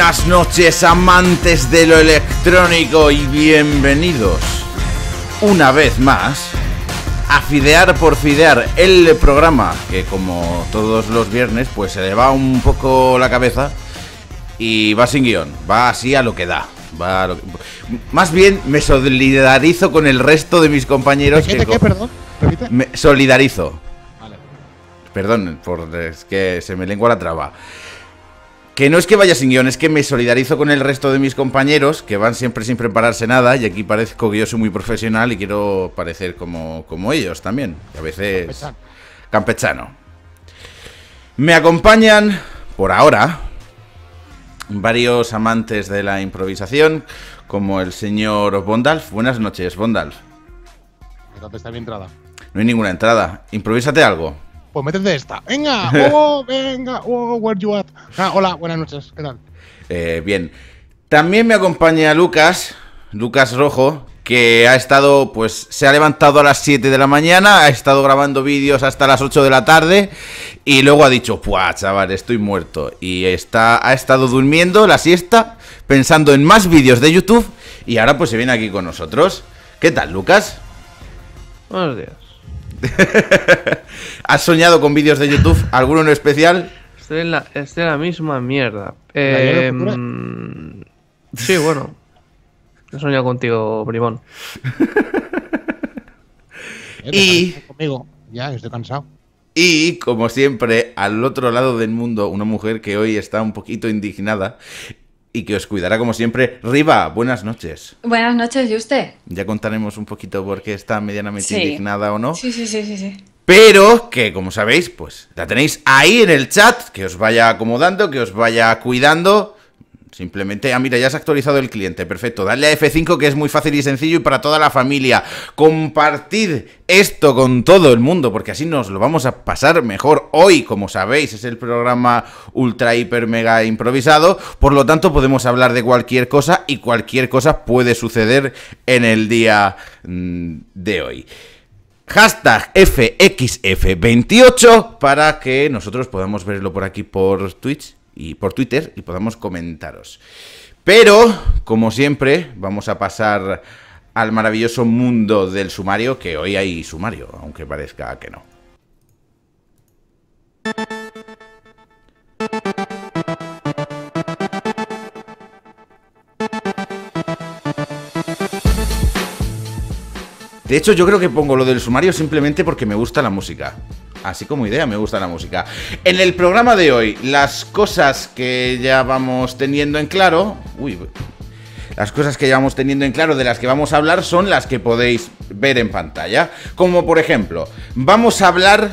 Buenas noches amantes de lo electrónico y bienvenidos una vez más a Fidear por Fidear, el programa que como todos los viernes pues se le va un poco la cabeza y va sin guión, va así a lo que da. Va Más bien me solidarizo con el resto de mis compañeros. perdón? Me solidarizo. Perdón, por... es que se me lengua la traba. Que no es que vaya sin guión, es que me solidarizo con el resto de mis compañeros que van siempre sin prepararse nada y aquí parezco que yo soy muy profesional y quiero parecer como, como ellos también. a veces... Campechano. Me acompañan, por ahora, varios amantes de la improvisación, como el señor Bondalf. Buenas noches, Bondalf. No está mi entrada. No hay ninguna entrada. Improvísate algo pues métete esta. Venga, oh, venga, oh, where you at. Ah, hola, buenas noches, ¿qué tal? Eh, bien. También me acompaña Lucas, Lucas Rojo, que ha estado, pues se ha levantado a las 7 de la mañana, ha estado grabando vídeos hasta las 8 de la tarde y luego ha dicho, ¡puah, chaval, estoy muerto! Y está, ha estado durmiendo la siesta, pensando en más vídeos de YouTube y ahora pues se viene aquí con nosotros. ¿Qué tal, Lucas? Buenos días. ¿Has soñado con vídeos de YouTube? ¿Alguno en especial? Estoy en la, misma mierda. Em, sí, bueno. He soñado contigo, Primón. y. Conmigo. Ya, estoy cansado. Y, como siempre, al otro lado del mundo, una mujer que hoy está un poquito indignada y que os cuidará como siempre. Riva, buenas noches. Buenas noches, ¿y usted? Ya contaremos un poquito por qué está medianamente indignada o no. Sí, sí, sí, sí, sí. Pero que, como sabéis, pues la tenéis ahí en el chat, que os vaya acomodando, que os vaya cuidando. Simplemente, ah, mira, ya se ha actualizado el cliente, perfecto. Dale a F5 que es muy fácil y sencillo y para toda la familia. Compartid esto con todo el mundo porque así nos lo vamos a pasar mejor hoy, como sabéis, es el programa ultra, hiper, mega improvisado. Por lo tanto, podemos hablar de cualquier cosa y cualquier cosa puede suceder en el día mm, de hoy hashtag FXF28 para que nosotros podamos verlo por aquí por Twitch y por Twitter y podamos comentaros. Pero, como siempre, vamos a pasar al maravilloso mundo del sumario, que hoy hay sumario, aunque parezca que no. De hecho, yo creo que pongo lo del sumario simplemente porque me gusta la música. Así como idea, me gusta la música. En el programa de hoy, las cosas que ya vamos teniendo en claro... Uy, las cosas que ya vamos teniendo en claro de las que vamos a hablar son las que podéis ver en pantalla. Como por ejemplo, vamos a hablar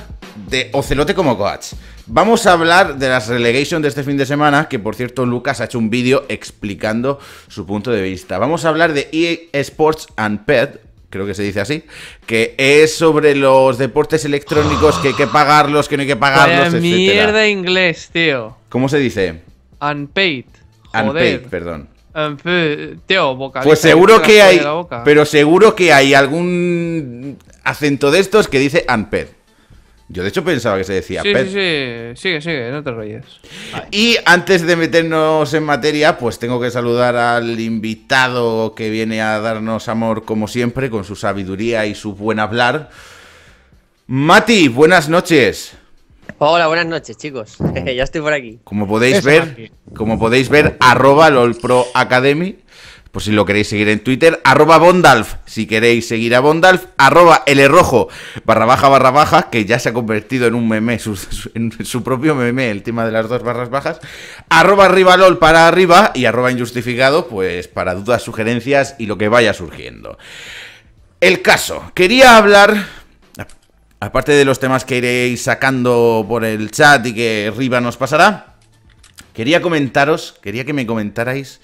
de Ocelote como coach. Vamos a hablar de las relegations de este fin de semana, que por cierto Lucas ha hecho un vídeo explicando su punto de vista. Vamos a hablar de esports Sports and Pet, creo que se dice así, que es sobre los deportes electrónicos que hay que pagarlos, que no hay que pagarlos, mierda inglés, tío. ¿Cómo se dice? Unpaid. Unpaid, perdón. Tío, pues boca. Pues seguro que hay, pero seguro que hay algún acento de estos que dice unpaid. Yo de hecho pensaba que se decía sí, Sí, sí, sigue, sigue, no te rayes. Y antes de meternos en materia, pues tengo que saludar al invitado que viene a darnos amor como siempre, con su sabiduría y su buen hablar. Mati, buenas noches. Hola, buenas noches, chicos. ya estoy por aquí. Como podéis ver, como podéis ver, arroba LOLProAcademy pues si lo queréis seguir en Twitter, arroba Bondalf, si queréis seguir a Bondalf, arroba rojo barra baja, barra baja, que ya se ha convertido en un meme, en su propio meme, el tema de las dos barras bajas, arroba arriba para arriba y arroba injustificado, pues para dudas, sugerencias y lo que vaya surgiendo. El caso, quería hablar aparte de los temas que iréis sacando por el chat y que Riva nos pasará, quería comentaros, quería que me comentarais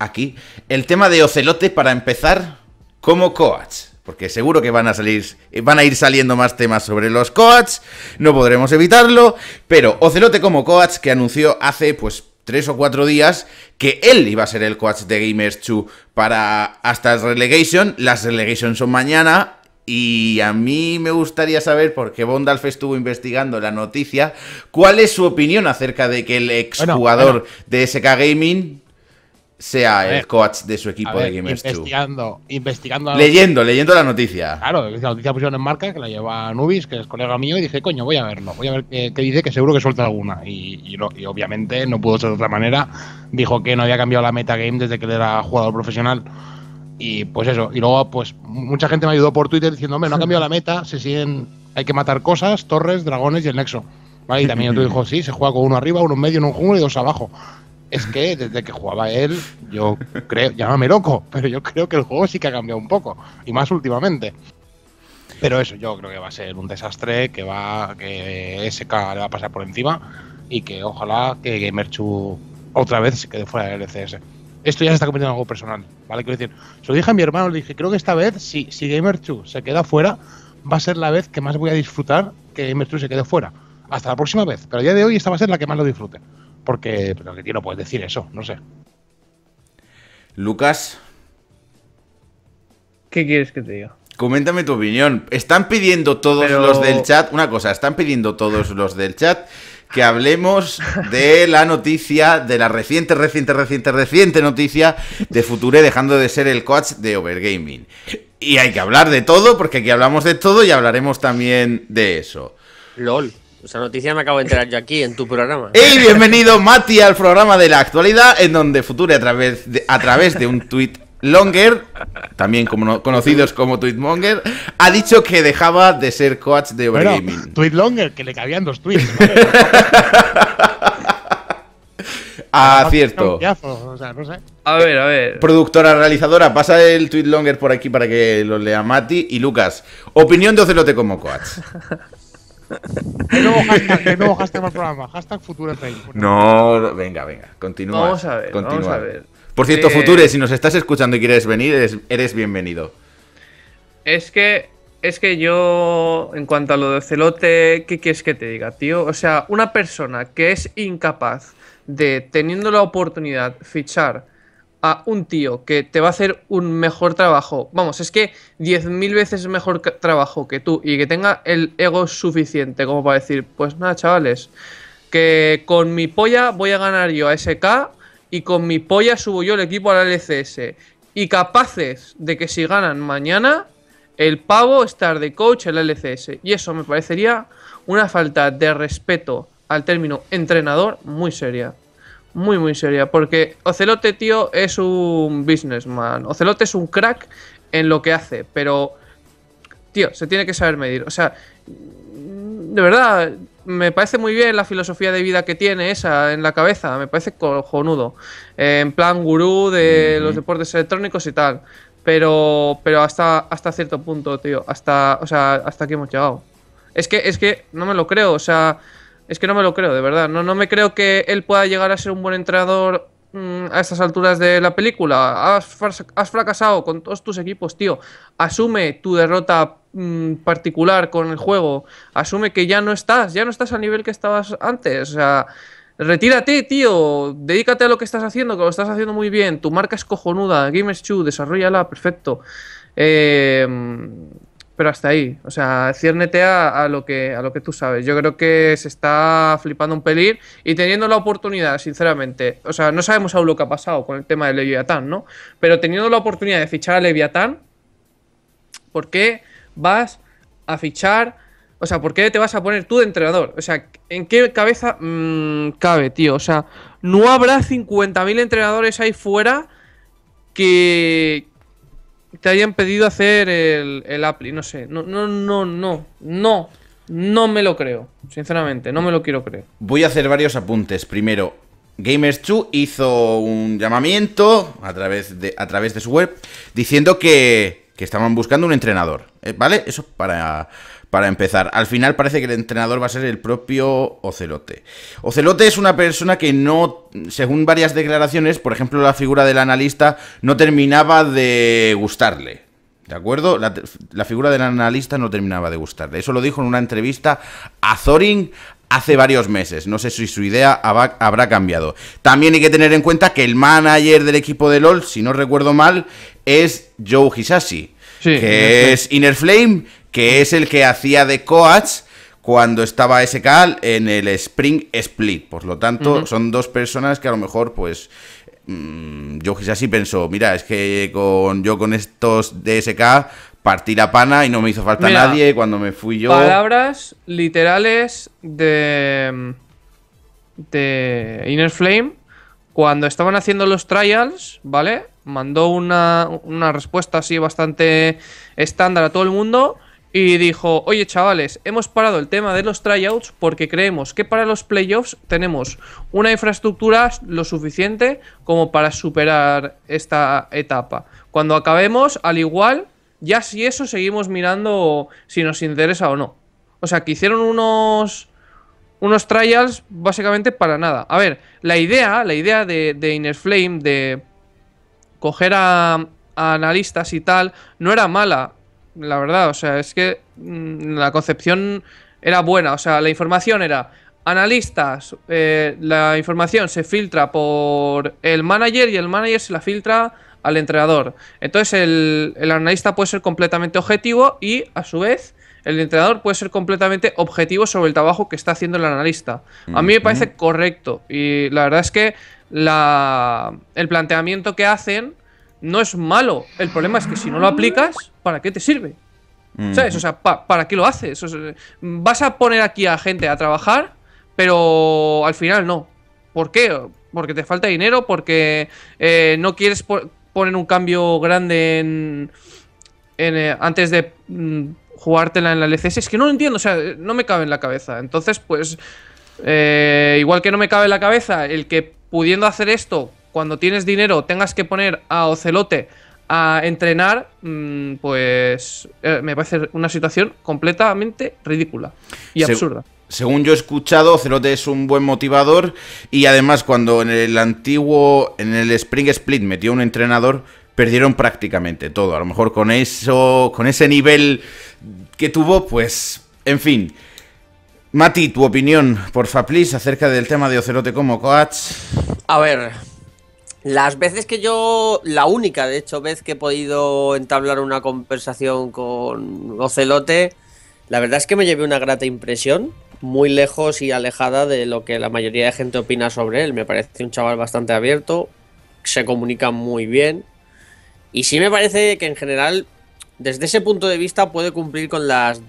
aquí el tema de Ocelote para empezar como coach porque seguro que van a salir eh, van a ir saliendo más temas sobre los coats, no podremos evitarlo, pero Ocelote como coach que anunció hace pues tres o cuatro días que él iba a ser el coach de Gamers 2 para hasta el relegation, las Relegations son mañana y a mí me gustaría saber, porque Bondalf estuvo investigando la noticia, cuál es su opinión acerca de que el exjugador de SK Gaming sea el coach de su equipo de Gamers investigando, Investigando. Leyendo, leyendo la noticia. Claro, la noticia pusieron en marca, que la lleva Nubis, que es colega mío, y dije, coño, voy a verlo, voy a ver qué, dice, que seguro que suelta alguna. Y, obviamente no pudo ser de otra manera. Dijo que no había cambiado la meta game desde que él era jugador profesional. Y pues eso, y luego pues mucha gente me ayudó por Twitter diciendo, hombre, no ha cambiado la meta, se siguen, hay que matar cosas, torres, dragones y el nexo. Y también otro dijo, sí, se juega con uno arriba, uno en medio, uno en jungla y dos abajo es que desde que jugaba él, yo creo, llámame loco, pero yo creo que el juego sí que ha cambiado un poco, y más últimamente. Pero eso yo creo que va a ser un desastre, que va que SK le va a pasar por encima y que ojalá que Gamerchu otra vez se quede fuera del LCS. E Esto ya se está convirtiendo en algo personal, ¿vale? Quiero decir, se lo dije a mi hermano, le dije, creo que esta vez, si, si Gamerchu se queda fuera, va a ser la vez que más voy a disfrutar que Gamerchu se quede fuera. Hasta la próxima vez, pero a día de hoy esta va a ser la que más lo disfrute. Porque, pero que no puedes decir eso, no sé. Lucas. ¿Qué quieres que te diga? Coméntame tu opinión. Están pidiendo todos los del chat, una cosa, están pidiendo todos los del chat que hablemos de la noticia, de la reciente, reciente, reciente, reciente noticia de Future dejando de ser el coach de Overgaming. Y hay que hablar de todo, porque aquí hablamos de todo y hablaremos también de eso. LOL. Esa noticia me acabo de enterar yo aquí en tu programa. ¡Ey! Bienvenido, Mati, al programa de la actualidad, en donde Future, a través de, a través de un tweet Longer, también conocidos como Tweetmonger, ha dicho que dejaba de ser coach de Overgaming. Bueno, longer que le cabían dos tweets. Acierto. Ah, cierto. A ver, a ver. Productora, realizadora, pasa el tweet longer por aquí para que lo lea Mati. Y Lucas, opinión de Ocelote como coach. nuevo el programa? Hashtag No, venga, venga. Continúa. Vamos a ver, Por cierto, eh, Future, si nos estás escuchando y quieres venir, eres, bienvenido. Es que es que yo, en cuanto a lo de celote, ¿qué quieres que te diga, tío? O sea, una persona que es incapaz de, teniendo la oportunidad, fichar a un tío que te va a hacer un mejor trabajo, vamos, es que 10.000 veces mejor trabajo que tú y que tenga el ego suficiente como para decir, pues nada, chavales, que con mi polla voy a ganar yo a SK y con mi polla subo yo el equipo a la LCS. Y capaces de que si ganan mañana, el pavo estar de coach en la LCS. Y eso me parecería una falta de respeto al término entrenador muy seria muy muy seria, porque Ocelote, tío, es un businessman. Ocelote es un crack en lo que hace, pero, tío, se tiene que saber medir. O sea, de verdad, me parece muy bien la filosofía de vida que tiene esa en la cabeza, me parece cojonudo. en plan gurú de los deportes electrónicos y tal. Pero, pero hasta, hasta cierto punto, tío. Hasta, o sea, hasta aquí hemos llegado. Es que, es que no me lo creo, o sea, es que no me lo creo, de verdad. No, no me creo que él pueda llegar a ser un buen entrenador mm, a estas alturas de la película. Has, fracasado con todos tus equipos, tío. Asume tu derrota mm, particular con el juego. Asume que ya no estás, ya no estás al nivel que estabas antes. O sea, retírate, tío. Dedícate a lo que estás haciendo, que lo estás haciendo muy bien. Tu marca es cojonuda. Gamers 2, desarrollala, perfecto. Eh pero hasta ahí. O sea, ciérnete a, lo que, a lo que tú sabes. Yo creo que se está flipando un pelir. y teniendo la oportunidad, sinceramente, o sea, no sabemos aún lo que ha pasado con el tema de Leviatán, ¿no? Pero teniendo la oportunidad de fichar a Leviatán, ¿por qué vas a fichar? O sea, ¿por qué te vas a poner tú de entrenador? O sea, ¿en qué cabeza mm, cabe, tío? O sea, no habrá 50.000 entrenadores ahí fuera que, te hayan pedido hacer el, el no sé. No, no, no, no, no. No me lo creo, sinceramente, no me lo quiero creer. Voy a hacer varios apuntes. Primero, Gamers2 hizo un llamamiento a través de, a través de su web diciendo que, que estaban buscando un entrenador. Eh, ¿Vale? Eso para, para empezar. Al final parece que el entrenador va a ser el propio Ocelote. Ocelote es una persona que no, según varias declaraciones, por ejemplo la figura del analista, no terminaba de gustarle. ¿De acuerdo? La, figura del analista no terminaba de gustarle. Eso lo dijo en una entrevista a Zorin hace varios meses. No sé si su idea habrá cambiado. También hay que tener en cuenta que el manager del equipo de LOL, si no recuerdo mal, es Joe Hisashi. que es Inner Flame, que es el que hacía de Coach cuando estaba SK en el Spring Split. Por lo tanto, son dos personas que a lo mejor, pues, mm, yo quizás sí pensó, mira, es que con yo con estos de SK partí la pana y no me hizo falta nadie cuando me fui yo. Palabras literales de de Inner Flame cuando estaban haciendo los trials, ¿vale? Mandó una, una respuesta así bastante estándar a todo el mundo y dijo, oye chavales, hemos parado el tema de los tryouts porque creemos que para los playoffs tenemos una infraestructura lo suficiente como para superar esta etapa. Cuando acabemos, al igual, ya si eso seguimos mirando si nos interesa o no. O sea, que hicieron unos, unos trials básicamente para nada. A ver, la idea, la idea de, de Flame de coger a analistas y tal, no era mala la verdad. O sea, es que mm, la concepción era buena. O sea, la información era analistas, eh, la información se filtra por el manager y el manager se la filtra al entrenador. Entonces el, el, analista puede ser completamente objetivo y a su vez el entrenador puede ser completamente objetivo sobre el trabajo que está haciendo el analista. A mí me parece correcto y la verdad es que la, el planteamiento que hacen no es malo. El problema es que si no lo aplicas, ¿para qué te sirve? ¿Sabes? O sea, ¿para qué lo haces? vas a poner aquí a gente a trabajar, pero al final no. ¿Por qué? Porque te falta dinero, porque eh, no quieres poner un cambio grande eh, antes de mm, jugártela en la LCS. Es que no lo entiendo, o sea, no me cabe en la cabeza. Entonces, pues, eh, igual que no me cabe en la cabeza el que pudiendo hacer esto cuando tienes dinero tengas que poner a Ocelote a entrenar, mm, pues eh, me parece una situación completamente ridícula y absurda. Según yo he escuchado, Ocelote es un buen motivador y además cuando en el antiguo, en el Spring Split metió un entrenador, perdieron prácticamente todo. A lo mejor con eso, con ese nivel que tuvo, pues, en fin. Mati, tu opinión, por please, acerca del tema de Ocelote como coach. A ver, las veces que yo, la única de hecho vez que he podido entablar una conversación con Ocelote, la verdad es que me llevé una grata impresión, muy lejos y alejada de lo que la mayoría de gente opina sobre él. Me parece un chaval bastante abierto, se comunica muy bien y sí me parece que en general, desde ese punto de vista, puede cumplir con las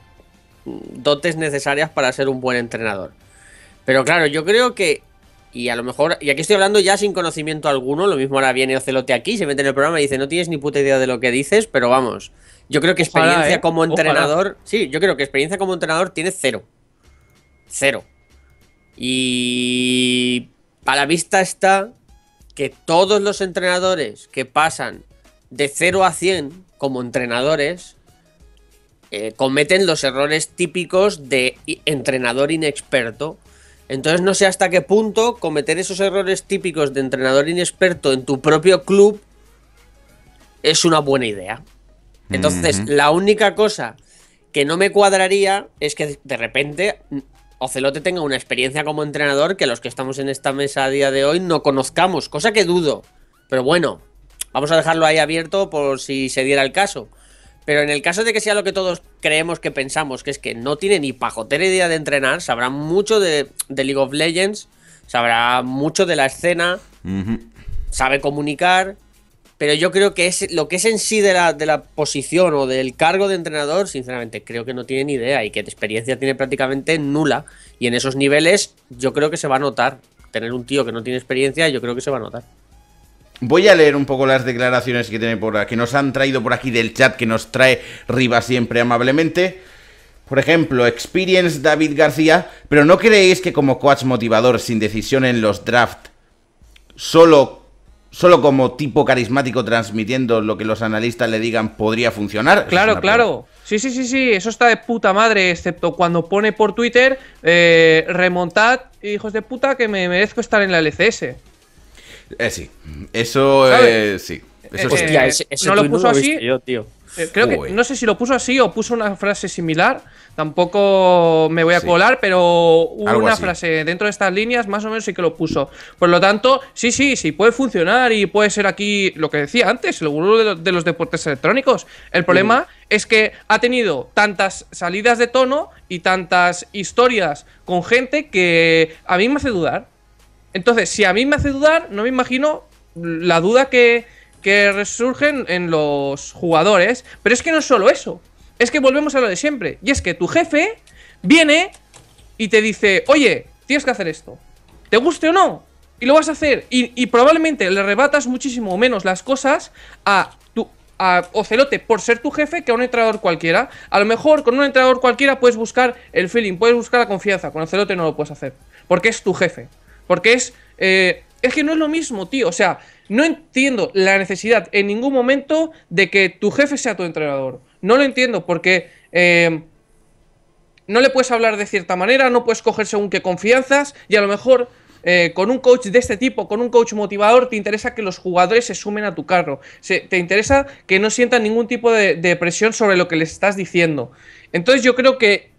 dotes necesarias para ser un buen entrenador. Pero claro, yo creo que y a lo mejor, y aquí estoy hablando ya sin conocimiento alguno, lo mismo ahora viene Ocelote aquí, se mete en el programa y dice, no tienes ni puta idea de lo que dices, pero vamos, yo creo que experiencia ¿eh? como entrenador, sí, yo creo que experiencia como entrenador tiene cero. Cero. Y a la vista está que todos los entrenadores que pasan de cero a 100 como entrenadores eh, cometen los errores típicos de entrenador inexperto entonces no sé hasta qué punto cometer esos errores típicos de entrenador inexperto en tu propio club es una buena idea. Entonces, la única cosa que no me cuadraría es que de repente Ocelote tenga una experiencia como entrenador que los que estamos en esta mesa a día de hoy no conozcamos, cosa que dudo. Pero bueno, vamos a dejarlo ahí abierto por si se diera el caso. Pero en el caso de que sea lo que todos creemos que pensamos, que es que no tiene ni pajotera idea de entrenar, sabrá mucho de, League of Legends, sabrá mucho de la escena, sabe comunicar, pero yo creo que es lo que es en sí de la, de la posición o del cargo de entrenador, sinceramente, creo que no tiene ni idea y que de experiencia tiene prácticamente nula. Y en esos niveles yo creo que se va a notar. Tener un tío que no tiene experiencia, yo creo que se va a notar. Voy a leer un poco las declaraciones que, por, que nos han traído por aquí del chat que nos trae Riva siempre amablemente. Por ejemplo, Experience David García, pero ¿no creéis que como coach motivador sin decisión en los draft, solo, solo como tipo carismático transmitiendo lo que los analistas le digan podría funcionar? Claro, claro. Sí, sí, sí, sí, eso está de puta madre, excepto cuando pone por Twitter, eh, remontad, hijos de puta, que me merezco estar en la LCS. Eh, eh, sí. Eso sí. Eso Hostia, ese, no lo puso así. Yo, tío. Eh, creo que no sé si lo puso así o puso una frase similar. Tampoco me voy a colar, pero una frase dentro de estas líneas más o menos sí que lo puso. Por lo tanto, sí, sí, sí puede funcionar y puede ser aquí lo que decía antes, el gurú de, los, deportes electrónicos. El problema mm. es que ha tenido tantas salidas de tono y tantas historias con gente que a mí me hace dudar. Entonces, si a mí me hace dudar, no me imagino la duda que, que resurgen en los jugadores. Pero es que no es solo eso. Es que volvemos a lo de siempre. Y es que tu jefe viene y te dice, oye, tienes que hacer esto. ¿Te guste o no? Y lo vas a hacer. Y, probablemente le arrebatas muchísimo menos las cosas a tu a Ocelote por ser tu jefe que a un entrenador cualquiera. A lo mejor con un entrenador cualquiera puedes buscar el feeling, puedes buscar la confianza. Con Ocelote no lo puedes hacer. Porque es tu jefe. Porque es. Eh, es que no es lo mismo, tío. O sea, no entiendo la necesidad en ningún momento de que tu jefe sea tu entrenador. No lo entiendo porque eh, no le puedes hablar de cierta manera, no puedes coger según qué confianzas y a lo mejor eh, con un coach de este tipo, con un coach motivador, te interesa que los jugadores se sumen a tu carro. te interesa que no sientan ningún tipo de, presión sobre lo que les estás diciendo. Entonces yo creo que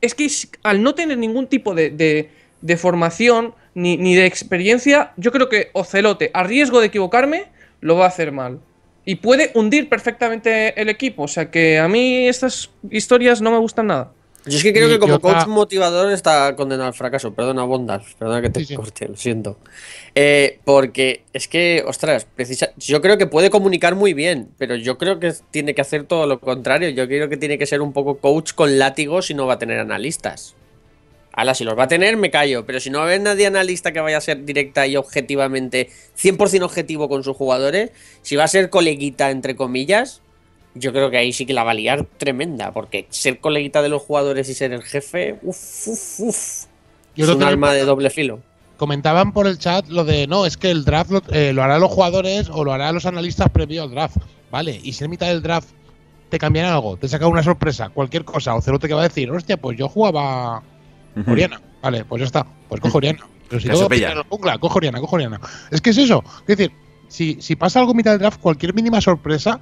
es que al no tener ningún tipo de formación, ni, de experiencia, yo creo que Ocelote, a riesgo de equivocarme, lo va a hacer mal. Y puede hundir perfectamente el equipo. O sea que a mí estas historias no me gustan nada. Yo es que creo que como coach motivador está condenado al fracaso. Perdona, Bondas. Perdona que te lo siento. Eh, porque es que, ostras, precisa, yo creo que puede comunicar muy bien, pero yo creo que tiene que hacer todo lo contrario. Yo creo que tiene que ser un poco coach con látigos y no va a tener analistas. Ahora, si los va a tener, me callo. Pero si no va a haber nadie analista que vaya a ser directa y objetivamente, 100% objetivo con sus jugadores, si va a ser coleguita, entre comillas, yo creo que ahí sí que la va a liar tremenda. Porque ser coleguita de los jugadores y ser el jefe, uff, uff, uff. Es un arma de doble filo. Comentaban por el chat lo de no, es que el draft lo, hará eh, harán los jugadores o lo harán los analistas previo al draft. Vale, y si en mitad del draft te cambian algo, te saca una sorpresa, cualquier cosa, o te que va a decir, hostia, pues yo jugaba Oriana. Vale, pues ya está. Pues cojo Oriana. Pero si todo la jungla, cojo Oriana, cojo Oriana. Es que es eso. Es decir, si, pasa algo en mitad de draft, cualquier mínima sorpresa,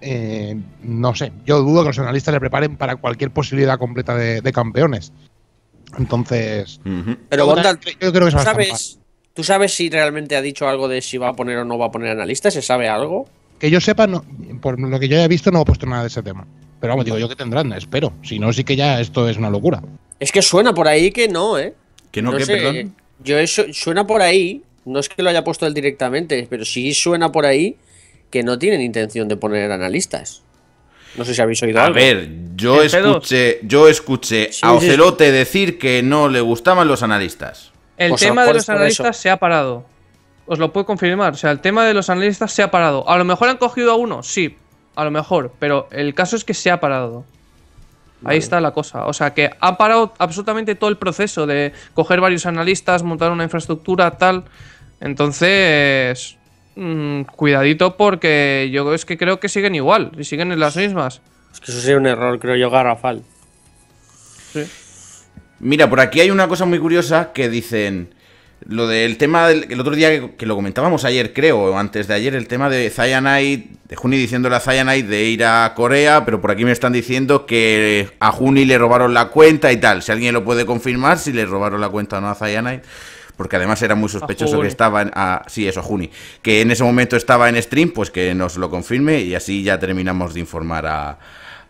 eh, no sé. Yo dudo que los analistas le preparen para cualquier posibilidad completa de, campeones. Entonces. Pero yo creo que ¿sabes, ¿tú sabes si realmente ha dicho algo de si va a poner o no va a poner analistas? ¿Se sabe algo? Que yo sepa, no, por lo que yo haya visto, no he puesto nada de ese tema. Pero vamos, digo yo que tendrán, espero. Si no, sí que ya esto es una locura. Es que suena por ahí que no, ¿eh? Que no, que, perdón. Yo eso, suena por ahí, no es que lo haya puesto él directamente, pero sí suena por ahí que no tienen intención de poner analistas. No sé si habéis oído algo. A ver, yo escuché, yo escuché a Ocelote decir que no le gustaban los analistas. El pues tema de los analistas se ha parado. Os lo puedo confirmar. O sea, el tema de los analistas se ha parado. A lo mejor han cogido a uno, sí. A lo mejor. Pero el caso es que se ha parado. Ahí está la cosa. O sea que ha parado absolutamente todo el proceso de coger varios analistas, montar una infraestructura, tal. Entonces, mm, cuidadito porque yo es que creo que siguen igual y siguen en las mismas. Es que eso sería un error, creo yo, garrafal. Sí. Mira, por aquí hay una cosa muy curiosa que dicen... Lo del tema del otro día que, lo comentábamos ayer, creo, o antes de ayer, el tema de Zayanite, de Juni diciéndole a Zayanite de ir a Corea, pero por aquí me están diciendo que a Juni le robaron la cuenta y tal. Si alguien lo puede confirmar, si le robaron la cuenta o no a Zayanite porque además era muy sospechoso que estaba en, sí eso Juni que en ese momento estaba en stream pues que nos lo confirme y así ya terminamos de informar a,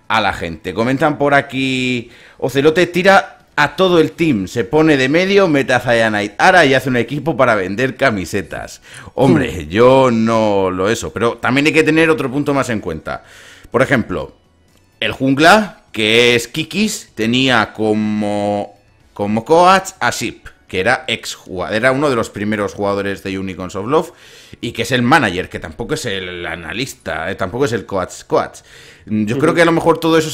a la gente comentan por aquí Ocelote tira a todo el team. Se pone de medio, mete a Zayana Ara y hace un equipo para vender camisetas. Hombre, mm. yo no lo eso, pero también hay que tener otro punto más en cuenta. Por ejemplo, el jungla, que es Kikis, tenía como, como coach a Sip, que era ex era uno de los primeros jugadores de Unicorns of Love, y que es el manager, que tampoco es el analista, eh, tampoco es el coach coach. Yo creo que a lo mejor todos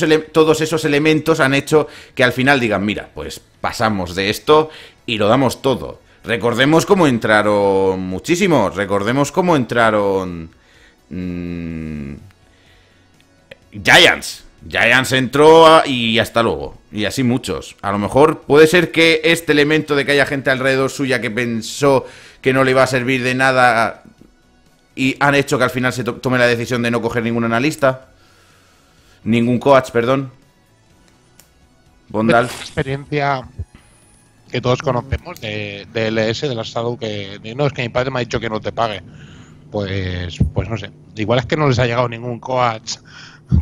esos elementos han hecho que al final digan, mira, pues pasamos de esto y lo damos todo. Recordemos cómo entraron muchísimos, recordemos cómo entraron... Mm, Giants. Giants entró y hasta luego. Y así muchos. A lo mejor puede ser que este elemento de que haya gente alrededor suya que pensó que no le iba a servir de nada y han hecho que al final se tome la decisión de no coger ningún analista. Ningún coach, perdón. Bondal. experiencia que todos conocemos de, del LS, de la salud, que no, es que mi padre me ha dicho que no te pague. Pues, pues no sé. Igual es que no les ha llegado ningún coach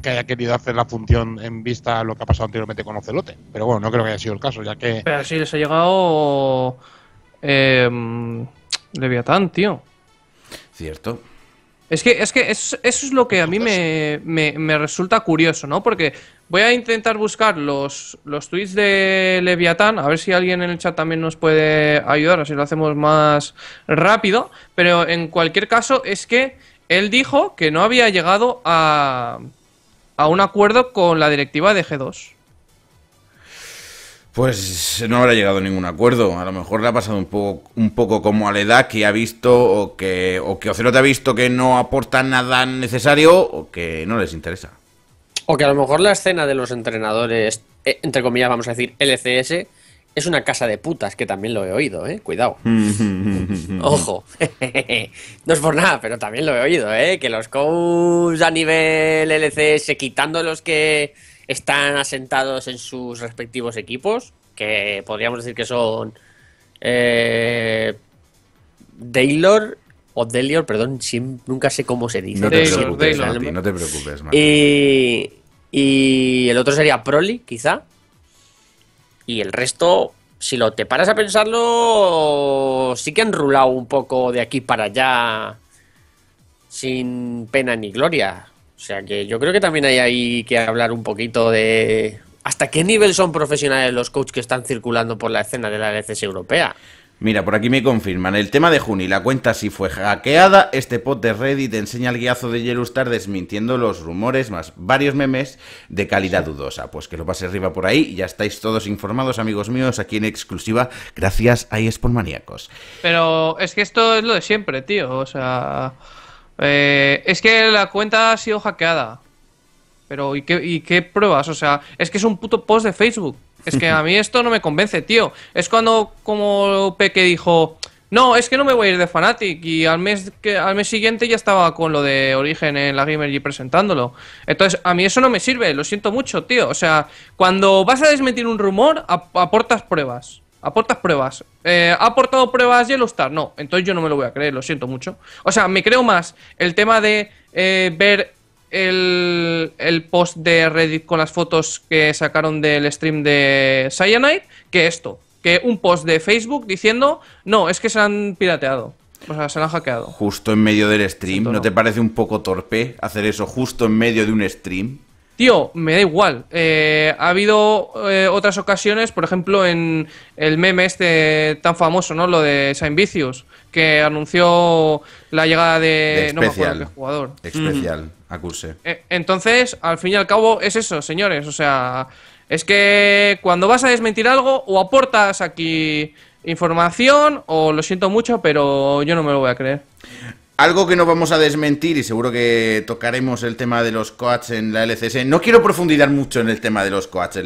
que haya querido hacer la función en vista a lo que ha pasado anteriormente con Ocelote. Pero bueno, no creo que haya sido el caso, ya que. Pero sí les ha llegado. Eh, Leviatán, tío. Cierto. Es que, es que eso, es lo que a mí me, me, resulta curioso, ¿no? Porque voy a intentar buscar los, los tweets de Leviatán, a ver si alguien en el chat también nos puede ayudar, así lo hacemos más rápido. Pero en cualquier caso, es que él dijo que no había llegado a, a un acuerdo con la directiva de G2. Pues no habrá llegado a ningún acuerdo. A lo mejor le ha pasado un poco, un poco como a la edad que ha visto o que, o que ha visto que no aporta nada necesario o que no les interesa. O que a lo mejor la escena de los entrenadores, eh, entre comillas, vamos a decir, LCS, es una casa de putas, que también lo he oído, ¿eh? Cuidado. Ojo. no es por nada, pero también lo he oído, ¿eh? Que los coaches a nivel LCS, quitando los que están asentados en sus respectivos equipos, que podríamos decir que son eh, o Delior, perdón, nunca sé cómo se dice. No te preocupes, no te preocupes y, y, el otro sería Proli, quizá. Y el resto, si lo te paras a pensarlo, sí que han rulado un poco de aquí para allá sin pena ni gloria. O sea que yo creo que también hay ahí que hablar un poquito de hasta qué nivel son profesionales los coaches que están circulando por la escena de la LCS europea. Mira, por aquí me confirman. El tema de Juni, la cuenta sí fue hackeada. Este pod de Reddit enseña el guiazo de Yellowstar desmintiendo los rumores, más varios memes de calidad dudosa. Pues que lo pase arriba por ahí. Ya estáis todos informados, amigos míos, aquí en exclusiva. Gracias a maníacos. Pero es que esto es lo de siempre, tío. O sea. Eh, es que la cuenta ha sido hackeada. Pero, ¿y qué, ¿y qué pruebas? O sea, es que es un puto post de Facebook. Es que a mí esto no me convence, tío. Es cuando, como Peque dijo, no, es que no me voy a ir de Fanatic. Y al mes, que, al mes siguiente ya estaba con lo de Origen en la y presentándolo. Entonces, a mí eso no me sirve, lo siento mucho, tío. O sea, cuando vas a desmentir un rumor, aportas pruebas. Aportas pruebas. Eh, ¿Ha aportado pruebas Yellowstar? No, entonces yo no me lo voy a creer, lo siento mucho. O sea, me creo más el tema de eh, ver el, el, post de Reddit con las fotos que sacaron del stream de Cyanide que esto. Que un post de Facebook diciendo, no, es que se han pirateado. O sea, se han hackeado. Justo en medio del stream, ¿no te parece un poco torpe hacer eso justo en medio de un stream? tío, me da igual. Eh, ha habido eh, otras ocasiones, por ejemplo, en el meme este tan famoso, ¿no? Lo de Saint Vicious, que anunció la llegada de, no me acuerdo, jugador. Especial, mm. a acuse. Eh, entonces, al fin y al cabo, es eso, señores. O sea, es que cuando vas a desmentir algo, o aportas aquí información, o lo siento mucho, pero yo no me lo voy a creer. Algo que no vamos a desmentir y seguro que tocaremos el tema de los coaches en la LCS. No quiero profundizar mucho en el tema de los coaches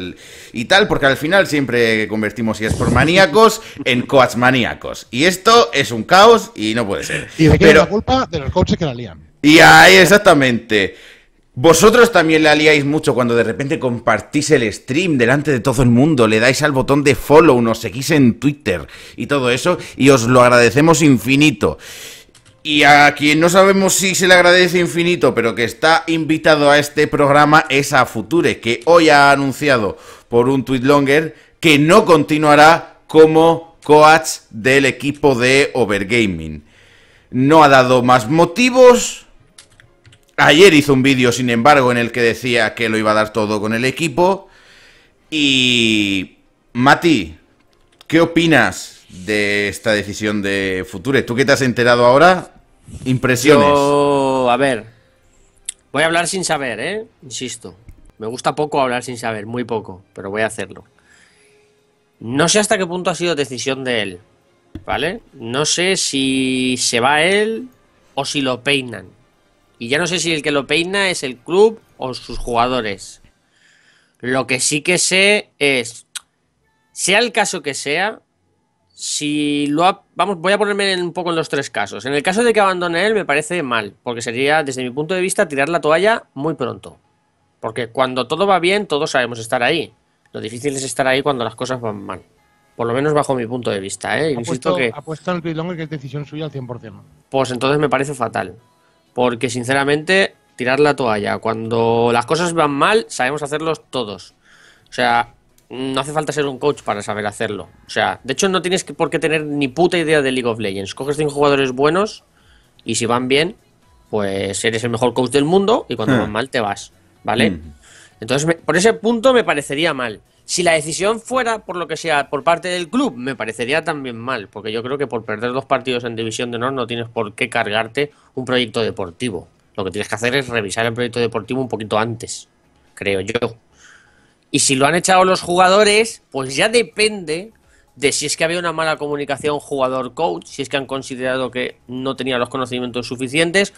y tal, porque al final siempre convertimos si es por maníacos en coach maníacos. Y esto es un caos y no puede ser. Y Pero... la culpa de los coaches que la lían. Y ahí, exactamente. Vosotros también la liáis mucho cuando de repente compartís el stream delante de todo el mundo, le dais al botón de follow, nos seguís en Twitter y todo eso, y os lo agradecemos infinito. Y a quien no sabemos si se le agradece infinito, pero que está invitado a este programa es a Future, que hoy ha anunciado por un tweet longer que no continuará como coach del equipo de Overgaming. No ha dado más motivos. Ayer hizo un vídeo, sin embargo, en el que decía que lo iba a dar todo con el equipo. Y... Mati, ¿qué opinas de esta decisión de Future. ¿Tú qué te has enterado ahora? Impresiones. a ver, voy a hablar sin saber, ¿eh? Insisto. Me gusta poco hablar sin saber, muy poco, pero voy a hacerlo. No sé hasta qué punto ha sido decisión de él, ¿vale? No sé si se va él o si lo peinan. Y ya no sé si el que lo peina es el club o sus jugadores. Lo que sí que sé es, sea el caso que sea, si lo vamos, voy a ponerme un poco en los tres casos. En el caso de que abandone él me parece mal, porque sería desde mi punto de vista tirar la toalla muy pronto. Porque cuando todo va bien, todos sabemos estar ahí. Lo difícil es estar ahí cuando las cosas van mal. Por lo menos bajo mi punto de vista, ¿eh? que... Ha puesto que es decisión suya al 100%. Pues entonces me parece fatal. Porque sinceramente, tirar la toalla. Cuando las cosas van mal, sabemos hacerlos todos. O sea, no hace falta ser un coach para saber hacerlo. O sea, de hecho no tienes que, por qué tener ni puta idea de League of Legends. Coges cinco jugadores buenos y si van bien, pues eres el mejor coach del mundo y cuando hmm. van mal te vas, ¿vale? Hmm. Entonces, por ese punto me parecería mal. Si la decisión fuera, por lo que sea, por parte del club, me parecería también mal, porque yo creo que por perder dos partidos en División de Honor no tienes por qué cargarte un proyecto deportivo. Lo que tienes que hacer es revisar el proyecto deportivo un poquito antes, creo yo. Y si lo han echado los jugadores, pues ya depende de si es que había una mala comunicación jugador-coach, si es que han considerado que no tenía los conocimientos suficientes,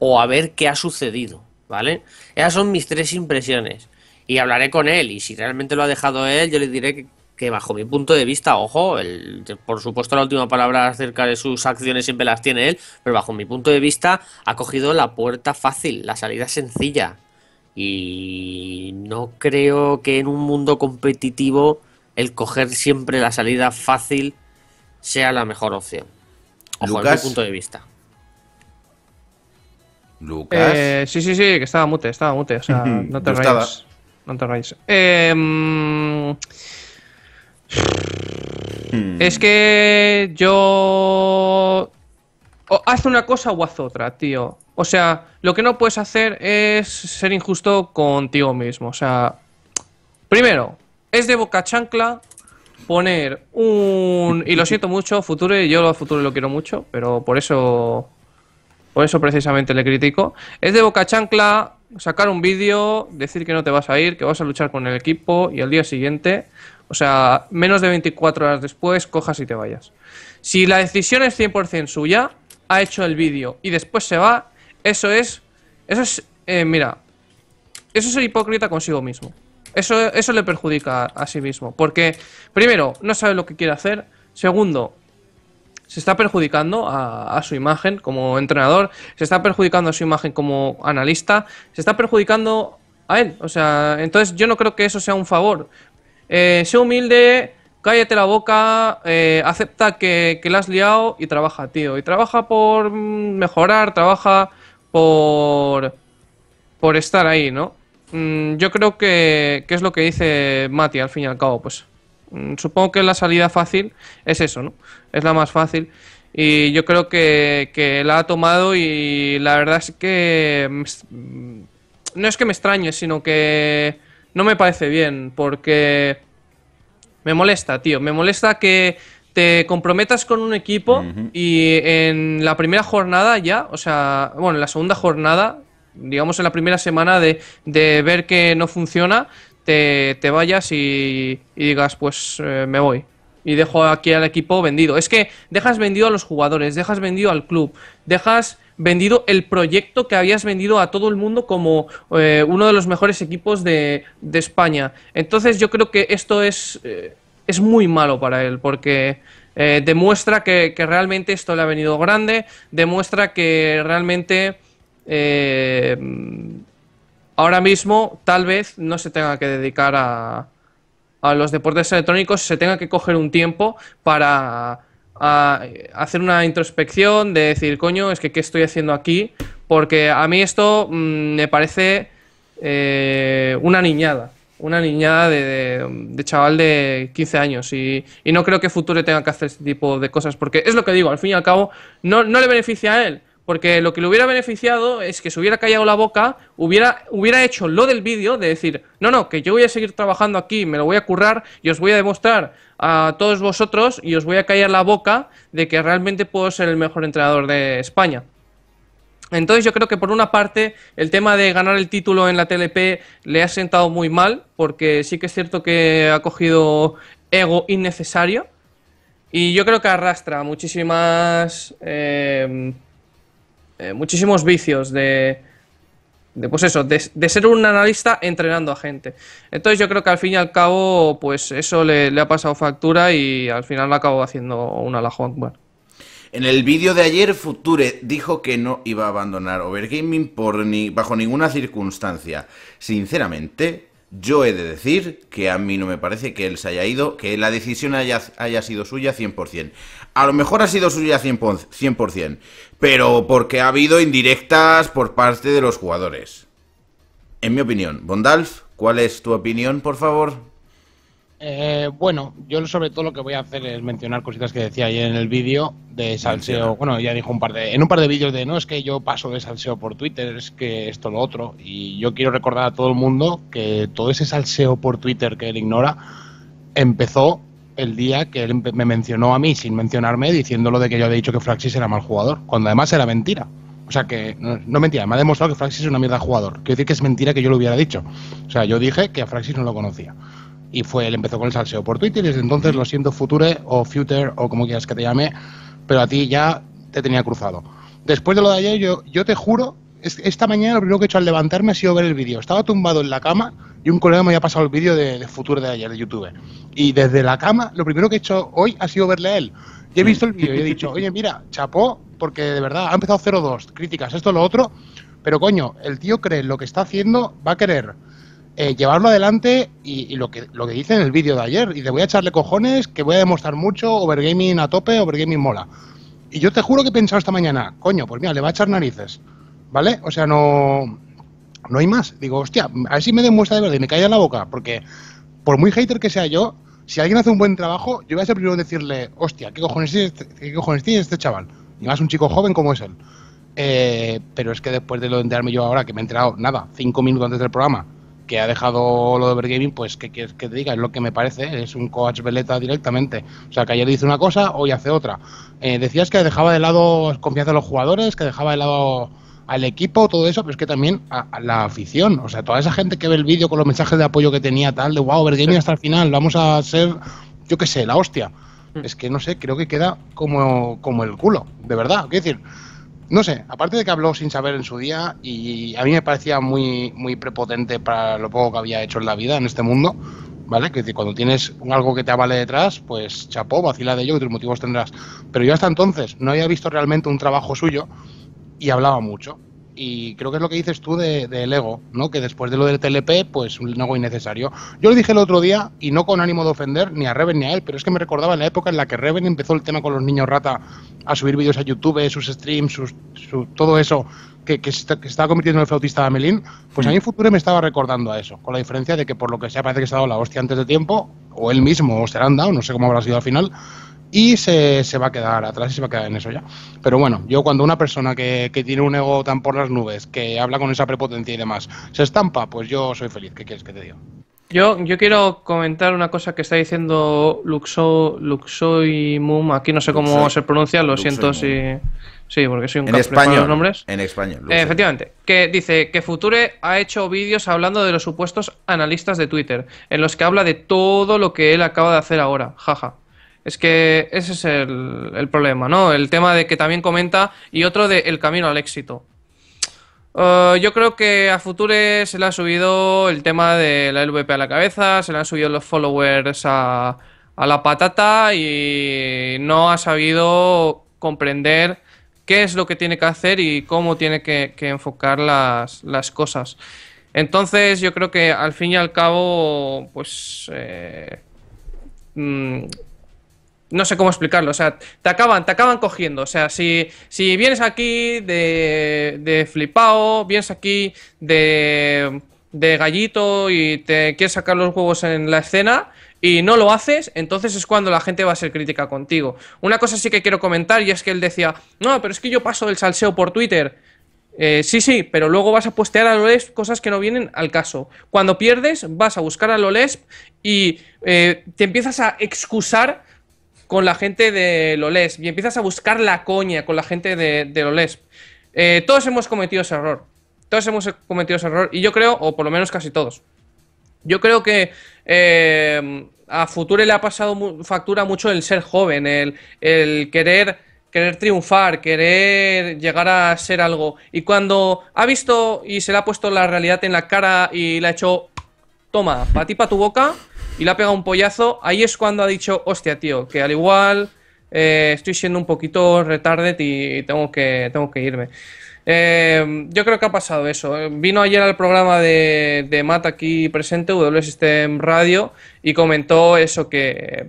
o a ver qué ha sucedido, ¿vale? Esas son mis tres impresiones. Y hablaré con él, y si realmente lo ha dejado él, yo le diré que, bajo mi punto de vista, ojo, el, por supuesto la última palabra acerca de sus acciones siempre las tiene él, pero bajo mi punto de vista ha cogido la puerta fácil, la salida sencilla, y no creo que en un mundo competitivo el coger siempre la salida fácil sea la mejor opción. O Lucas. mi punto de vista. Lucas. Eh, sí, sí, sí, que estaba mute, estaba mute. O sea, no te rayes. No te rayes. Em, hmm. Es que yo. haz una cosa o haz otra, tío. O sea, lo que no puedes hacer es ser injusto contigo mismo. O sea, primero, es de boca chancla poner un... Y lo siento mucho, Future, yo lo Future lo quiero mucho, pero por eso... Por eso precisamente le critico. Es de boca chancla sacar un vídeo, decir que no te vas a ir, que vas a luchar con el equipo y al día siguiente, o sea, menos de 24 horas después, cojas y te vayas. Si la decisión es 100% suya, ha hecho el vídeo y después se va, eso es... Eso es... Eh, mira. Eso es ser hipócrita consigo mismo. Eso, eso le perjudica a, sí mismo. Porque, primero, no sabe lo que quiere hacer. Segundo, se está perjudicando a, su imagen como entrenador, se está perjudicando a su imagen como analista, se está perjudicando a él. O sea, entonces yo no creo que eso sea un favor. Eh, sé humilde, cállate la boca, eh, acepta que, que la has liado y trabaja, tío. Y trabaja por mm, mejorar, trabaja por, estar ahí, ¿no? Mm, yo creo que, ¿Qué es lo que dice Mati, al fin y al cabo, pues mm, supongo que la salida fácil es eso, ¿no? Es la más fácil y yo creo que, que la ha tomado y la verdad es que mm, no es que me extrañe, sino que no me parece bien porque me molesta, tío, me molesta que te comprometas con un equipo y en la primera jornada ya, o sea, bueno, en la segunda jornada, digamos en la primera semana de, ver que no funciona, te, vayas y, digas, pues eh, me voy. Y dejo aquí al equipo vendido. Es que dejas vendido a los jugadores, dejas vendido al club, dejas vendido el proyecto que habías vendido a todo el mundo como eh, uno de los mejores equipos de, de, España. Entonces yo creo que esto es... Eh, es muy malo para él, porque eh, demuestra que, realmente esto le ha venido grande, demuestra que realmente eh, ahora mismo tal vez no se tenga que dedicar a, los deportes electrónicos, se tenga que coger un tiempo para a hacer una introspección de decir, coño, es que qué estoy haciendo aquí, porque a mí esto mm, me parece eh, una niñada una niñada de, chaval de 15 años y, no creo que Future tenga que hacer este tipo de cosas porque es lo que digo, al fin y al cabo no, no le beneficia a él. Porque lo que le hubiera beneficiado es que se hubiera callado la boca, hubiera, hubiera hecho lo del vídeo de decir, no, no, que yo voy a seguir trabajando aquí, me lo voy a currar y os voy a demostrar a todos vosotros y os voy a callar la boca de que realmente puedo ser el mejor entrenador de España. Entonces yo creo que por una parte el tema de ganar el título en la TLP le ha sentado muy mal, porque sí que es cierto que ha cogido ego innecesario, y yo creo que arrastra muchísimas... Em, eh, muchísimos vicios de, pues eso, de, ser un analista entrenando a gente. Entonces yo creo que al fin y al cabo, pues eso le, ha pasado factura y al final lo acabo haciendo un la Juan. Bueno. En el vídeo de ayer, Future dijo que no iba a abandonar Overgaming bajo ninguna circunstancia. Sinceramente, yo he de decir que a mí no me parece que él se haya ido, que la decisión haya, sido suya 100%. A lo mejor ha sido suya 100%, 100%, pero porque ha habido indirectas por parte de los jugadores. En mi opinión, Bondalf, ¿cuál es tu opinión, por favor? Eh, bueno, yo sobre todo lo que voy a hacer es mencionar cositas que decía ayer en el vídeo de salseo. Bueno, ya dijo un par de, en un par de vídeos de no, es que yo paso de salseo por Twitter, es que esto lo otro. Y yo quiero recordar a todo el mundo que todo ese salseo por Twitter que él ignora empezó el día que él me mencionó a mí sin mencionarme diciéndolo de que yo había dicho que Fraxis era mal jugador, cuando además era mentira. O sea que, no, no, mentira, me ha demostrado que Fraxis es una mierda jugador. Quiero decir que es mentira que yo lo hubiera dicho. O sea, yo dije que a Fraxis no lo conocía y fue, él empezó con el salseo por Twitter y desde entonces lo siento Future o Future o como quieras que te llame, pero a ti ya te tenía cruzado. Después de lo de ayer, yo, yo te juro, esta mañana lo primero que he hecho al levantarme ha sido ver el vídeo. Estaba tumbado en la cama y un colega me había pasado el vídeo de, de Future de ayer de YouTube. Y desde la cama, lo primero que he hecho hoy ha sido verle a él. Y he visto el vídeo y he dicho, oye, mira, chapó, porque de verdad ha empezado 0-2, críticas, esto, lo otro, pero coño, el tío cree lo que está haciendo, va a querer eh, llevarlo adelante y, lo, que, lo que dice en el vídeo de ayer. Y te voy a echarle cojones, que voy a demostrar mucho, overgaming a tope, overgaming mola. Y yo te juro que he pensado esta mañana, coño, pues mira, le va a echar narices. ¿Vale? O sea, no, no hay más. Digo, hostia, a ver si me demuestra de verdad y me calla en la boca. Porque por muy hater que sea yo, si alguien hace un buen trabajo, yo voy a ser el primero en decirle, hostia, ¿qué cojones tiene este, cojones tiene este chaval? Y más un chico joven como es él. Eh, pero es que después de lo de enterarme yo ahora, que me he enterado, nada, cinco minutos antes del programa, que ha dejado lo de Bergaming, pues que te diga? Es lo que me parece, es un coach veleta directamente. O sea, que ayer dice una cosa, hoy hace otra. Eh, decías que dejaba de lado confianza de los jugadores, que dejaba de lado al equipo, todo eso, pero es que también a, la afición, o sea, toda esa gente que ve el vídeo con los mensajes de apoyo que tenía, tal, de wow, Bergaming hasta el final, vamos a ser, yo qué sé, la hostia. Mm. Es que no sé, creo que queda como, como el culo, de verdad. Quiero decir, no sé, aparte de que habló sin saber en su día y a mí me parecía muy, muy prepotente para lo poco que había hecho en la vida, en este mundo, ¿vale? Que cuando tienes algo que te avale detrás, pues chapó, vacila de ello, y tus motivos tendrás. Pero yo hasta entonces no había visto realmente un trabajo suyo y hablaba mucho y creo que es lo que dices tú del de, ego, ¿no? Que después de lo del TLP, pues un ego innecesario. Yo lo dije el otro día, y no con ánimo de ofender ni a Reven ni a él, pero es que me recordaba en la época en la que Reven empezó el tema con los niños rata a subir vídeos a YouTube, sus streams, su, todo eso que, que, que, estaba convirtiendo en el flautista de Amelín, pues a mí mm. en futuro me estaba recordando a eso, con la diferencia de que por lo que sea parece que se ha dado la hostia antes de tiempo, o él mismo, o Seranda, dado, no sé cómo habrá sido al final, y se, va a quedar atrás y se va a quedar en eso ya. Pero bueno, yo cuando una persona que, tiene un ego tan por las nubes, que habla con esa prepotencia y demás, se estampa, pues yo soy feliz. ¿Qué quieres que te diga? Yo, yo quiero comentar una cosa que está diciendo Luxo, y Mum, aquí no sé cómo se pronuncia, lo siento si... Sí, porque soy un en español, los nombres. En español. Eh, efectivamente. Que dice que Future ha hecho vídeos hablando de los supuestos analistas de Twitter, en los que habla de todo lo que él acaba de hacer ahora. Jaja. Es que ese es el, problema, ¿no? El tema de que también comenta y otro de el camino al éxito. Eh, yo creo que a Future se le ha subido el tema de la LVP a la cabeza, se le han subido los followers a, la patata y no ha sabido comprender qué es lo que tiene que hacer y cómo tiene que, enfocar las, cosas. Entonces yo creo que al fin y al cabo, pues... Eh, mm, no sé cómo explicarlo, o sea, te acaban, te acaban cogiendo, o sea, si, si vienes aquí de, de flipao, vienes aquí de, de gallito y te quieres sacar los huevos en la escena y no lo haces, entonces es cuando la gente va a ser crítica contigo. Una cosa sí que quiero comentar y es que él decía, no, pero es que yo paso el salseo por Twitter. Eh, sí, sí, pero luego vas a postear a Lolesp cosas que no vienen al caso. Cuando pierdes, vas a buscar a Lolesp y eh, te empiezas a excusar con la gente de Loles... y empiezas a buscar la coña con la gente de, de Lolesp. Eh, todos hemos cometido ese error. Todos hemos cometido ese error y yo creo, o por lo menos casi todos. Yo creo que em, a Future le ha pasado factura mucho el ser joven, el, querer querer triunfar, querer llegar a ser algo. Y cuando ha visto y se le ha puesto la realidad en la cara y le ha hecho, toma, para ti, para tu boca, y le ha pegado un pollazo, ahí es cuando ha dicho, hostia, tío, que al igual eh, estoy siendo un poquito retarded y tengo que, tengo que irme. Eh, yo creo que ha pasado eso. Vino ayer al programa de, de Matt aquí presente, W System Radio, y comentó eso que,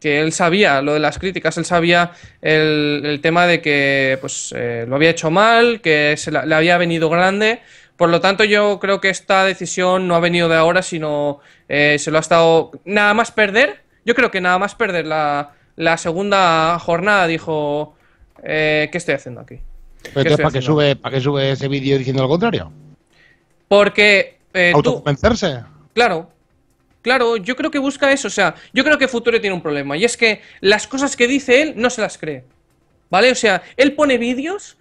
que él sabía lo de las críticas, él sabía el, el tema de que pues, eh, lo había hecho mal, que se le había venido grande. Por lo tanto, yo creo que esta decisión no ha venido de ahora, sino eh, se lo ha estado. Nada más perder. Yo creo que nada más perder la, segunda jornada dijo. Eh, ¿Qué estoy haciendo aquí? ¿para, qué sube, ¿para sube ese vídeo diciendo lo contrario? Porque. Eh, ¿Autoconvencerse? Claro. Claro, yo creo que busca eso. O sea, yo creo que Futuro tiene un problema. Y es que las cosas que dice él no se las cree. ¿Vale? O sea, él pone vídeos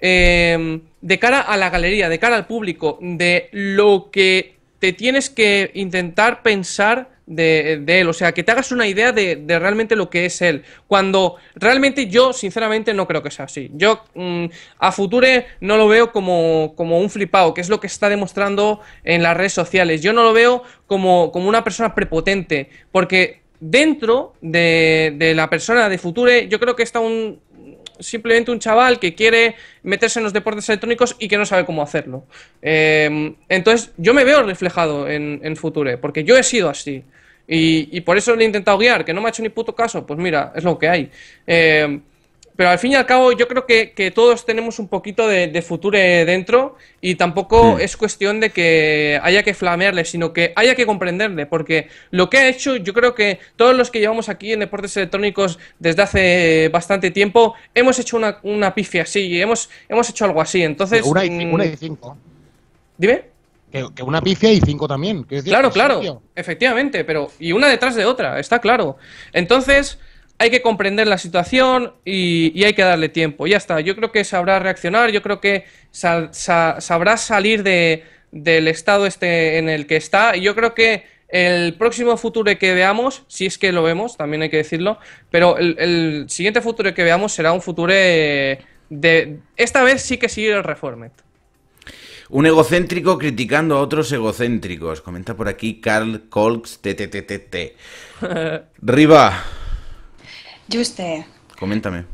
eh, de cara a la galería, de cara al público, de lo que te tienes que intentar pensar de, él, o sea, que te hagas una idea de, realmente lo que es él. Cuando realmente yo, sinceramente, no creo que sea así. Yo mm, a Future no lo veo como, como un flipado, que es lo que está demostrando en las redes sociales. Yo no lo veo como, como una persona prepotente, porque dentro de, de, la persona de Future, yo creo que está un, simplemente un chaval que quiere meterse en los deportes electrónicos y que no sabe cómo hacerlo. Em, entonces, yo me veo reflejado en, Future, porque yo he sido así. Y, y, por eso le he intentado guiar, que no me ha hecho ni puto caso, pues mira, es lo que hay. Em, pero al fin y al cabo yo creo que, que todos tenemos un poquito de, futuro dentro y tampoco es cuestión de que haya que flamearle, sino que haya que comprenderle, porque lo que ha hecho, yo creo que todos los que llevamos aquí en deportes electrónicos desde hace bastante tiempo, hemos hecho una, una pifia así, hemos, hemos hecho algo así, entonces... Una y, mm, cinco. Dime. Que, una pifia y cinco también. claro, claro, efectivamente, pero y una detrás de otra, está claro. Entonces hay que comprender la situación y, hay que darle tiempo. Ya está, yo creo que sabrá reaccionar, yo creo que sabrá salir de, del estado este en el que está. Y yo creo que el próximo futuro que veamos, si es que lo vemos, también hay que decirlo, pero el, siguiente futuro que veamos será un futuro eh, de... Esta vez sí que sigue el reforme. Un egocéntrico criticando a otros egocéntricos. Comenta por aquí Carl Kolks TTTT. Riva, usted. Coméntame.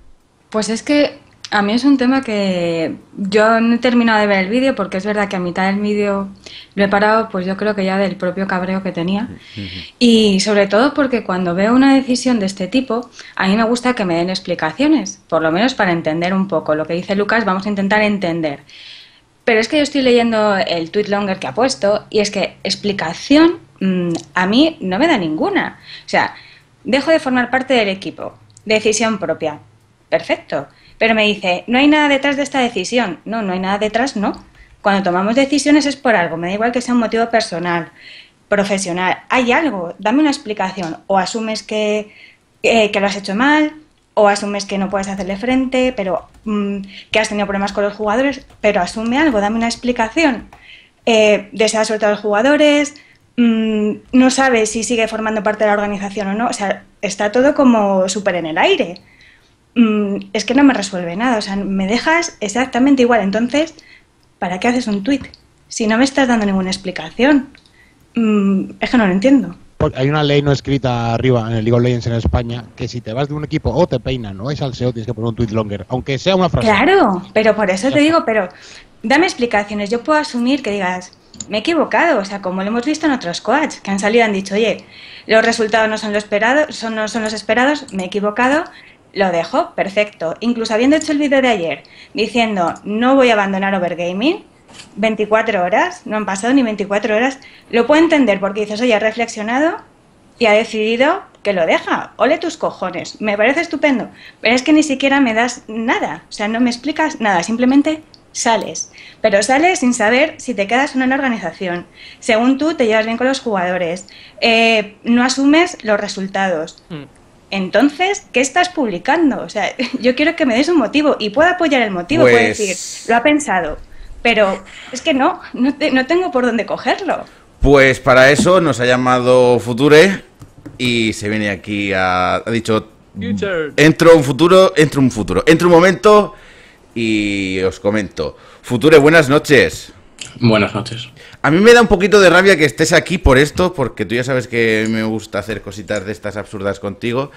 Pues es que a mí es un tema que yo no he terminado de ver el vídeo porque es verdad que a mitad del vídeo lo he parado, pues yo creo que ya del propio cabreo que tenía. Y sobre todo porque cuando veo una decisión de este tipo, a mí me gusta que me den explicaciones, por lo menos para entender un poco. Lo que dice Lucas, vamos a intentar entender. Pero es que yo estoy leyendo el tweet longer que ha puesto y es que explicación mm, a mí no me da ninguna. O sea, dejo de formar parte del equipo Decisión propia. Perfecto. Pero me dice, no hay nada detrás de esta decisión. No, no hay nada detrás, no. Cuando tomamos decisiones es por algo, me da igual que sea un motivo personal, profesional. Hay algo, dame una explicación. O asumes que, eh, que lo has hecho mal, o asumes que no puedes hacerle frente, pero mm, que has tenido problemas con los jugadores, pero asume algo, dame una explicación. Eh, deseas soltar a los jugadores, Mm, no sabe si sigue formando parte de la organización o no. O sea, está todo como súper en el aire. Mm, es que no me resuelve nada. O sea, me dejas exactamente igual. Entonces, ¿para qué haces un tweet? Si no me estás dando ninguna explicación. Mm, es que no lo entiendo hay una ley no escrita arriba en el League of Legends en España que si te vas de un equipo o te peinan no es al SEO tienes que poner un tweet longer, aunque sea una frase. Claro, pero por eso te digo, pero dame explicaciones. Yo puedo asumir que digas, me he equivocado, o sea, como lo hemos visto en otros squads que han salido y han dicho, oye, los resultados no son, los esperados, son, no son los esperados, me he equivocado, lo dejo, perfecto. Incluso habiendo hecho el vídeo de ayer diciendo, no voy a abandonar Overgaming, 24 horas, no han pasado ni 24 horas, lo puedo entender porque dices, oye, ha reflexionado y ha decidido que lo deja, ole tus cojones, me parece estupendo, pero es que ni siquiera me das nada, o sea, no me explicas nada, simplemente sales, pero sales sin saber si te quedas en una organización. Según tú, te llevas bien con los jugadores, eh, no asumes los resultados. Mm. Entonces, ¿qué estás publicando? O sea, yo quiero que me des un motivo y pueda apoyar el motivo, pues decir, lo ha pensado, pero es que no, no, tengo por dónde cogerlo. Pues para eso nos ha llamado Future y se viene aquí a... ha dicho... Entro un futuro, entro un futuro, entro un momento y os comento. Future, buenas noches. Buenas noches. A mí me da un poquito de rabia que estés aquí por esto, porque tú ya sabes que me gusta hacer cositas de estas absurdas contigo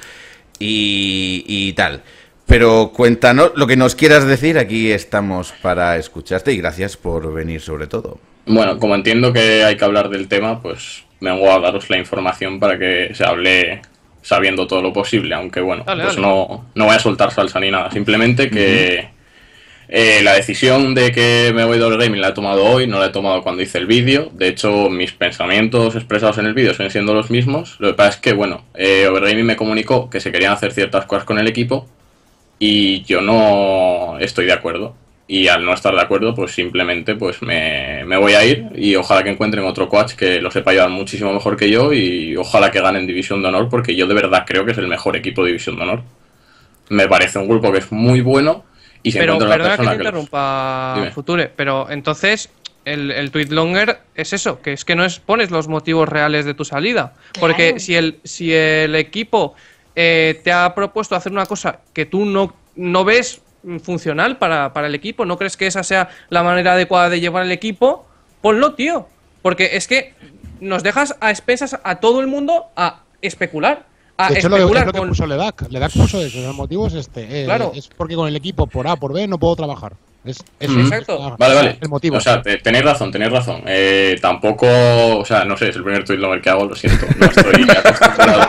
y, y tal. Pero cuéntanos lo que nos quieras decir, aquí estamos para escucharte y gracias por venir sobre todo. Bueno, como entiendo que hay que hablar del tema, pues vengo a daros la información para que se hable sabiendo todo lo posible, aunque bueno, pues No, no voy a soltar salsa ni nada, simplemente que... Eh, la decisión de que me voy de Overgaming la he tomado hoy, no la he tomado cuando hice el vídeo. De hecho, mis pensamientos expresados en el vídeo siguen siendo los mismos. Lo que pasa es que, bueno, eh, Overgaming me comunicó que se querían hacer ciertas cosas con el equipo y yo no estoy de acuerdo. Y al no estar de acuerdo, pues simplemente pues me, me voy a ir y ojalá que encuentren otro coach que lo sepa llevar muchísimo mejor que yo y ojalá que ganen División de Honor porque yo de verdad creo que es el mejor equipo de División de Honor. Me parece un grupo que es muy bueno, pero perdona que te interrumpa, Future, pero entonces el, tweet longer es eso, que es que no expones los motivos reales de tu salida. Porque si, el, si el equipo eh, te ha propuesto hacer una cosa que tú no, no ves funcional para, para, el equipo, no crees que esa sea la manera adecuada de llevar el equipo, ponlo, tío. Porque es que nos dejas a expensas a todo el mundo a especular. Ah, de hecho, lo, que, lo que puso Ledak. El motivo es este. Eh, claro. Es porque con el equipo por A, por B, no puedo trabajar. Es, vale, vale. El motivo. O sea, tenéis razón, tenéis razón. Eh, tampoco. O sea, no sé, es el primer tweet lover que hago, lo siento. No estoy acostumbrado.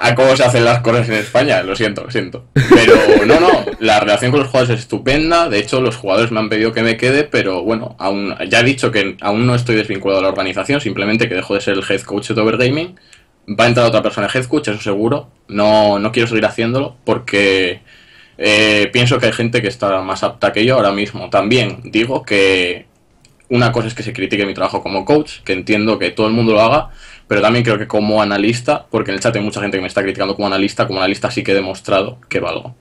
a cómo se hacen las cosas en España, lo siento, lo siento. Pero no, no, la relación con los jugadores es estupenda, de hecho los jugadores me han pedido que me quede, pero bueno, aún, ya he dicho que aún no estoy desvinculado de la organización, simplemente que dejo de ser el head coach de Overgaming va a entrar otra persona en Headcoach, eso seguro. No, no quiero seguir haciéndolo porque eh, pienso que hay gente que está más apta que yo ahora mismo. También digo que una cosa es que se critique mi trabajo como coach, que entiendo que todo el mundo lo haga, pero también creo que como analista, porque en el chat hay mucha gente que me está criticando como analista, como analista sí que he demostrado que valgo.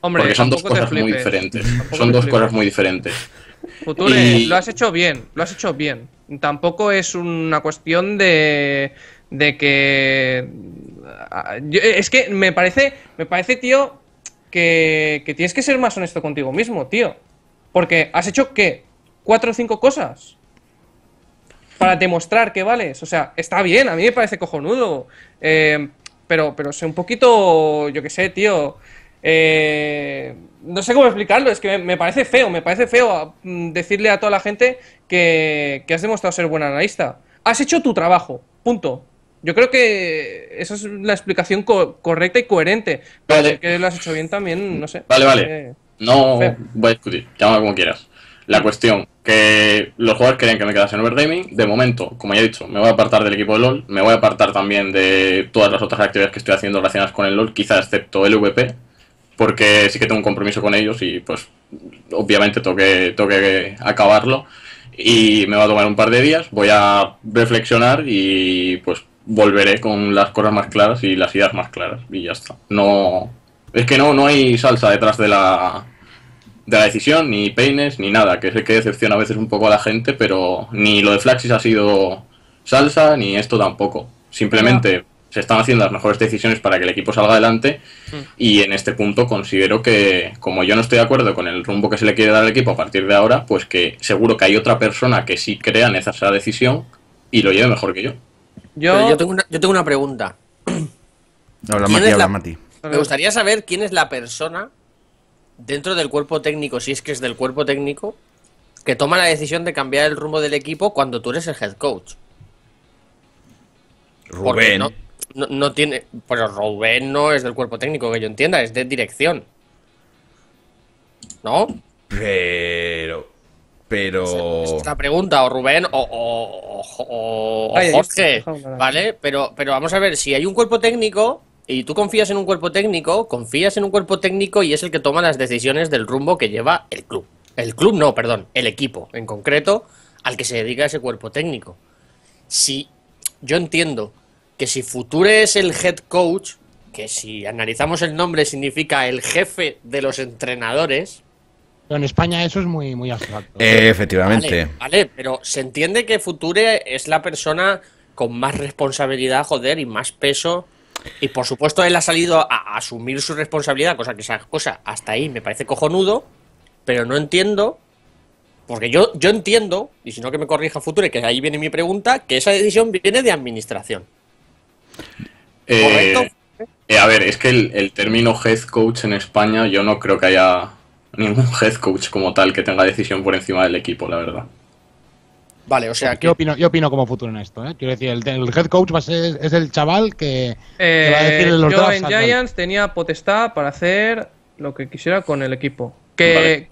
Hombre, porque son dos cosas muy diferentes. Son dos cosas muy diferentes. lo has hecho bien, lo has hecho bien. Tampoco es una cuestión de de que... Ah, eh, es que me parece, me parece tío, que, que tienes que ser más honesto contigo mismo, tío. Porque has hecho, ¿qué? ¿Cuatro o cinco cosas? Para demostrar que vales. O sea, está bien, a mí me parece cojonudo. Eh, pero, pero sé un poquito, yo qué sé, tío. Eh, no sé cómo explicarlo, es que me, parece feo, me parece feo ah, mm, decirle a toda la gente que, que has demostrado ser buen analista. Has hecho tu trabajo, punto. Yo creo que esa es la explicación correcta y coherente. Pero que lo has hecho bien también, no sé. Vale, vale. Eh, no voy a discutir, Llámame como quieras. La cuestión, que los jugadores creen que me quedase en Overgaming. De momento, como ya he dicho, me voy a apartar del equipo de LOL, me voy a apartar también de todas las otras actividades que estoy haciendo relacionadas con el LOL, quizá excepto el VP, porque sí que tengo un compromiso con ellos y pues obviamente toque toque tengo que acabarlo. Y me va a tomar un par de días, voy a reflexionar y pues volveré con las cosas más claras y las ideas más claras y ya está. No es que no no hay salsa detrás de la de la decisión ni peines ni nada, que sé que decepciona a veces un poco a la gente, pero ni lo de Flaxis ha sido salsa ni esto tampoco. Simplemente se están haciendo las mejores decisiones para que el equipo salga adelante mm. y en este punto considero que como yo no estoy de acuerdo con el rumbo que se le quiere dar al equipo a partir de ahora, pues que seguro que hay otra persona que sí crea en esa decisión y lo lleve mejor que yo. Yo... tengo una, yo tengo pregunta. Habla Mati, habla Mati. Me gustaría saber quién es la persona dentro del cuerpo técnico, si es que es del cuerpo técnico, que toma la decisión de cambiar el rumbo del equipo cuando tú eres el head coach. Rubén. no, no, tiene. Pero Rubén no es del cuerpo técnico, que yo entienda, es de dirección. ¿No? Pero pero... Es pregunta, o Rubén, o, o, Jorge, ¿vale? Pero, pero vamos a ver, si hay un cuerpo técnico y tú confías en un cuerpo técnico, confías en un cuerpo técnico y es el que toma las decisiones del rumbo que lleva el club. El club no, perdón, el equipo en concreto al que se dedica ese cuerpo técnico. Si yo entiendo que si Future es el head coach, que si analizamos el nombre significa el jefe de los entrenadores, en España eso es muy, muy abstracto. Eh, efectivamente. Vale, pero se entiende que Future es la persona con más responsabilidad, joder, y más peso. Y por supuesto él ha salido a, asumir su responsabilidad, cosa que esa cosa hasta ahí me parece cojonudo, pero no entiendo porque yo, yo entiendo, y si no que me corrija Future, que ahí viene mi pregunta, que esa decisión viene de administración. Eh, eh, a ver, es que el, el, término head coach en España yo no creo que haya ningún head coach como tal que tenga decisión por encima del equipo, la verdad. Vale, o sea, qué yo, opino, yo opino como futuro en esto. ¿eh? Quiero decir, el, head coach es el chaval que, eh, Yo en Giants tenía potestad para hacer lo que quisiera con el equipo. Que,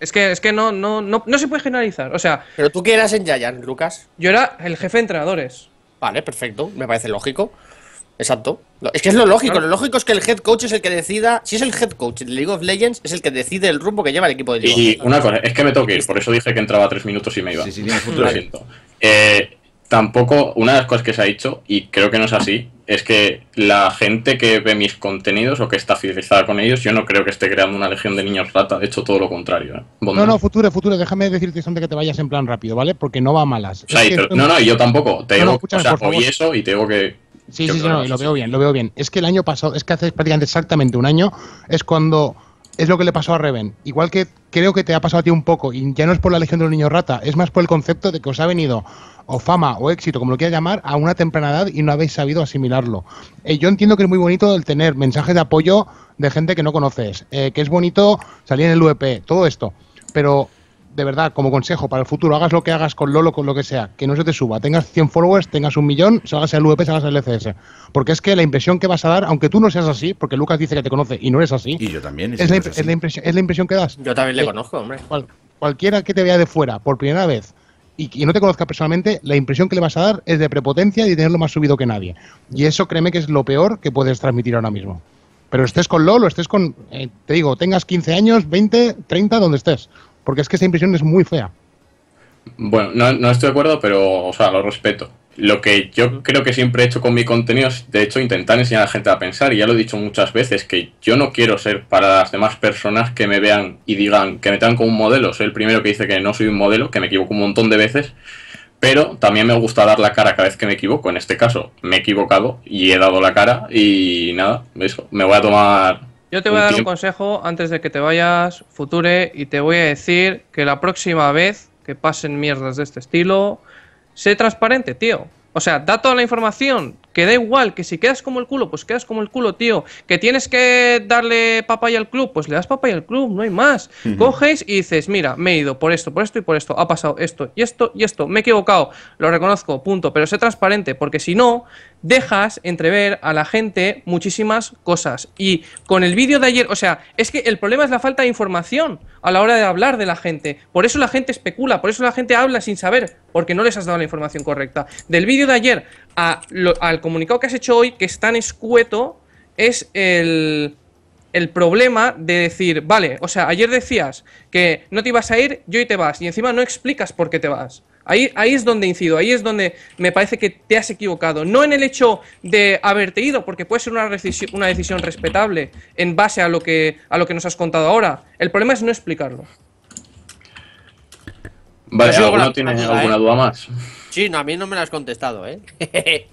es que, es que no, no, no, se puede generalizar. O sea, pero tú qué eras en Giants, Lucas. Yo era el jefe de entrenadores. Vale, perfecto, me parece lógico. Exacto. Es que es lo lógico. Lo lógico es que el head coach es el que decida. Si es el head coach de League of Legends, es el que decide el rumbo que lleva el equipo de League Y una cosa, es que me toque. ir. Por eso dije que entraba tres minutos y me iba. Sí, sí, tienes futuro. Lo siento. Eh, tampoco, una de las cosas que se ha dicho, y creo que no es así, es que la gente que ve mis contenidos o que está fidelizada con ellos, yo no creo que esté creando una legión de niños rata, de hecho todo lo contrario. ¿eh? No, no, futuro, futuro, déjame decirte antes que te vayas en plan rápido, ¿vale? Porque no va malas. no, no, yo tampoco, Tengo, o sea, oí eso y tengo que Sí, sí, sí, lo veo bien, lo veo bien. Es que el año pasado, es que hace prácticamente exactamente un año, es cuando es lo que le pasó a Reven. Igual que creo que te ha pasado a ti un poco, y ya no es por la Legión del niño Rata, es más por el concepto de que os ha venido o fama o éxito, como lo quieras llamar, a una temprana edad y no habéis sabido asimilarlo. Eh, yo entiendo que es muy bonito el tener mensajes de apoyo de gente que no conoces, eh, que es bonito salir en el VP, todo esto, pero de verdad, como consejo para el futuro, hagas lo que hagas con Lolo, con lo que sea, que no se te suba. Tengas 100 followers, tengas un millón, salgas el VP, salgas el ECS. Porque es que la impresión que vas a dar, aunque tú no seas así, porque Lucas dice que te conoce y no eres así. Y yo también. es, la, impresión, es, la, impresión, que das. Yo también le eh, conozco, hombre. cualquiera que te vea de fuera por primera vez y, no te conozca personalmente, la impresión que le vas a dar es de prepotencia y de tenerlo más subido que nadie. Y eso créeme que es lo peor que puedes transmitir ahora mismo. Pero estés con Lolo, estés con, eh, te digo, tengas 15 años, 20, 30, donde estés porque es que esa impresión es muy fea. Bueno, no, estoy de acuerdo, pero, o sea, lo respeto. Lo que yo creo que siempre he hecho con mi contenido es, de hecho, intentar enseñar a la gente a pensar, y ya lo he dicho muchas veces, que yo no quiero ser para las demás personas que me vean y digan, que me tengan como un modelo. Soy el primero que dice que no soy un modelo, que me equivoco un montón de veces, pero también me gusta dar la cara cada vez que me equivoco. En este caso, me he equivocado y he dado la cara, y nada, me voy a tomar yo te voy a dar un consejo antes de que te vayas, Future, y te voy a decir que la próxima vez que pasen mierdas de este estilo, sé transparente, tío. O sea, da toda la información que da igual, que si quedas como el culo, pues quedas como el culo, tío. Que tienes que darle papaya al club, pues le das papaya al club, no hay más. Coges y dices, mira, me he ido por esto, por esto y por esto, ha pasado esto y esto y esto, me he equivocado, lo reconozco, punto. Pero sé transparente, porque si no, dejas entrever a la gente muchísimas cosas. Y con el vídeo de ayer, o sea, es que el problema es la falta de información a la hora de hablar de la gente. Por eso la gente especula, por eso la gente habla sin saber, porque no les has dado la información correcta. Del vídeo de ayer a lo, al comunicado que has hecho hoy, que es tan escueto, es el, el problema de decir, vale, o sea, ayer decías que no te ibas a ir y te vas, y encima no explicas por qué te vas. Ahí, es donde incido, ahí es donde me parece que te has equivocado. No en el hecho de haberte ido, porque puede ser una, decisión, respetable en base a lo, que, a lo que nos has contado ahora. El problema es no explicarlo. Vale, no tiene alguna ¿eh? duda más? Sí, a mí no me lo has contestado, ¿eh?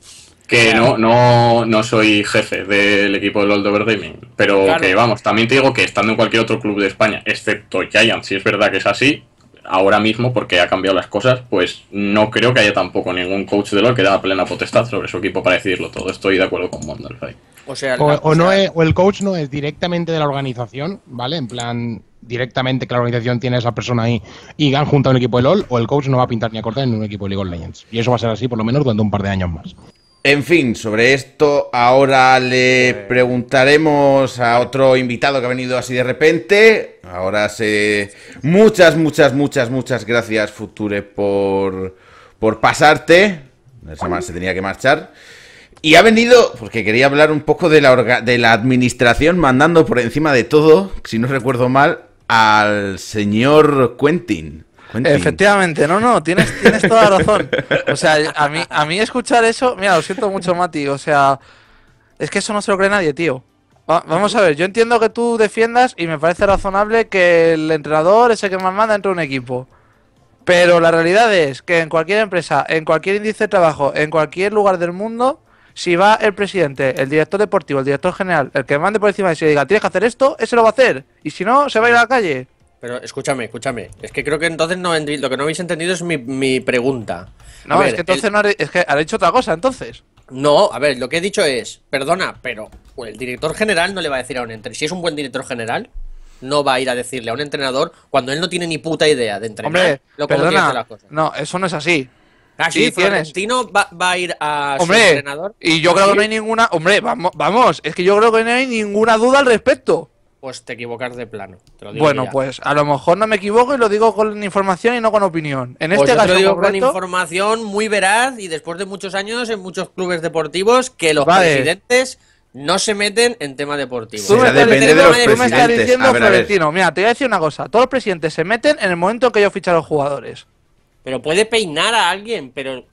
que no, no, no soy jefe del equipo del Old Overgaming. pero que vamos, también te digo que estando en cualquier otro club de España, excepto Giants, si es verdad que es así, ahora mismo porque ha cambiado las cosas, pues no creo que haya tampoco ningún coach de LoL que da plena potestad sobre su equipo para decidirlo todo. Estoy de acuerdo con Wonderfly. O sea, o, no o el coach no es directamente de la organización, ¿vale? En plan, directamente que la organización tiene a esa persona ahí y junto a un equipo de LOL, o el coach no va a pintar ni a cortar en un equipo de League of Legends. Y eso va a ser así por lo menos durante un par de años más. En fin, sobre esto ahora le preguntaremos a otro invitado que ha venido así de repente. Ahora se... Muchas, muchas, muchas, muchas gracias Future por, por pasarte. se tenía que marchar. Y ha venido, porque quería hablar un poco de la, de la administración mandando por encima de todo, si no recuerdo mal, al señor Quentin. Efectivamente, no, no, tienes, tienes toda razón. O sea, a mí, a mí escuchar eso, mira, lo siento mucho, Mati, o sea, es que eso no se lo cree nadie, tío. vamos a ver, yo entiendo que tú defiendas y me parece razonable que el entrenador es el que más manda entre un equipo. Pero la realidad es que en cualquier empresa, en cualquier índice de trabajo, en cualquier lugar del mundo, si va el presidente, el director deportivo, el director general, el que mande por encima y se diga, tienes que hacer esto, ese lo va a hacer. Y si no, se va a ir a la calle. Pero escúchame, escúchame. Es que creo que entonces no lo que no habéis entendido es mi, pregunta. No, es que entonces no ha, es que ha dicho otra cosa, entonces. No, a ver, lo que he dicho es, perdona, pero el director general no le va a decir a un entrenador. Si es un buen director general, no va a ir a decirle a un entrenador cuando él no tiene ni puta idea de entrenar. Hombre, lo perdona, no, eso no es así. Aquí ah, Florentino va, a ir a hombre, entrenador. Y yo creo que no hay ninguna. Hombre, vamos, vamos, es que yo creo que no hay ninguna duda al respecto. Pues te equivocas de plano. bueno, pues a lo mejor no me equivoco y lo digo con información y no con opinión. En pues este caso. lo digo con información muy veraz y después de muchos años en muchos clubes deportivos que los presidentes no se meten en tema deportivo. Tú mira, te voy a decir una cosa. Todos los presidentes se meten en el momento que yo ficho a los jugadores. Pero puede peinar a alguien, pero.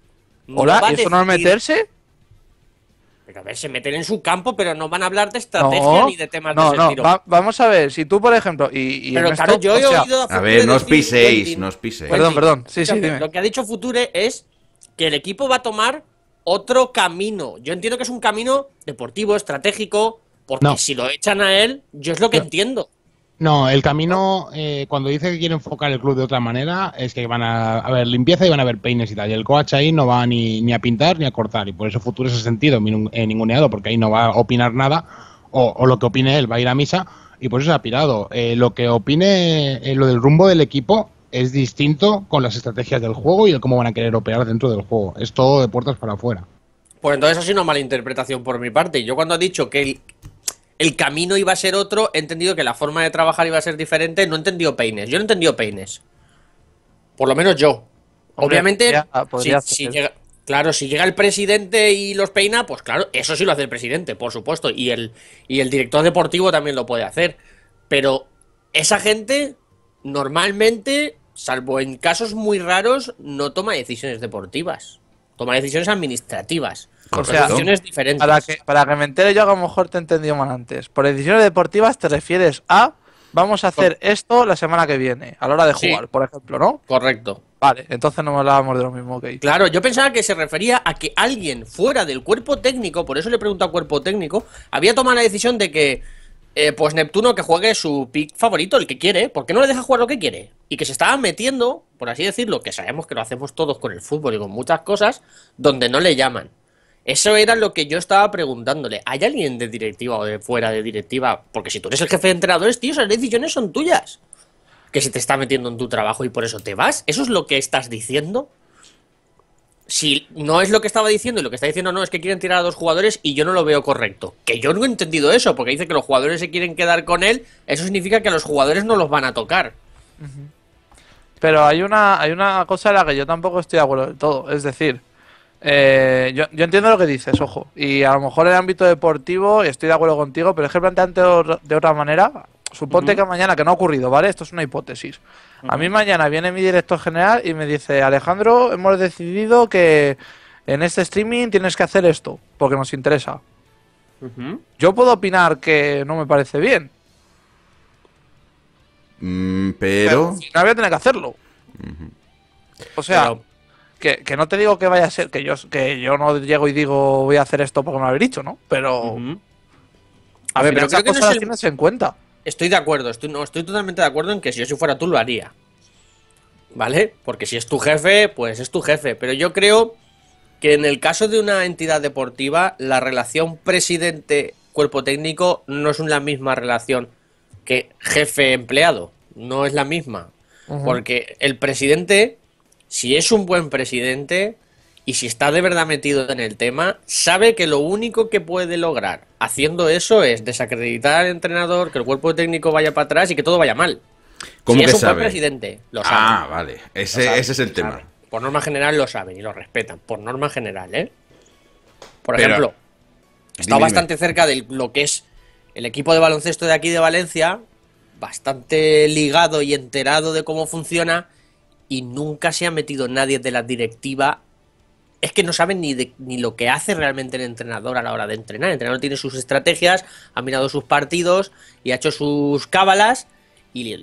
No Hola, ¿eso no es meterse? Pero a ver, se meten en su campo, pero no van a hablar de estrategia ni de temas de ese no. vamos a ver, si tú, por ejemplo. Y, A, ver, no os piséis, no os piséis. Perdón, perdón. Sí, sí, Lo que ha dicho Future es que el equipo va a tomar otro camino. Yo entiendo que es un camino deportivo, estratégico, porque si lo echan a él, yo es lo que entiendo. No, el camino, eh, cuando dice que quiere enfocar el club de otra manera, es que van a haber limpieza y van a haber peines y tal. Y el coach ahí no va ni, a pintar ni a cortar. Y por eso Futuro ese sentido, eh, ninguneado, porque ahí no va a opinar nada. O, lo que opine él va a ir a misa. Y por eso se ha pirado. Eh, lo que opine, lo del rumbo del equipo, es distinto con las estrategias del juego y el cómo van a querer operar dentro del juego. Es todo de puertas para afuera. Pues entonces ha sido una mala interpretación por mi parte. Yo cuando ha dicho que el, el camino iba a ser otro, he entendido que la forma de trabajar iba a ser diferente, no he entendido peines. Yo no he entendido peines. Por lo menos yo. Obviamente, claro, si llega el presidente y los peina, pues claro, eso sí lo hace el presidente, por supuesto. Y el, y el director deportivo también lo puede hacer. Pero esa gente, normalmente, salvo en casos muy raros, no toma decisiones deportivas. Toma decisiones administrativas. O sea, diferentes. Para que, me entere yo, a lo mejor te he mal antes. Por decisiones deportivas te refieres a vamos a hacer esto la semana que viene, a la hora de jugar, por ejemplo, ¿no? Correcto. Vale, entonces no hablábamos de lo mismo que Claro, yo pensaba que se refería a que alguien fuera del cuerpo técnico, por eso le pregunto al cuerpo técnico, había tomado la decisión de que, eh, pues Neptuno que juegue su pick favorito, el que quiere, ¿Por qué no le deja jugar lo que quiere. Y que se estaba metiendo, por así decirlo, que sabemos que lo hacemos todos con el fútbol y con muchas cosas, donde no le llaman. Eso era lo que yo estaba preguntándole. ¿Hay alguien de directiva o de fuera de directiva? Porque si tú eres el jefe de entrenadores, tío, esas decisiones son tuyas. Que se te está metiendo en tu trabajo y por eso te vas. ¿Eso es lo que estás diciendo? Si no es lo que estaba diciendo y lo que está diciendo no es que quieren tirar a dos jugadores y yo no lo veo correcto. Que yo no he entendido eso, porque dice que los jugadores se quieren quedar con él, eso significa que a los jugadores no los van a tocar. Pero hay una, hay una cosa en la que yo tampoco estoy de acuerdo todo. Es decir, eh, yo, entiendo lo que dices, ojo. Y a lo mejor en el ámbito deportivo estoy de acuerdo contigo, pero es que planteante de otra manera. Suponte que mañana, que no ha ocurrido, ¿vale? Esto es una hipótesis. A mí mañana viene mi director general y me dice, Alejandro, hemos decidido que en este streaming tienes que hacer esto, porque nos interesa. Yo puedo opinar que no me parece bien. Mm, pero... no voy a tener que hacerlo. O sea que, no te digo que vaya a ser, que yo, que yo no llego y digo voy a hacer esto porque me lo habéis dicho, ¿no? Pero. A, ver, pero qué que no se en cuenta. Estoy de acuerdo, estoy, no, estoy totalmente de acuerdo en que si yo si fuera tú lo haría. ¿Vale? Porque si es tu jefe, pues es tu jefe. Pero yo creo que en el caso de una entidad deportiva, la relación presidente-cuerpo técnico no es la misma relación que jefe-empleado. No es la misma. Porque el presidente si es un buen presidente y si está de verdad metido en el tema, sabe que lo único que puede lograr haciendo eso es desacreditar al entrenador, que el cuerpo técnico vaya para atrás y que todo vaya mal. ¿Cómo si es un buen presidente, lo sabe. Ah, vale. Ese, es el tema. Por norma general lo saben y lo respetan. Por norma general, ¿eh? Por ejemplo, Está bastante cerca de lo que es el equipo de baloncesto de aquí de Valencia, bastante ligado y enterado de cómo funciona y nunca se ha metido nadie de la directiva. Es que no saben ni, de, ni lo que hace realmente el entrenador a la hora de entrenar. El entrenador tiene sus estrategias, ha mirado sus partidos y ha hecho sus cábalas y,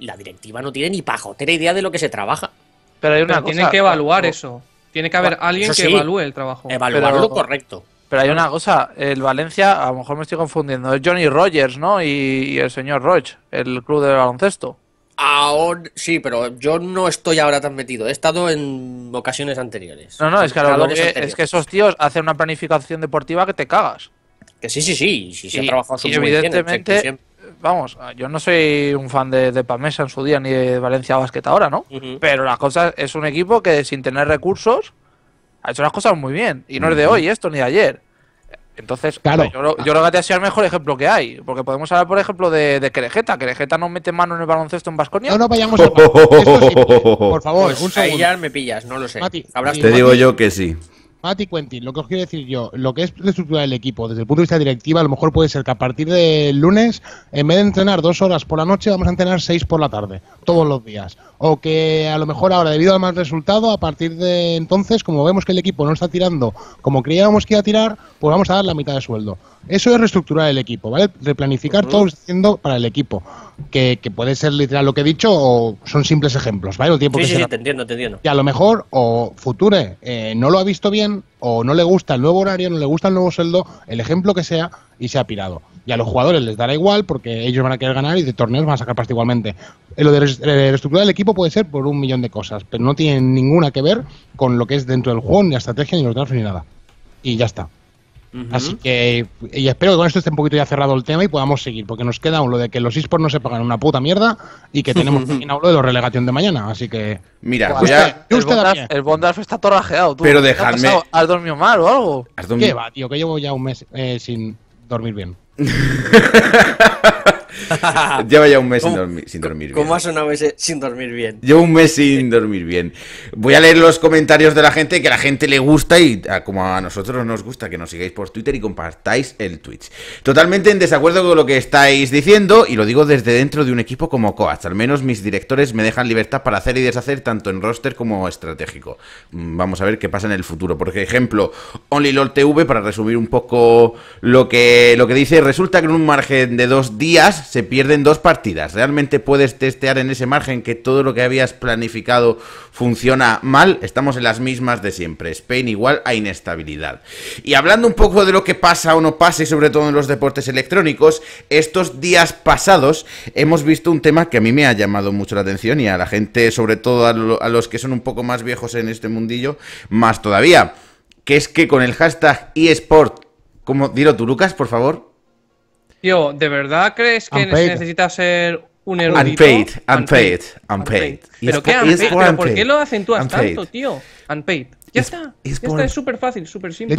la directiva no tiene ni tiene idea de lo que se trabaja. Pero hay una cosa, tiene que evaluar eso. Tiene que haber alguien que evalúe el trabajo. Evaluarlo lo correcto. Pero hay una cosa, el Valencia, a lo mejor me estoy confundiendo, es Johnny Rogers, ¿no? Y, el señor Roche, el club de baloncesto. Ahora sí, pero yo no estoy ahora tan metido. He estado en ocasiones anteriores. No, no, es que, es que esos tíos hacen una planificación deportiva que te cagas. Que sí, sí, sí. se ha trabajado este, evidentemente, vamos, yo no soy un fan de, de, Pamesa en su día ni de Valencia Basket ahora, ¿no? Pero la cosa es un equipo que sin tener recursos ha hecho las cosas muy bien. Y no es de hoy esto ni de ayer. Entonces, pues, claro. yo, creo te ha sido el mejor ejemplo que hay. Porque podemos hablar, por ejemplo, de, de Querejeta. Querejeta no mete mano en el baloncesto en Vasconia. No, no vayamos a... Por favor, pues un ahí me pillas, no lo sé. Te digo yo que sí. Mati Quentin, lo que os quiero decir yo, lo que es reestructurar el equipo desde el punto de vista directiva, a lo mejor puede ser que a partir del lunes, en vez de entrenar dos horas por la noche, vamos a entrenar seis por la tarde, todos los días. O que a lo mejor ahora, debido al mal resultado, a partir de entonces, como vemos que el equipo no está tirando como creíamos que iba a tirar, pues vamos a dar la mitad de sueldo. Eso es reestructurar el equipo, ¿vale? Replanificar lo que todo haciendo para el equipo. Que, puede ser literal lo que he dicho o son simples ejemplos, ¿vale? El tiempo sí, que sí, sí, te entiendo, te entiendo. Y a lo mejor, o Future, eh, no lo ha visto bien o no le gusta el nuevo horario, no le gusta el nuevo sueldo, el ejemplo que sea, y se ha pirado. Y a los jugadores les dará igual porque ellos van a querer ganar y de torneos van a sacar parte igualmente. Eh, lo de eh, estructura del equipo puede ser por un millón de cosas, pero no tiene ninguna que ver con lo que es dentro del juego, ni la estrategia, ni los drafts, ni nada. Y ya está. Así que, y espero que con esto esté un poquito ya cerrado el tema y podamos seguir, porque nos queda uno lo de que los esports no se pagan una puta mierda y que tenemos un de la relegación de mañana. Así que. Mira, el, usted está torrajeado, tú. Pero dejadme. Has, dormido mal o algo? ¿Qué va, tío? Que llevo ya un mes eh, sin dormir bien. Lleva ya un mes sin dormir, bien. ¿Cómo ha sonado ese sin dormir bien? Llevo un mes sin dormir bien. Voy a leer los comentarios de la gente, que a la gente le gusta y como a nosotros nos gusta que nos sigáis por Twitter y compartáis el Twitch. Totalmente en desacuerdo con lo que estáis diciendo y lo digo desde dentro de un equipo como Coach. Al menos mis directores me dejan libertad para hacer y deshacer tanto en roster como estratégico. Mm, vamos a ver qué pasa en el futuro. porque ejemplo, OnlyLolTV, para resumir un poco lo que, lo que dice, resulta que en un margen de dos días se pierden dos partidas. ¿Realmente puedes testear en ese margen que todo lo que habías planificado funciona mal? Estamos en las mismas de siempre. Spain igual a inestabilidad. Y hablando un poco de lo que pasa o no pasa, y sobre todo en los deportes electrónicos, estos días pasados hemos visto un tema que a mí me ha llamado mucho la atención y a la gente, sobre todo a, los que son un poco más viejos en este mundillo, más todavía. Que es que con el hashtag eSport, como dilo tú, Lucas, por favor. Tío, ¿de verdad crees que necesitas necesita ser un erudito? Unpaid, unpaid, unpaid. unpaid. ¿Pero qué unpaid? ¿Pero ¿Por qué lo acentúas tanto, tío? Unpaid. Ya está. Es es súper fácil, súper simple.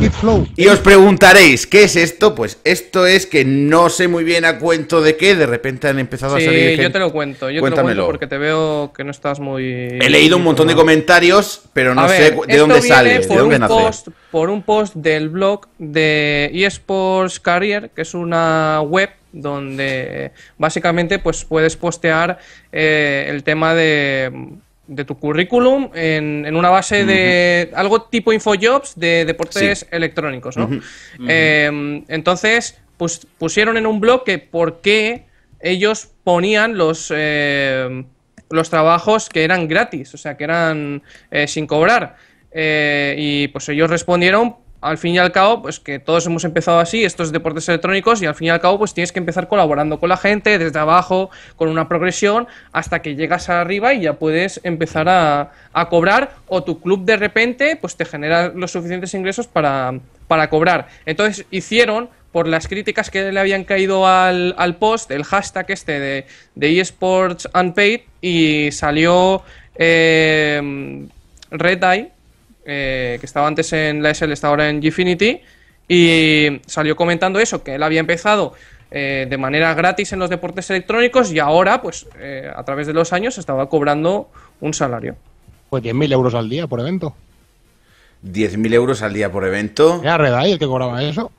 Y os preguntaréis, ¿qué es esto? Pues esto es que no sé muy bien a cuento de qué, de repente han empezado a salir. Sí, yo te lo cuento, yo te lo cuento porque te veo que no estás muy. He leído un montón de comentarios, pero no sé de dónde sale, de dónde nace. por un post del blog de eSports carrier que es una web donde básicamente pues puedes postear eh, el tema de de tu currículum en, una base de algo tipo InfoJobs de deportes electrónicos, ¿no? Em, entonces, pues, pusieron en un blog que por qué ellos ponían los, em, los trabajos que eran gratis, o sea, que eran eh, sin cobrar. Eh, y pues ellos respondieron al fin y al cabo, pues que todos hemos empezado así, estos deportes electrónicos, y al fin y al cabo, pues tienes que empezar colaborando con la gente, desde abajo, con una progresión, hasta que llegas arriba y ya puedes empezar a, cobrar, o tu club de repente, pues te genera los suficientes ingresos para, cobrar. Entonces hicieron, por las críticas que le habían caído al, post, el hashtag este de, de eSports Unpaid, y salió eh, Red Eye eh, que estaba antes en la SL, está ahora en Gfinity, y salió comentando eso, que él había empezado eh, de manera gratis en los deportes electrónicos y ahora, pues eh, a través de los años, estaba cobrando un salario. Pues 10.000 euros al día por evento. 10.000 euros al día por evento. Era Redai el que cobraba eso.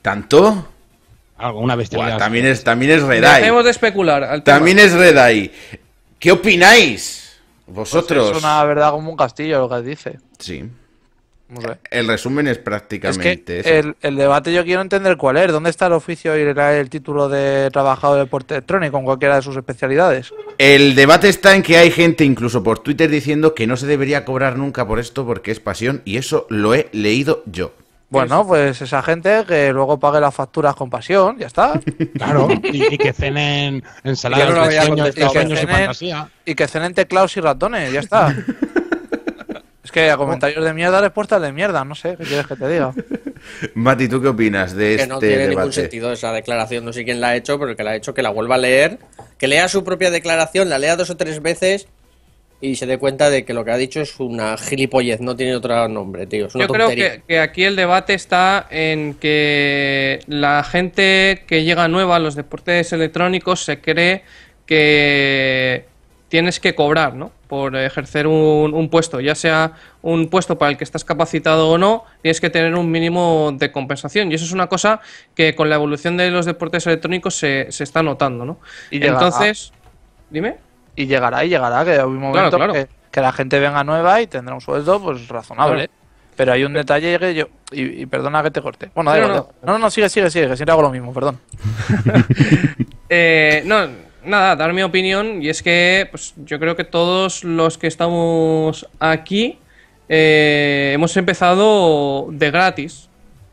¿Tanto? Alguna bestia también es, también es Redai. de especular. También es Redai. ¿Qué opináis? Vosotros. Pues es una verdad como un castillo lo que dice. Sí. El resumen es prácticamente El, debate yo quiero entender cuál es. ¿Dónde está el oficio y el, el título de trabajador de deporte electrónico en cualquiera de sus especialidades? El debate está en que hay gente, incluso por Twitter, diciendo que no se debería cobrar nunca por esto porque es pasión y eso lo he leído yo. Bueno, pues esa gente que luego pague las facturas con pasión, ya está. Claro, y, que cenen ensaladas de sueños, y, que cenen, y Y que cenen teclados y ratones, ya está. es que a comentarios oh. de mierda, respuestas de mierda, no sé, ¿qué quieres que te diga? Mati, ¿tú qué opinas de este debate? no tiene ningún sentido esa declaración, no sé quién la ha hecho, pero el que la ha hecho que la vuelva a leer, que lea su propia declaración, la lea dos o tres veces y se dé cuenta de que lo que ha dicho es una gilipollez, no tiene otro nombre, tío. Yo creo que, aquí el debate está en que la gente que llega nueva a los deportes electrónicos se cree que tienes que cobrar, ¿no? Por ejercer un, puesto, ya sea un puesto para el que estás capacitado o no, tienes que tener un mínimo de compensación. Y eso es una cosa que con la evolución de los deportes electrónicos se, se está notando, ¿no? Entonces, dime. Y llegará y llegará, que hay un momento Que, la gente venga nueva y tendrá un sueldo pues razonable. Pero hay un detalle que yo. Y, perdona que te corte. Bueno, no, no. no, sigue, sigue, sigue, que siempre hago lo mismo, perdón. eh, no nada, dar mi opinión y es que pues, yo creo que todos los que estamos aquí eh, hemos empezado de gratis.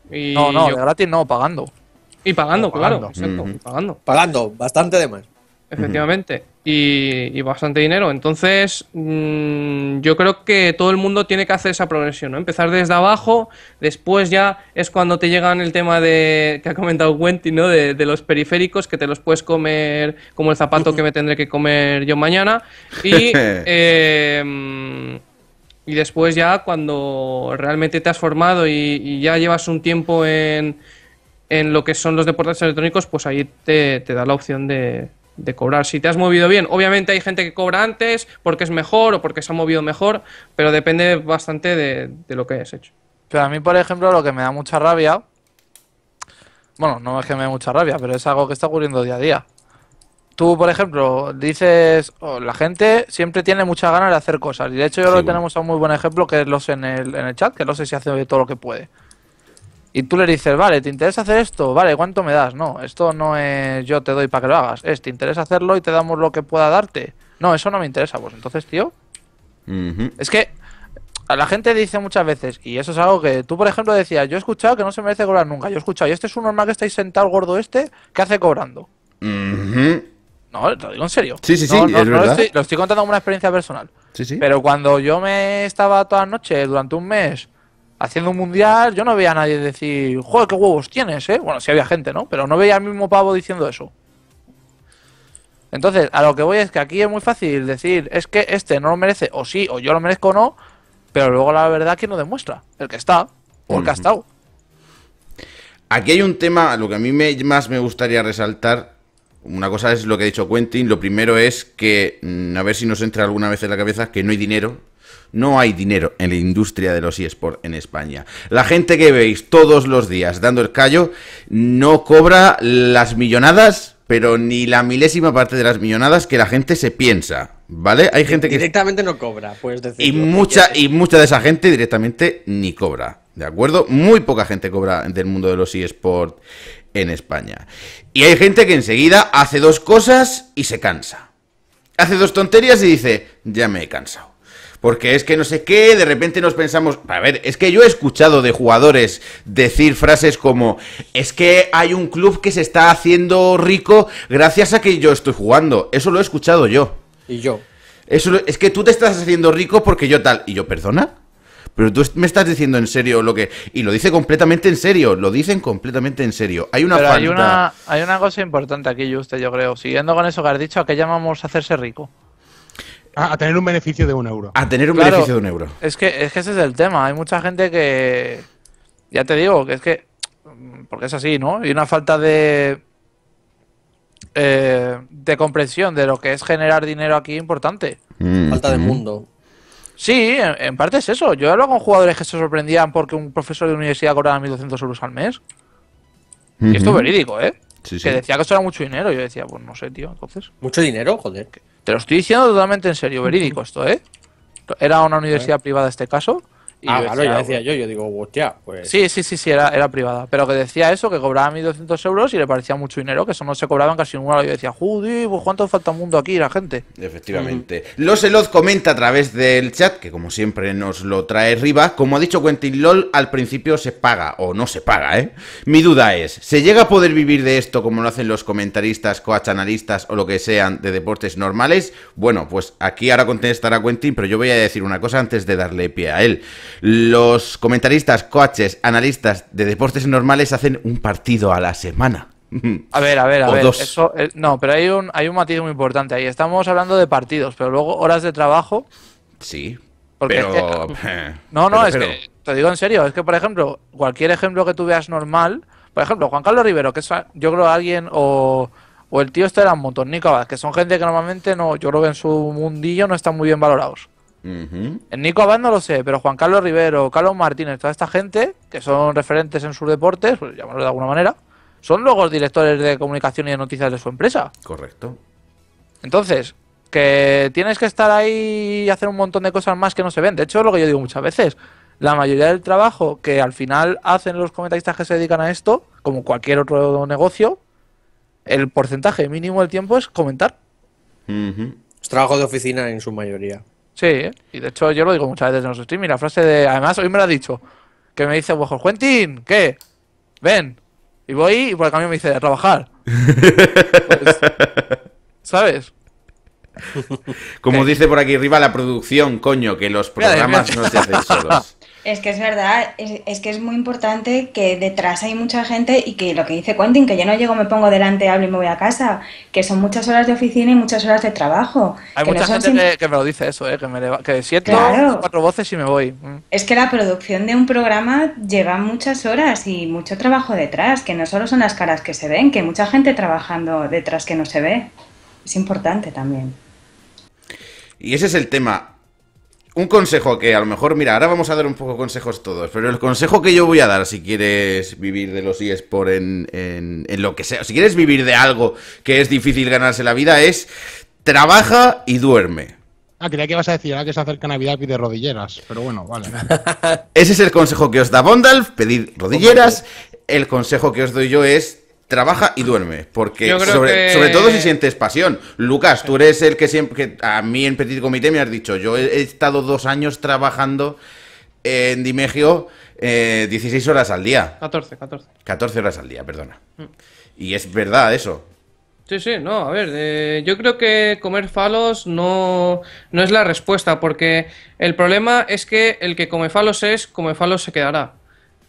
no, no, de gratis no, pagando. Y pagando, claro, pagando. Pagando, bastante de más. Efectivamente y, bastante dinero. Entonces, mm, yo creo que todo el mundo tiene que hacer esa progresión, ¿no? Empezar desde abajo, después ya es cuando te llegan el tema de que ha comentado Wenty, ¿no? De, los periféricos, que te los puedes comer como el zapato que me tendré que comer yo mañana. Y. Eh, y después ya cuando realmente te has formado y, ya llevas un tiempo en, en, lo que son los deportes electrónicos, pues ahí te da la opción de, de cobrar. Si te has movido bien, obviamente hay gente que cobra antes porque es mejor o porque se ha movido mejor, pero depende bastante de, lo que hayas hecho. Pero a mí, por ejemplo, lo que me da mucha rabia, bueno, no es que me dé mucha rabia, pero es algo que está ocurriendo día a día. Tú, por ejemplo, dices, oh, la gente siempre tiene mucha ganas de hacer cosas. Y de hecho, yo lo tenemos a un muy buen ejemplo, que es los en el, en el chat, que no sé si hace todo lo que puede. Y tú le dices, vale, ¿te interesa hacer esto? Vale, ¿cuánto me das? No, esto no es yo te doy para que lo hagas. Es, ¿te interesa hacerlo y te damos lo que pueda darte? No, eso no me interesa. Pues entonces, tío. Es que a la gente dice muchas veces, y eso es algo que tú, por ejemplo, decías, yo he escuchado que no se merece cobrar nunca. Yo he escuchado, y este es un normal que estáis sentado gordo este, ¿qué hace cobrando? No, te lo digo en serio. Sí, sí, sí, Lo, estoy, contando como una experiencia personal. Sí, sí. Pero cuando yo me estaba toda la noche, durante un mes haciendo un mundial, yo no veía a nadie decir, joder, qué huevos tienes, ¿eh? Bueno, sí había gente, ¿no? Pero no veía al mismo pavo diciendo eso. Entonces, a lo que voy es que aquí es muy fácil decir, es que este no lo merece, o sí, o yo lo merezco o no, pero luego la verdad que no demuestra, el que está, o el que ha estado. Aquí hay un tema, a lo que a mí me, más me gustaría resaltar, una cosa es lo que ha dicho Quentin, lo primero es que, mm, a ver si nos entra alguna vez en la cabeza, que no hay dinero no hay dinero en la industria de los eSports en España. La gente que veis todos los días dando el callo no cobra las millonadas, pero ni la milésima parte de las millonadas que la gente se piensa. ¿Vale? Hay gente que. Directamente no cobra, puedes decir. Y mucha, y mucha de esa gente directamente ni cobra. ¿De acuerdo? Muy poca gente cobra del mundo de los eSports en España. Y hay gente que enseguida hace dos cosas y se cansa. Hace dos tonterías y dice, ya me he cansado porque es que no sé qué, de repente nos pensamos, a ver, es que yo he escuchado de jugadores decir frases como, es que hay un club que se está haciendo rico gracias a que yo estoy jugando, eso lo he escuchado yo. Y yo. Eso, es que tú te estás haciendo rico porque yo tal, y yo, perdona. Pero tú me estás diciendo en serio lo que. Y lo dice completamente en serio. Lo dicen completamente en serio. Hay una falta... hay, una, hay una cosa importante aquí, Juste, yo creo. Siguiendo con eso que has dicho, ¿a qué llamamos hacerse rico? A, tener un beneficio de un euro. A tener un beneficio de un euro. Es que, es que ese es el tema. Hay mucha gente que. Ya te digo, que es que. Porque es así, ¿no? Y una falta de. Eh, de comprensión de lo que es generar dinero aquí importante. Mm. Falta de mundo. Sí, en, parte es eso. Yo hablo con jugadores que se sorprendían porque un profesor de universidad cobraba 1.200 euros al mes. Y esto es verídico, ¿eh? Que decía que eso era mucho dinero. Yo decía, pues no sé, tío, entonces. ¿Mucho dinero? Joder. Te lo estoy diciendo totalmente en serio, verídico esto, ¿eh? Era una universidad privada este caso ah, yo ya pues decía yo, yo digo, hostia, pues... Sí, sí, sí, sí, era, era privada. Pero que decía eso, que cobraba 1.200 euros y le parecía mucho dinero, que eso no se cobraba en casi ninguna. Yo decía, judy, pues cuánto falta mundo aquí, la gente. Efectivamente. los eloz comenta a través del chat, que como siempre nos lo trae arriba. como ha dicho Quentin LOL, al principio se paga, o no se paga, ¿eh? Mi duda es, ¿se llega a poder vivir de esto como lo hacen los comentaristas, coachanalistas o lo que sean de deportes normales? Bueno, pues aquí ahora contestará Quentin, pero yo voy a decir una cosa antes de darle pie a él. Los comentaristas, coaches, analistas de deportes normales hacen un partido a la semana. A ver, a ver, a ver. Eso, eh, no, pero hay un, hay un matiz muy importante ahí. Estamos hablando de partidos, pero luego horas de trabajo. Sí. Porque eh, no, no, es que te digo en serio. Es que, por ejemplo, cualquier ejemplo que tú veas normal. Por ejemplo, Juan Carlos Rivero, que yo creo alguien. O, el tío este era un montón, Nico, que son gente que normalmente no, yo creo que en su mundillo no están muy bien valorados. En Nico Abad no lo sé, pero Juan Carlos Rivero, Carlos Martínez, toda esta gente que son referentes en sus deportes, pues llamarlo de alguna manera, son luego directores de comunicación y de noticias de su empresa. Correcto. Entonces, que tienes que estar ahí y hacer un montón de cosas más que no se ven. De hecho, es lo que yo digo muchas veces. La mayoría del trabajo que al final hacen los comentaristas que se dedican a esto, como cualquier otro negocio, el porcentaje mínimo del tiempo es comentar. Es trabajo de oficina en su mayoría. Sí, y de hecho yo lo digo muchas veces en los streams. Y la frase de. Además, hoy me la ha dicho. Que me dice, ojo, Quentin, ¿qué? Ven. Y voy y por el camino me dice, a trabajar. ¿Sabes? Como dice por aquí arriba la producción, coño, que los programas no se hacen solos. Es que es verdad, es, que es muy importante que detrás hay mucha gente y que lo que dice Quentin, que yo no llego, me pongo delante, hablo y me voy a casa, que son muchas horas de oficina y muchas horas de trabajo. Hay mucha gente que, me lo dice eso, ¿eh? que, me, siento cuatro voces y me voy. Mm. Es que la producción de un programa lleva muchas horas y mucho trabajo detrás, que no solo son las caras que se ven, que mucha gente trabajando detrás que no se ve. Es importante también. Y ese es el tema un consejo que a lo mejor, mira, ahora vamos a dar un poco consejos todos, pero el consejo que yo voy a dar si quieres vivir de los eSports en, en, lo que sea, si quieres vivir de algo que es difícil ganarse la vida, es trabaja y duerme. Ah, creía que vas a decir, ahora que se acerca Navidad pide rodilleras, pero bueno, vale. Ese es el consejo que os da Bondalf, pedir rodilleras. El consejo que os doy yo es trabaja y duerme. Porque sobre, todo si sientes pasión. Lucas, tú eres el que siempre. a mí en Petit Comité me has dicho, yo he estado dos años trabajando en Dimegio 16 eh, horas al día. 14, 14. 14 horas al día, perdona. Y es verdad eso. Sí, sí, no, a ver, eh, yo creo que comer falos no, no es la respuesta, porque el problema es que el que come falos es, come falos se quedará.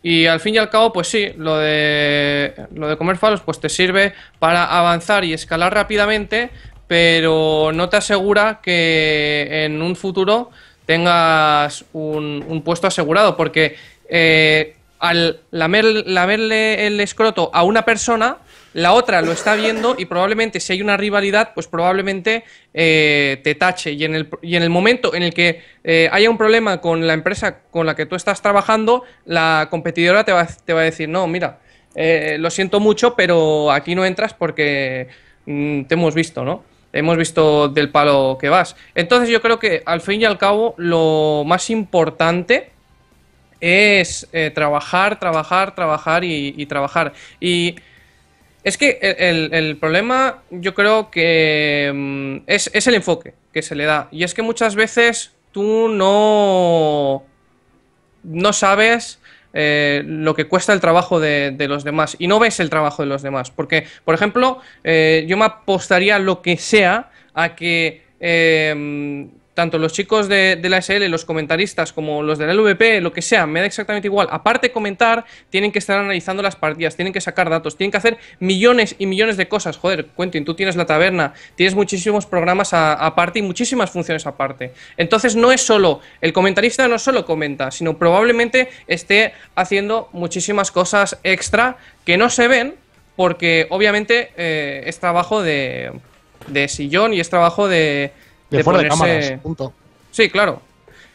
Y al fin y al cabo, pues sí, lo de, lo de comer falos pues te sirve para avanzar y escalar rápidamente, pero no te asegura que en un futuro tengas un, puesto asegurado, porque eh, al lamer, lamerle el escroto a una persona, la otra lo está viendo y probablemente si hay una rivalidad, pues probablemente eh, te tache. Y en, el, momento en el que eh, haya un problema con la empresa con la que tú estás trabajando, la competidora te va, a decir, no, mira, eh, lo siento mucho, pero aquí no entras porque mm, te hemos visto, ¿no? hemos visto del palo que vas. Entonces yo creo que al fin y al cabo lo más importante es trabajar, trabajar, trabajar y, y trabajar. Y es que el, problema yo creo que mm, es, el enfoque que se le da. Y es que muchas veces tú no, no sabes eh, lo que cuesta el trabajo de, los demás y no ves el trabajo de los demás. Porque, por ejemplo, eh, yo me apostaría lo que sea a que eh, tanto los chicos de, la SL, los comentaristas, como los de la LVP, lo que sea, me da exactamente igual. Aparte de comentar, tienen que estar analizando las partidas, tienen que sacar datos, tienen que hacer millones y millones de cosas. Joder, Quentin, tú tienes la taberna, tienes muchísimos programas aparte y muchísimas funciones aparte. Entonces no es solo, el comentarista no solo comenta, sino probablemente esté haciendo muchísimas cosas extra que no se ven porque obviamente eh, es trabajo de, de sillón y es trabajo de de, de punto. Sí, claro.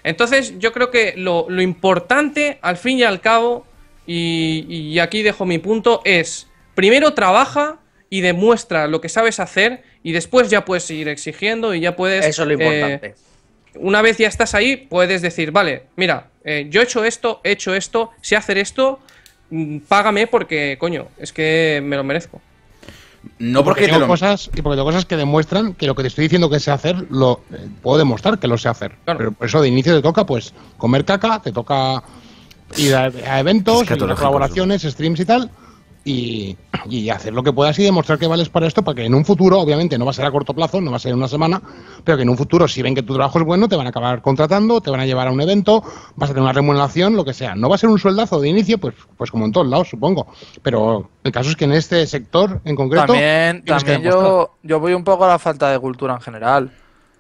Entonces, yo creo que lo, importante, al fin y al cabo, y, aquí dejo mi punto, es primero trabaja y demuestra lo que sabes hacer y después ya puedes seguir exigiendo y ya puedes... Eso es lo eh, importante. una vez ya estás ahí, puedes decir, vale, mira, eh, yo he hecho esto, he hecho esto, sé hacer esto, mm, págame porque, coño, es que me lo merezco. No porque, tengo cosas y porque cosas que demuestran que lo que te estoy diciendo que sé hacer lo eh, puedo demostrar que lo sé hacer. Pero por eso de inicio te toca pues comer caca, te toca ir a, eventos, colaboraciones, streams y tal y, hacer lo que puedas y demostrar que vales para esto, para que en un futuro, obviamente no va a ser a corto plazo, no va a ser una semana, pero que en un futuro, si ven que tu trabajo es bueno, te van a acabar contratando, te van a llevar a un evento, vas a tener una remuneración, lo que sea. No va a ser un sueldazo de inicio, pues, pues como en todos lados, supongo. Pero el caso es que en este sector en concreto. También, también yo, yo voy un poco a la falta de cultura en general.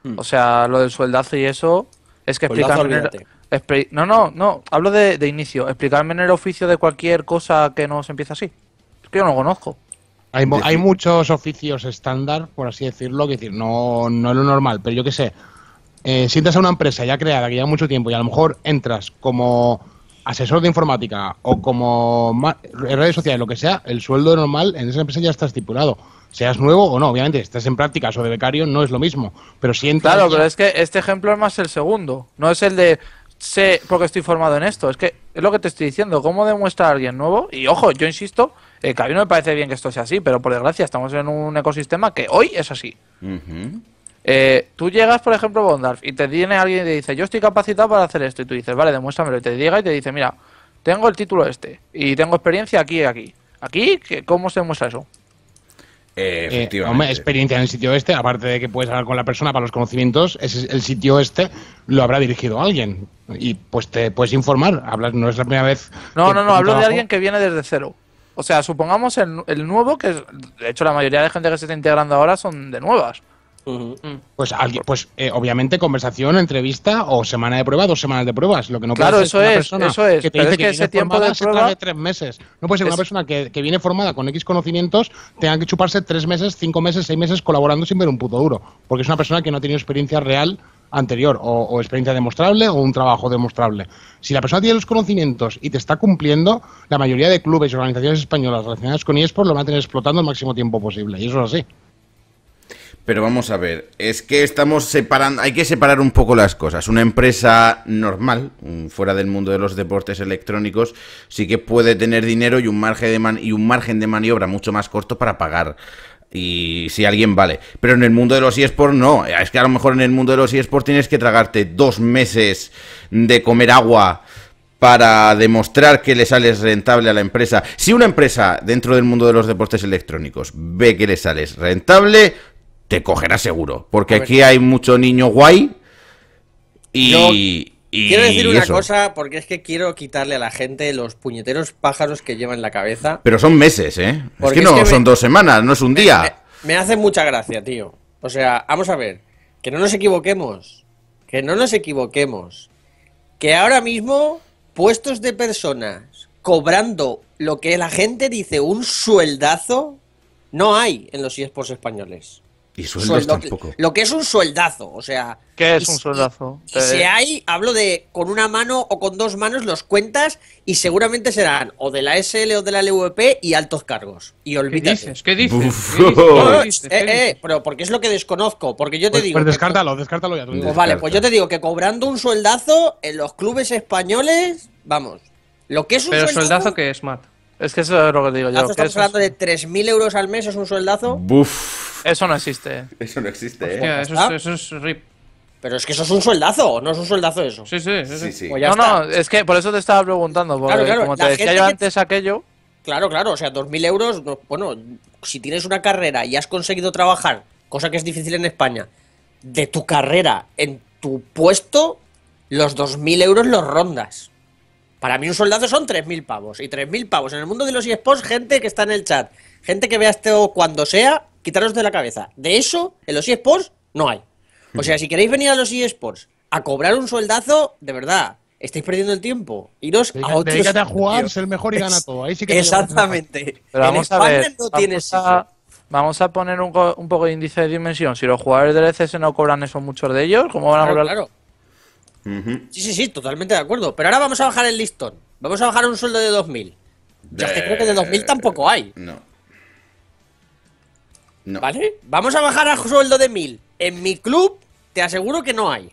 Hmm. O sea, lo del sueldazo y eso es que pues explican. No, no, no. Hablo de, de inicio. Explicarme en el oficio de cualquier cosa que no se empieza así que yo no lo conozco. Hay, hay muchos oficios estándar, por así decirlo, que decir, no, no es lo normal, pero yo qué sé. Eh, sientas si entras a una empresa ya creada, que lleva mucho tiempo, y a lo mejor entras como asesor de informática o como redes sociales, lo que sea, el sueldo normal en esa empresa ya está estipulado. Seas nuevo o no, obviamente, estás en prácticas o de becario, no es lo mismo. Pero si entras... Claro, pero es que este ejemplo es más el segundo. No es el de sé porque estoy formado en esto. Es que es lo que te estoy diciendo. ¿Cómo demuestra a alguien nuevo? Y ojo, yo insisto eh, que a mí no me parece bien que esto sea así, pero por desgracia estamos en un ecosistema que hoy es así. Eh, tú llegas, por ejemplo, a Bondarf y te viene alguien y te dice, yo estoy capacitado para hacer esto. Y tú dices, vale, demuéstramelo. Y te llega y te dice, mira, tengo el título este y tengo experiencia aquí y aquí. ¿Aquí? ¿Cómo se demuestra eso? Eh, eh, experiencia en el sitio este, aparte de que puedes hablar con la persona para los conocimientos, el sitio este lo habrá dirigido alguien. Y pues te puedes informar. Hablas, no es la primera vez. No, no, no, hablo de alguien que viene desde cero. O sea, supongamos el, nuevo, que de hecho la mayoría de gente que se está integrando ahora son de nuevas. Mm. Pues, alguien, pues eh, obviamente conversación, entrevista o semana de prueba, dos semanas de pruebas. Lo que no claro, eso es, eso es. Que te dice que, ese tiempo de tres meses. No puede ser una persona que, que, viene formada con X conocimientos tenga que chuparse tres meses, cinco meses, seis meses colaborando sin ver un puto duro, porque es una persona que no ha tenido experiencia real anterior o, experiencia demostrable o un trabajo demostrable. Si la persona tiene los conocimientos y te está cumpliendo, la mayoría de clubes y organizaciones españolas relacionadas con eSports lo van a tener explotando el máximo tiempo posible. Y eso es así. Pero vamos a ver, es que estamos separando, hay que separar un poco las cosas. Una empresa normal, fuera del mundo de los deportes electrónicos, sí que puede tener dinero y y un margen de maniobra mucho más corto para pagar y si alguien vale. Pero en el mundo de los eSports no. Es que a lo mejor en el mundo de los eSports tienes que tragarte dos meses de comer agua para demostrar que le sales rentable a la empresa. Si una empresa dentro del mundo de los deportes electrónicos ve que le sales rentable, te cogerá seguro. Porque aquí hay mucho niño guay y quiero decir una cosa, porque es que quiero quitarle a la gente los puñeteros pájaros que lleva en la cabeza. Pero son meses, ¿eh? es que no, son dos semanas, no es un día. Me, hace mucha gracia, tío. O sea, vamos a ver, que no nos equivoquemos, que no nos equivoquemos. Que ahora mismo puestos de personas cobrando lo que la gente dice un sueldazo, no hay en los esports españoles. Y sueldos sueldo, tampoco. Lo que es un sueldazo, o sea. ¿Qué es un sueldazo? si eh. hay, hablo de con una mano o con dos manos los cuentas y seguramente serán o de la SL o de la LVP y altos cargos. Y olvídate. ¿Qué dices? ¿Qué eh, eh, pero porque es lo que desconozco. Porque yo te pues, digo. Pues descártalo, descártalo ya. Pues vale, pues yo te digo que cobrando un sueldazo en los clubes españoles, vamos. Lo que es un ¿Pero sueldazo, qué es, Matt? Es que eso es lo que digo yo. Estamos hablando de 3.000 euros al mes, es un sueldazo. Eso no existe. Eso no existe, ¿eh? Eso, es, rip. Pero es que eso es un sueldazo, no es un sueldazo eso. Sí, sí, sí. sí. Pues no, no, es que por eso te estaba preguntando. Porque como te decía yo antes aquello. Claro, claro, o sea, 2.000 euros, bueno, si tienes una carrera y has conseguido trabajar, cosa que es difícil en España, de tu carrera en tu puesto, los 2.000 euros los rondas. Para mí un soldado son 3.000 pavos. Y 3.000 pavos en el mundo de los eSports, gente que está en el chat, gente que vea esto cuando sea, quitaros de la cabeza. De eso, en los eSports no hay. O sea, si queréis venir a los eSports a cobrar un soldazo, de verdad, estáis perdiendo el tiempo. Iros a otros... a jugar, el mejor y gana todo. que Exactamente. vamos a ver, vamos A... poner un, poco de índice de dimensión. Si los jugadores del ECS no cobran eso muchos de ellos, ¿cómo van a cobrar? Claro. Sí, sí, sí, totalmente de acuerdo. Pero ahora vamos a bajar el listón. Vamos a bajar un sueldo de 2.000. De... Ya que creo que de 2.000 tampoco hay. No. ¿Vale? Vamos a bajar al sueldo de 1.000. En mi club te aseguro que no hay.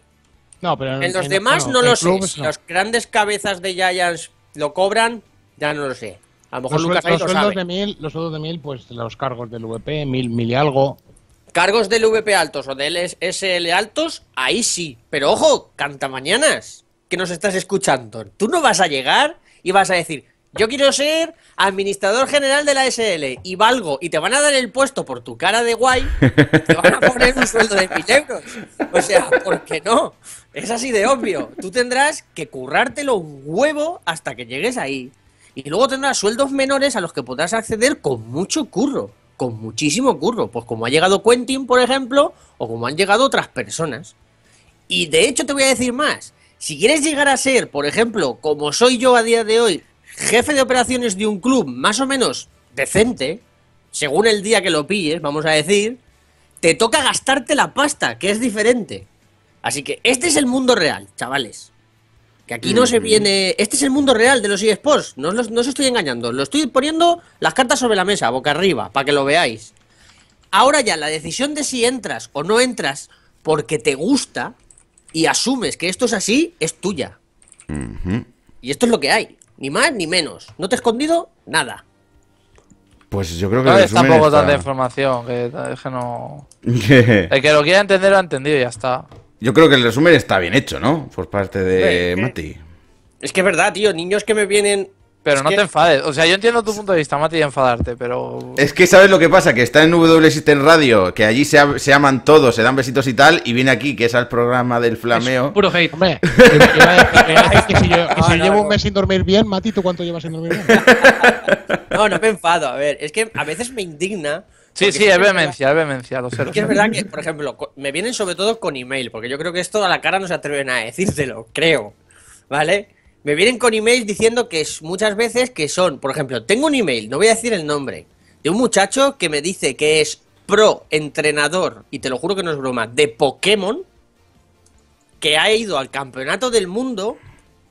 No, pero en, los demás no, lo sé. Si grandes cabezas de Giants lo cobran, ya no lo sé. A lo mejor los Lucas sueldos, De mil, los sueldos de 1.000, pues los cargos del VP, 1.000, mil, y algo. Cargos del VP altos o del SL altos, ahí sí. Pero ojo, canta mañanas. que nos estás escuchando. Tú no vas a llegar y vas a decir, yo quiero ser administrador general de la SL y valgo y te van a dar el puesto por tu cara de guay, te van a poner un sueldo de mil euros. O sea, ¿por qué no? Es así de obvio. Tú tendrás que currártelo un huevo hasta que llegues ahí. Y luego tendrás sueldos menores a los que podrás acceder con mucho curro con muchísimo curro, pues como ha llegado Quentin, por ejemplo, o como han llegado otras personas. Y de hecho te voy a decir más, si quieres llegar a ser, por ejemplo, como soy yo a día de hoy, jefe de operaciones de un club más o menos decente, según el día que lo pilles, vamos a decir, te toca gastarte la pasta, que es diferente. Así que este es el mundo real, chavales. Que aquí no se mm. viene. Este es el mundo real de los eSports. No, no, os estoy engañando. Lo estoy poniendo las cartas sobre la mesa, boca arriba, para que lo veáis. Ahora ya, la decisión de si entras o no entras porque te gusta y asumes que esto es así, es tuya. Y esto es lo que hay. Ni más ni menos. No te he escondido nada. Pues yo creo que. No es tampoco tanta información, que, que no. El que lo quiera entender lo ha entendido y ya está. Yo creo que el resumen está bien hecho, ¿no? Por parte de Mati. Es que es verdad, tío. Niños que me vienen pero no te enfades. O sea, yo entiendo tu punto de vista, Mati, de enfadarte, pero. Es que sabes lo que pasa, que está en W Radio, que allí se, aman todos, se dan besitos y tal, y viene aquí, que es al programa del flameo. Es puro hate. Hombre, que si llevo un mes sin dormir bien, Mati, ¿tú cuánto llevas sin dormir bien? no, no me enfado, a ver. Es que a veces me indigna Sí, sí, es vehemencia, es vehemencia, lo es verdad que, por ejemplo, me vienen sobre todo con email, porque yo creo que esto a la cara no se atreven a decírselo, creo. ¿Vale? Me vienen con email diciendo que es, muchas veces que son, por ejemplo, tengo un email, no voy a decir el nombre, de un muchacho que me dice que es pro entrenador, y te lo juro que no es broma, de Pokémon, que ha ido al campeonato del mundo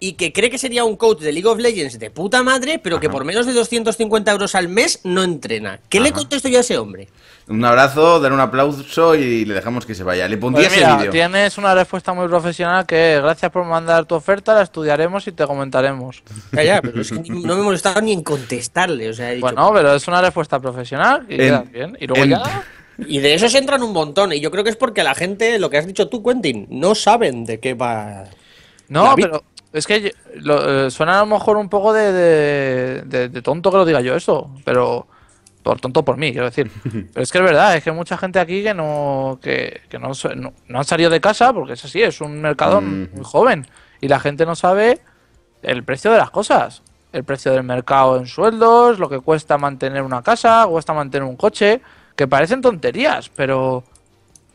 y que cree que sería un coach de League of Legends de puta madre, pero que por menos de 250 euros al mes no entrena. ¿Qué le contesto yo a ese hombre? Un abrazo, dar un aplauso y le dejamos que se vaya. Le pondría pues ese vídeo. Tienes una respuesta muy profesional que gracias por mandar tu oferta, la estudiaremos y te comentaremos. Ya, ya, pero es que no me he molestado ni en contestarle. bueno, pero es una respuesta profesional y bien. de esos entran un montón. Y yo creo que es porque la gente, lo que has dicho tú, Quentin, no saben de qué va. No, pero es que eh, suena a lo mejor un poco de, tonto que lo diga yo eso, pero por tonto por mí, quiero decir. Pero es que es verdad, es que hay mucha gente aquí que no que, no, han salido de casa porque es así, es un mercado mm. muy joven y la gente no sabe el precio de las cosas, el precio del mercado en sueldos, lo que cuesta mantener una casa, cuesta mantener un coche, que parecen tonterías, pero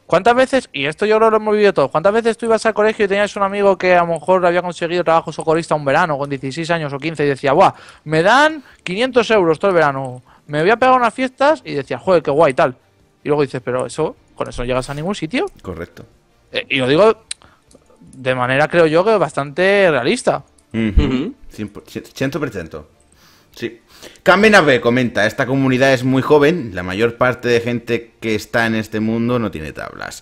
¿Cuántas veces, y esto yo lo hemos vivido todo. cuántas veces tú ibas al colegio y tenías un amigo que a lo mejor había conseguido trabajo socorrista un verano con 16 años o 15 y decía, guau, me dan 500 euros todo el verano, me voy a pegar unas fiestas y decía, joder, qué guay y tal. Y luego dices, pero eso, con eso no llegas a ningún sitio. Correcto. Eh, y lo digo de manera, creo yo, que bastante realista. Ciento 100%. Sí. Camena B comenta, esta comunidad es muy joven, la mayor parte de gente que está en este mundo no tiene tablas.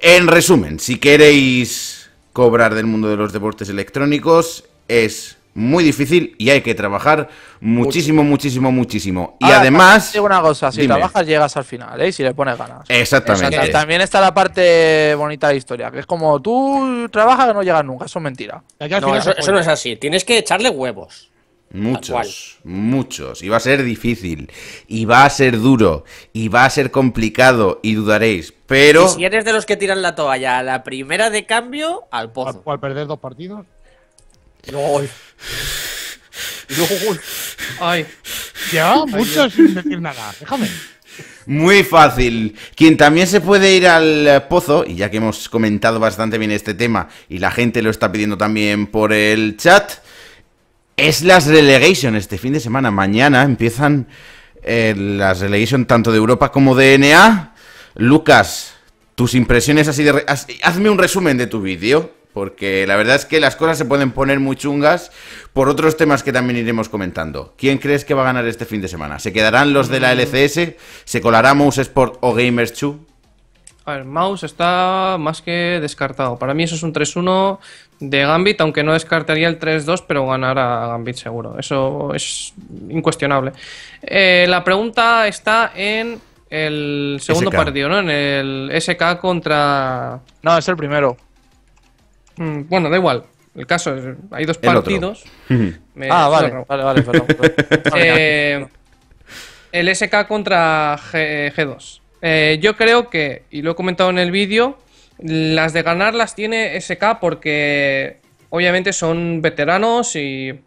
En resumen, si queréis cobrar del mundo de los deportes electrónicos, es muy difícil y hay que trabajar muchísimo, muchísimo, muchísimo. Y además. una cosa: si trabajas, llegas al final, ¿eh? Si le pones ganas. Exactamente. También está la parte bonita de la historia, que es como tú trabajas y no llegas nunca, eso es mentira. eso no es así, tienes que echarle huevos. Muchos, muchos. Y va a ser difícil, y va a ser duro, y va a ser complicado, y dudaréis. Pero. si eres de los que tiran la toalla a la primera de cambio, al pozo. ¿Al, perder dos partidos? No. Ay. Ya, muchos sin decir nada. Déjame. Muy fácil. Quien también se puede ir al pozo, y ya que hemos comentado bastante bien este tema, y la gente lo está pidiendo también por el chat, es las relegations este fin de semana. Mañana empiezan eh, las relegations tanto de Europa como de NA. Lucas, tus impresiones así de... hazme un resumen de tu vídeo, porque la verdad es que las cosas se pueden poner muy chungas por otros temas que también iremos comentando. ¿Quién crees que va a ganar este fin de semana? ¿Se quedarán los de la mm. LCS? ¿Se colará Mouse Sport o Gamers 2? A ver, Mouse está más que descartado. Para mí eso es un 3-1 de Gambit, aunque no descartaría el 3-2, pero ganará Gambit seguro. Eso es incuestionable. Eh, la pregunta está en el segundo partido, ¿no? En el SK contra... No, es el primero. Mm, bueno, da igual. El caso es, hay dos partidos. ah, vale, vale, vale, eh, el SK contra G 2 eh, eh, yo creo que, y lo he comentado en el vídeo, las de ganar las tiene SK porque obviamente son veteranos y,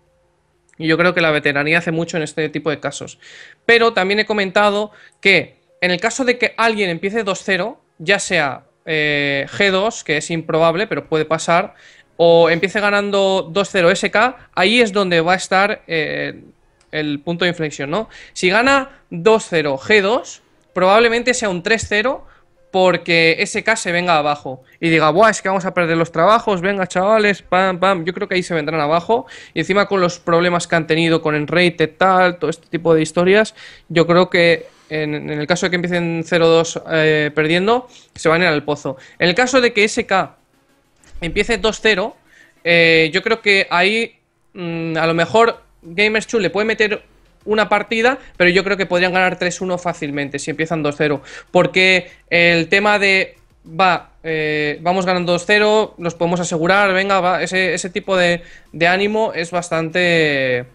yo creo que la veteranía hace mucho en este tipo de casos. Pero también he comentado que en el caso de que alguien empiece 2-0, ya sea eh, G2, que es improbable, pero puede pasar, o empiece ganando 2-0 SK, ahí es donde va a estar eh, el punto de inflexión, ¿no? Si gana 2-0 G2, probablemente sea un 3-0 porque SK se venga abajo y diga, Buah, es que vamos a perder los trabajos, venga chavales, pam, pam, yo creo que ahí se vendrán abajo y encima con los problemas que han tenido con y tal, todo este tipo de historias, yo creo que en, el caso de que empiecen 0-2 eh, perdiendo, se van a ir al pozo. En el caso de que SK empiece 2-0, eh, yo creo que ahí mm, a lo mejor Gamers Chu le puede meter una partida, pero yo creo que podrían ganar 3-1 fácilmente si empiezan 2-0. Porque el tema de, va, eh, vamos ganando 2-0, nos podemos asegurar, venga, ese, tipo de, ánimo es bastante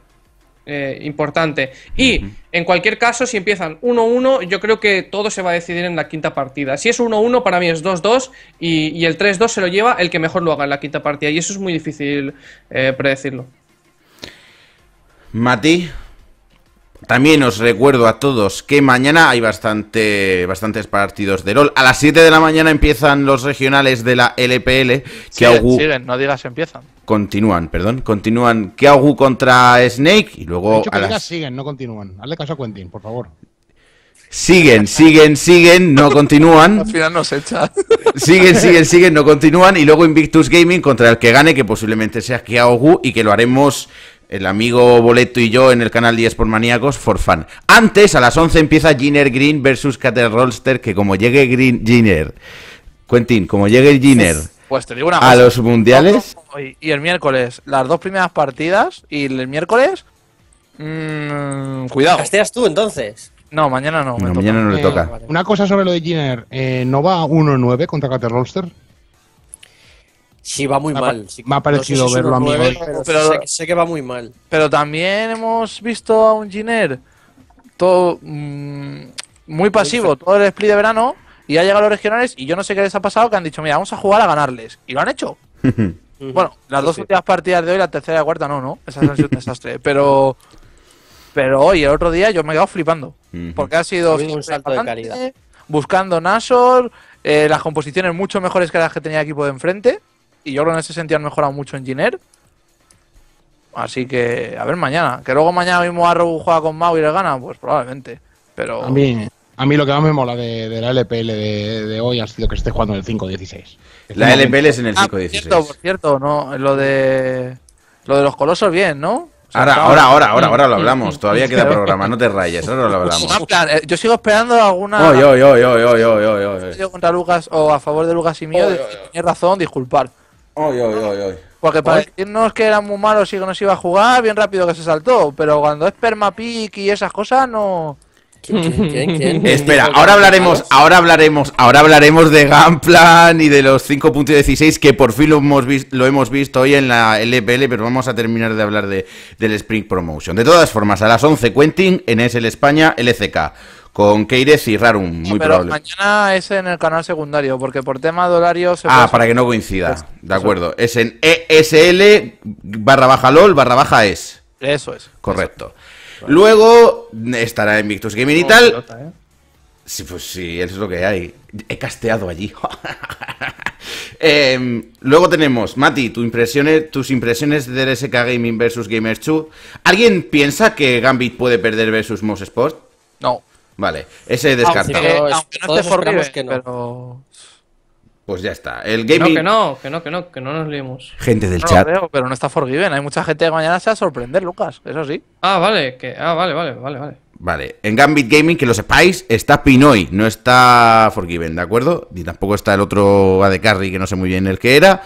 eh, importante. Y en cualquier caso, si empiezan 1-1, yo creo que todo se va a decidir en la quinta partida. Si es 1-1, para mí es 2-2 y, el 3-2 se lo lleva el que mejor lo haga en la quinta partida. Y eso es muy difícil eh, predecirlo. Mati, también os recuerdo a todos que mañana hay bastante, bastantes partidos de LOL. A las 7 de la mañana empiezan los regionales de la LPL. siguen, no digas empiezan. Continúan, perdón. Continúan Kiaogu contra Snake y luego... Dicho que siguen, no continúan. Hazle caso a Quentin, por favor. Siguen, siguen, siguen, no continúan. Al final nos echan. Siguen, siguen, siguen, no continúan. Y luego Invictus Gaming contra el que gane, que posiblemente sea Kiaogu, y que lo haremos el amigo Boleto y yo en el canal 10 por Maníacos for Fan. Antes, a las 11 empieza Giner Green versus Cater Roster. que como llegue Green, Quentin, como llegue Giner. Pues, pues te digo una cosa, A los mundiales. Y el miércoles, las dos primeras partidas y el miércoles. Mm, cuidado. ¿Casteas tú entonces? No, mañana no. mañana toca. no le eh, toca. una cosa sobre lo de Giner. Eh, ¿No va 1-9 contra Cater Roster? Sí, va muy mal. me ha parecido verlo a mí. Pero, sé, que va muy mal. Pero también hemos visto a un Giner todo mm, muy pasivo todo el split de verano y ha llegado a los regionales y yo no sé qué les ha pasado que han dicho, mira, vamos a jugar a ganarles. Y lo han hecho. bueno, las dos últimas partidas de hoy, la tercera y la cuarta no, ¿no? Esas han sido un desastre. Pero, pero hoy, el otro día, yo me he quedado flipando. Porque ha sido... un salto de calidad. Buscando Nasor, eh, las composiciones mucho mejores que las que tenía el equipo de enfrente. Y yo creo que en ese sentido han mejorado mucho en Giner. Así que, a ver mañana. Que luego mañana mismo Arrow juega con Mau y le gana, pues probablemente. Pero... A mí, lo que más me mola de, la LPL de, hoy ha sido que esté jugando en el 5-16. La LPL es en el 5-16. Ah, por cierto, por cierto, no, lo de, lo de los colosos bien, ¿no? Ahora, ahora, ahora, ahora, ahora lo hablamos. Todavía queda programa, no te rayes, ahora lo hablamos. Ah, eh, yo sigo esperando alguna. Oye, oye, oye, yo yo yo contra Lucas o a favor de Lucas y mío, tienes razón, disculpar. Porque pues para decirnos que eran muy malos y que no se iba a jugar, bien rápido que se saltó. Pero cuando es permapic y esas cosas, no. Espera, ahora hablaremos, ahora hablaremos, ahora hablaremos de Gunplan y de los 5.16 que por fin lo hemos, visto hoy en la LPL, pero vamos a terminar de hablar de, del Spring Promotion. De todas formas, a las 11 Quentin en SL España, LCK con Keires y Rarum, muy probable. Mañana es en el canal secundario, porque por tema de horario Ah, para que no coincida. de acuerdo. Es en ESL barra baja LOL barra baja es. Eso es. Correcto. Luego estará en Victus Gaming y tal. ¿eh? Sí, pues sí, eso es lo que hay. He casteado allí. Em, luego tenemos, Mati, tu impresiones, tus impresiones del SK Gaming versus Gamers 2. ¿Alguien piensa que Gambit puede perder versus Moss Sport? No. Vale, ese descartado. Pues ya está. El gaming... Que no, que no, que no, que no, nos liemos. Gente del chat. pero no está Forgiven. Hay mucha gente que mañana se va a sorprender, Lucas. Eso sí. Ah, vale, que... ah, vale, vale, vale, vale. Vale, en Gambit Gaming, que lo sepáis, está Pinoy, no está Forgiven, ¿de acuerdo? Ni tampoco está el otro AD Carry, que no sé muy bien el que era.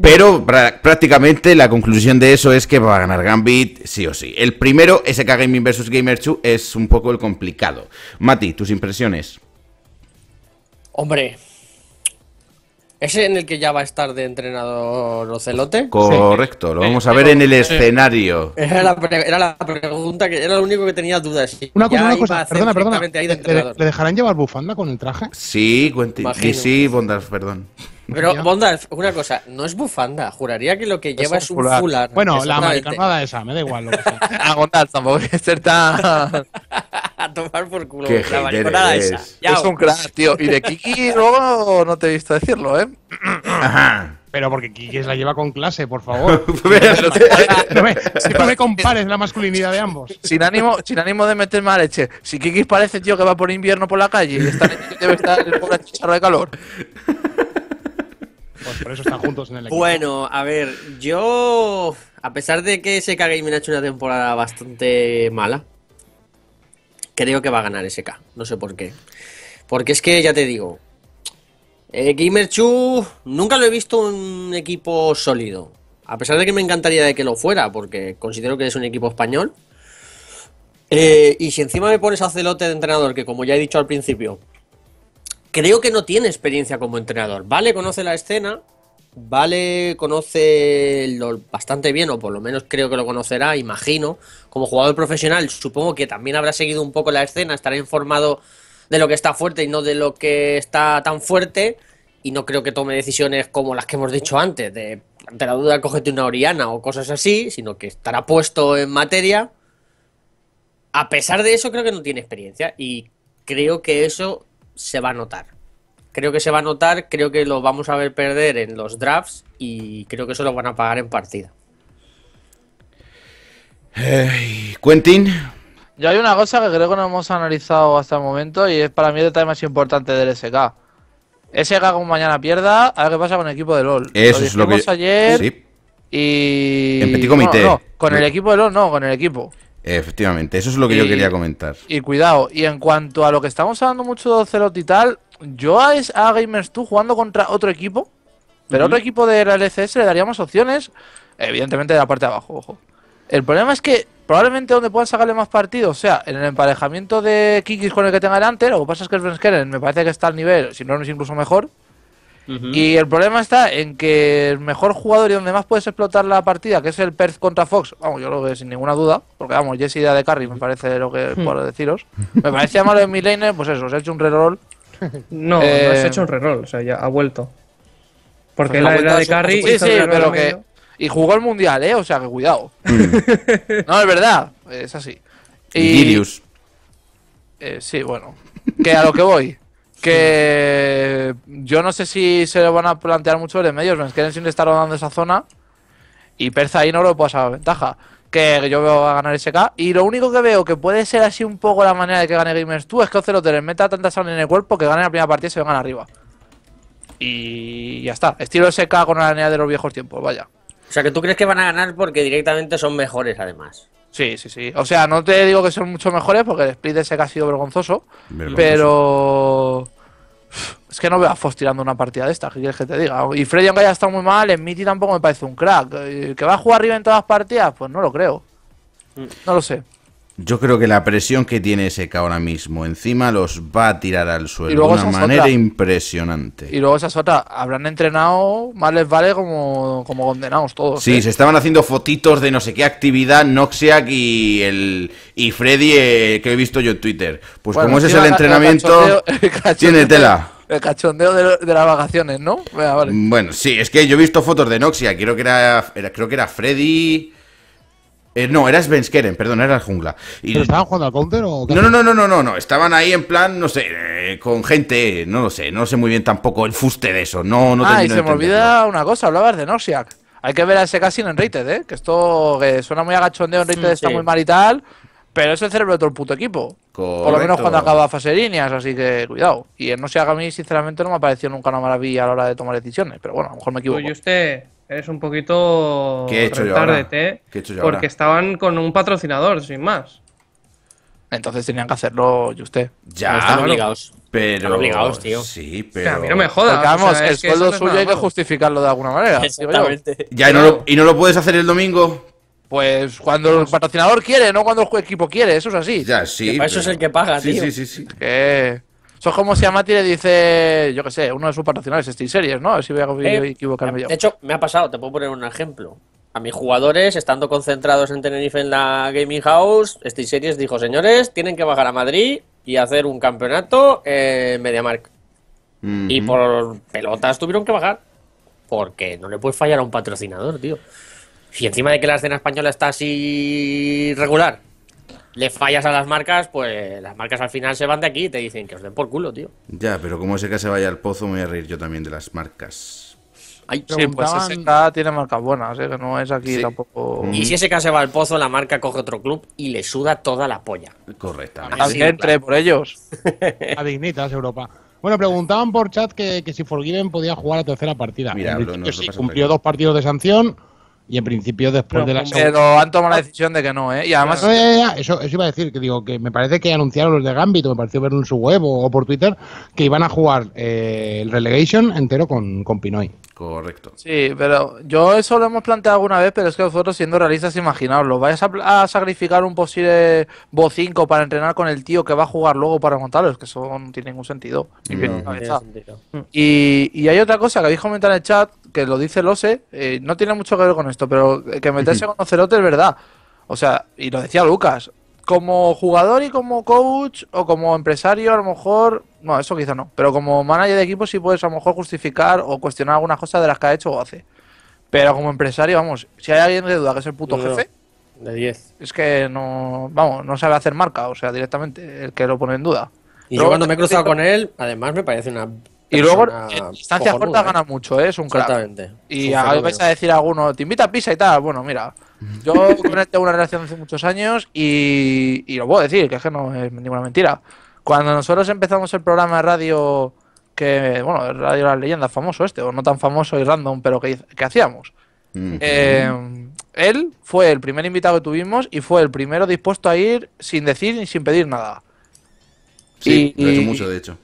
Pero prácticamente la conclusión de eso es que va a ganar Gambit sí o sí. El primero, SK Gaming vs Gamer 2, es un poco el complicado. Mati, tus impresiones. Hombre, ese en el que ya va a estar de entrenador Ocelote. Correcto, lo vamos a ver en el escenario. Era la, pregunta que era lo único que tenía dudas. Una cosa, Perdona, perdona. Eh, ¿Le, dejarán llevar bufanda con el traje? Sí, y Sí, sí, Bondas, perdón. Pero, Bondalf, una cosa, no es bufanda, juraría que lo que lleva es, un fular. bueno, la mariconada esa, me da igual lo que sea. Ah, a tampoco a ser tan... A tomar por culo, Qué la mariconada esa. es un crack, tío. Y de Kiki luego no te he visto decirlo, ¿eh? Ajá. Pero porque Kikis la lleva con clase, por favor. no, me, compares la masculinidad de ambos. Sin ánimo, sin ánimo de meter a leche. Si Kiki parece, tío, que va por invierno por la calle y está, debe estar el pobre chicharro de calor. Pues por eso están juntos en el equipo. Bueno, a ver, yo. A pesar de que SK Gaming ha hecho una temporada bastante mala, creo que va a ganar SK. No sé por qué. Porque es que ya te digo. Eh, Gamerchu, nunca lo he visto un equipo sólido. A pesar de que me encantaría de que lo fuera, porque considero que es un equipo español. Eh, y si encima me pones a Celote de entrenador, que como ya he dicho al principio, creo que no tiene experiencia como entrenador. Vale, conoce la escena, Vale conoce lo, bastante bien, o por lo menos creo que lo conocerá, imagino. Como jugador profesional, supongo que también habrá seguido un poco la escena, estará informado de lo que está fuerte y no de lo que está tan fuerte. Y no creo que tome decisiones como las que hemos dicho antes, de ante la duda cógete una Oriana o cosas así, sino que estará puesto en materia. A pesar de eso, creo que no tiene experiencia. Y creo que eso se va a notar. Creo que se va a notar, creo que lo vamos a ver perder en los drafts y creo que eso lo van a pagar en partida. hey eh, Quentin. Yo hay una cosa que creo que no hemos analizado hasta el momento y es para mí el detalle más importante del SK. SK como mañana pierda, a ver qué pasa con el equipo de LOL. Eso lo es lo que... ayer y... con el equipo de LOL no, con el equipo. Efectivamente, eso es lo que yo quería comentar. Y cuidado, y en cuanto a lo que estamos hablando mucho de Ocelot y tal, yo a, Gamers 2 jugando contra otro equipo, pero otro equipo de la LCS le daríamos opciones, evidentemente de la parte de abajo, ojo. El problema es que probablemente donde puedan sacarle más partidos o sea, en el emparejamiento de Kikis con el que tenga delante, lo que pasa es que el Frenskeren me parece que está al nivel, si no es incluso mejor, y el problema está en que el mejor jugador y donde más puedes explotar la partida, que es el Perth contra Fox, vamos, yo lo veo sin ninguna duda, porque vamos, ya idea de carry, me mm. parece lo que mm. puedo deciros. Me parece malo en midlaner, pues eso, se ha hecho un reroll. No, no se ha eh, hecho un reroll, o sea, ya ha vuelto. Porque pues la idea de carry. Sí, sí, pero que. Y jugó el mundial, ¿eh? O sea, que cuidado. Mm. no, es verdad, es así. Y... Eh, sí, bueno. Que a lo que voy que yo no sé si se lo van a plantear mucho los medios. Es que sin estar rodando esa zona y Perza ahí no lo pasa a ventaja. Que yo veo a ganar SK. Y lo único que veo que puede ser así un poco la manera de que gane Gamers tú es que Ocelote les meta tanta sangre en el cuerpo que gane la primera partida y se vengan arriba. Y ya está. Estilo SK con la línea de los viejos tiempos, vaya. O sea, que tú crees que van a ganar porque directamente son mejores, además. Sí, sí, sí. O sea, no te digo que son mucho mejores porque el split ese que ha sido vergonzoso, pero... Es que no veo a tirando una partida de esta ¿qué quieres que te diga? Y Freddy, aunque haya estado muy mal, en Mitty tampoco me parece un crack. ¿Que va a jugar arriba en todas las partidas? Pues no lo creo. Mm. No lo sé. Yo creo que la presión que tiene ese SK ahora mismo encima los va a tirar al suelo de una manera impresionante. Y luego esas otras, habrán entrenado, más les vale como, como condenados todos. Sí, ¿eh? se estaban haciendo fotitos de no sé qué actividad, Noxiac y el y Freddy, eh, que he visto yo en Twitter. Pues como ese es el entrenamiento, tiene tela el cachondeo de, las vacaciones, ¿no? Bueno, sí, es que yo he visto fotos de Noxia, creo que era creo que era Freddy, eh, no, era Svenskeren, perdón, era el jungla. estaban jugando al counter o No, no, no, no, no, no, Estaban ahí en plan, no sé, eh, con gente, no lo sé, no sé muy bien tampoco el fuste de eso. No, no Ah, y se me olvida una cosa, hablabas de Noxiac. Hay que ver a ese casino en Rated, ¿eh? Que esto suena muy agachondeo en está muy mal y tal. Pero es el cerebro de todo el puto equipo. Por lo menos cuando acaba fase líneas, así que cuidado. Y el no a mí, sinceramente, no me ha parecido nunca una maravilla a la hora de tomar decisiones. Pero bueno, a lo mejor me pues equivoco. Oye, usted, eres un poquito ¿Qué he porque estaban con un patrocinador, sin más. Entonces tenían que hacerlo y usted. Ya, pero están obligados. Pero... obligados, tío. Sí, pero. a mí no me jodas. Porque, vamos, es sueldo suyo hay que justificarlo de alguna manera. Exactamente. ya, y, no lo, puedes hacer el domingo. Pues cuando el patrocinador quiere, no cuando el equipo quiere, eso es así. Ya, sí. eso es el que paga, sí, tío. Sí, sí, sí. Que... Eso es como si a Mati le dice, yo qué sé, uno de sus patrocinadores, Steam Series, ¿no? si voy a eh, yo. De hecho, me ha pasado, te puedo poner un ejemplo. A mis jugadores, estando concentrados en Tenerife en la Gaming House, Steam Series dijo, señores, tienen que bajar a Madrid y hacer un campeonato en MediaMark. Y por pelotas tuvieron que bajar. Porque no le puedes fallar a un patrocinador, tío. Y encima de que la escena española está así regular, le fallas a las marcas, pues las marcas al final se van de aquí y te dicen que os den por culo, tío. Ya, pero como ese que se vaya al pozo, me voy a reír yo también de las marcas. Ay, sí, pues tiene marcas buenas, ¿eh? que no es aquí tampoco. Y si ese que se va al pozo, la marca coge otro club y le suda toda la polla. Correctamente. Así entre por ellos. a dignitas, Europa. Bueno, preguntaban por chat que, si Forgiven podía jugar la tercera partida. Mira, cumplió dos partidos de sanción y en principio después de la Pero han tomado la ah. decisión de que no, ¿eh? Y además... eso, iba a decir, que digo, que me parece que anunciaron los de Gambit, me pareció verlo en su web o, por Twitter, que iban a jugar eh, el Relegation entero con, con Pinoy correcto. Sí, pero yo eso lo hemos planteado alguna vez, pero es que vosotros siendo realistas, imaginaoslo, ¿vais a, sacrificar un posible Bo 5 para entrenar con el tío que va a jugar luego para montarlo? Es que eso no tiene ningún sentido. Y, hay otra cosa que habéis comentado en el chat, que lo dice Lose, eh, no tiene mucho que ver con esto, pero que meterse con los es verdad. O sea, y lo decía Lucas, como jugador y como coach o como empresario, a lo mejor, no, eso quizá no, pero como manager de equipo sí puedes a lo mejor justificar o cuestionar algunas cosas de las que ha hecho o hace. Pero como empresario, vamos, si hay alguien de duda que es el puto jefe, de 10. Es que no, vamos, no sabe hacer marca, o sea, directamente el que lo pone en duda. Y yo cuando me he cruzado con él, además me parece una y luego en distancias cortas ¿eh? gana mucho, ¿eh? es un crack. Y a vais a decir a alguno, te invita a pizza y tal. Bueno, mira, yo con tengo una relación hace muchos años y, y lo puedo decir, que es que no es ninguna mentira. Cuando nosotros empezamos el programa de radio, que, bueno, Radio la leyenda famoso este, o no tan famoso y random, pero que, hacíamos. Eh, él fue el primer invitado que tuvimos y fue el primero dispuesto a ir sin decir ni sin pedir nada. Sí, lo he hecho mucho, de hecho.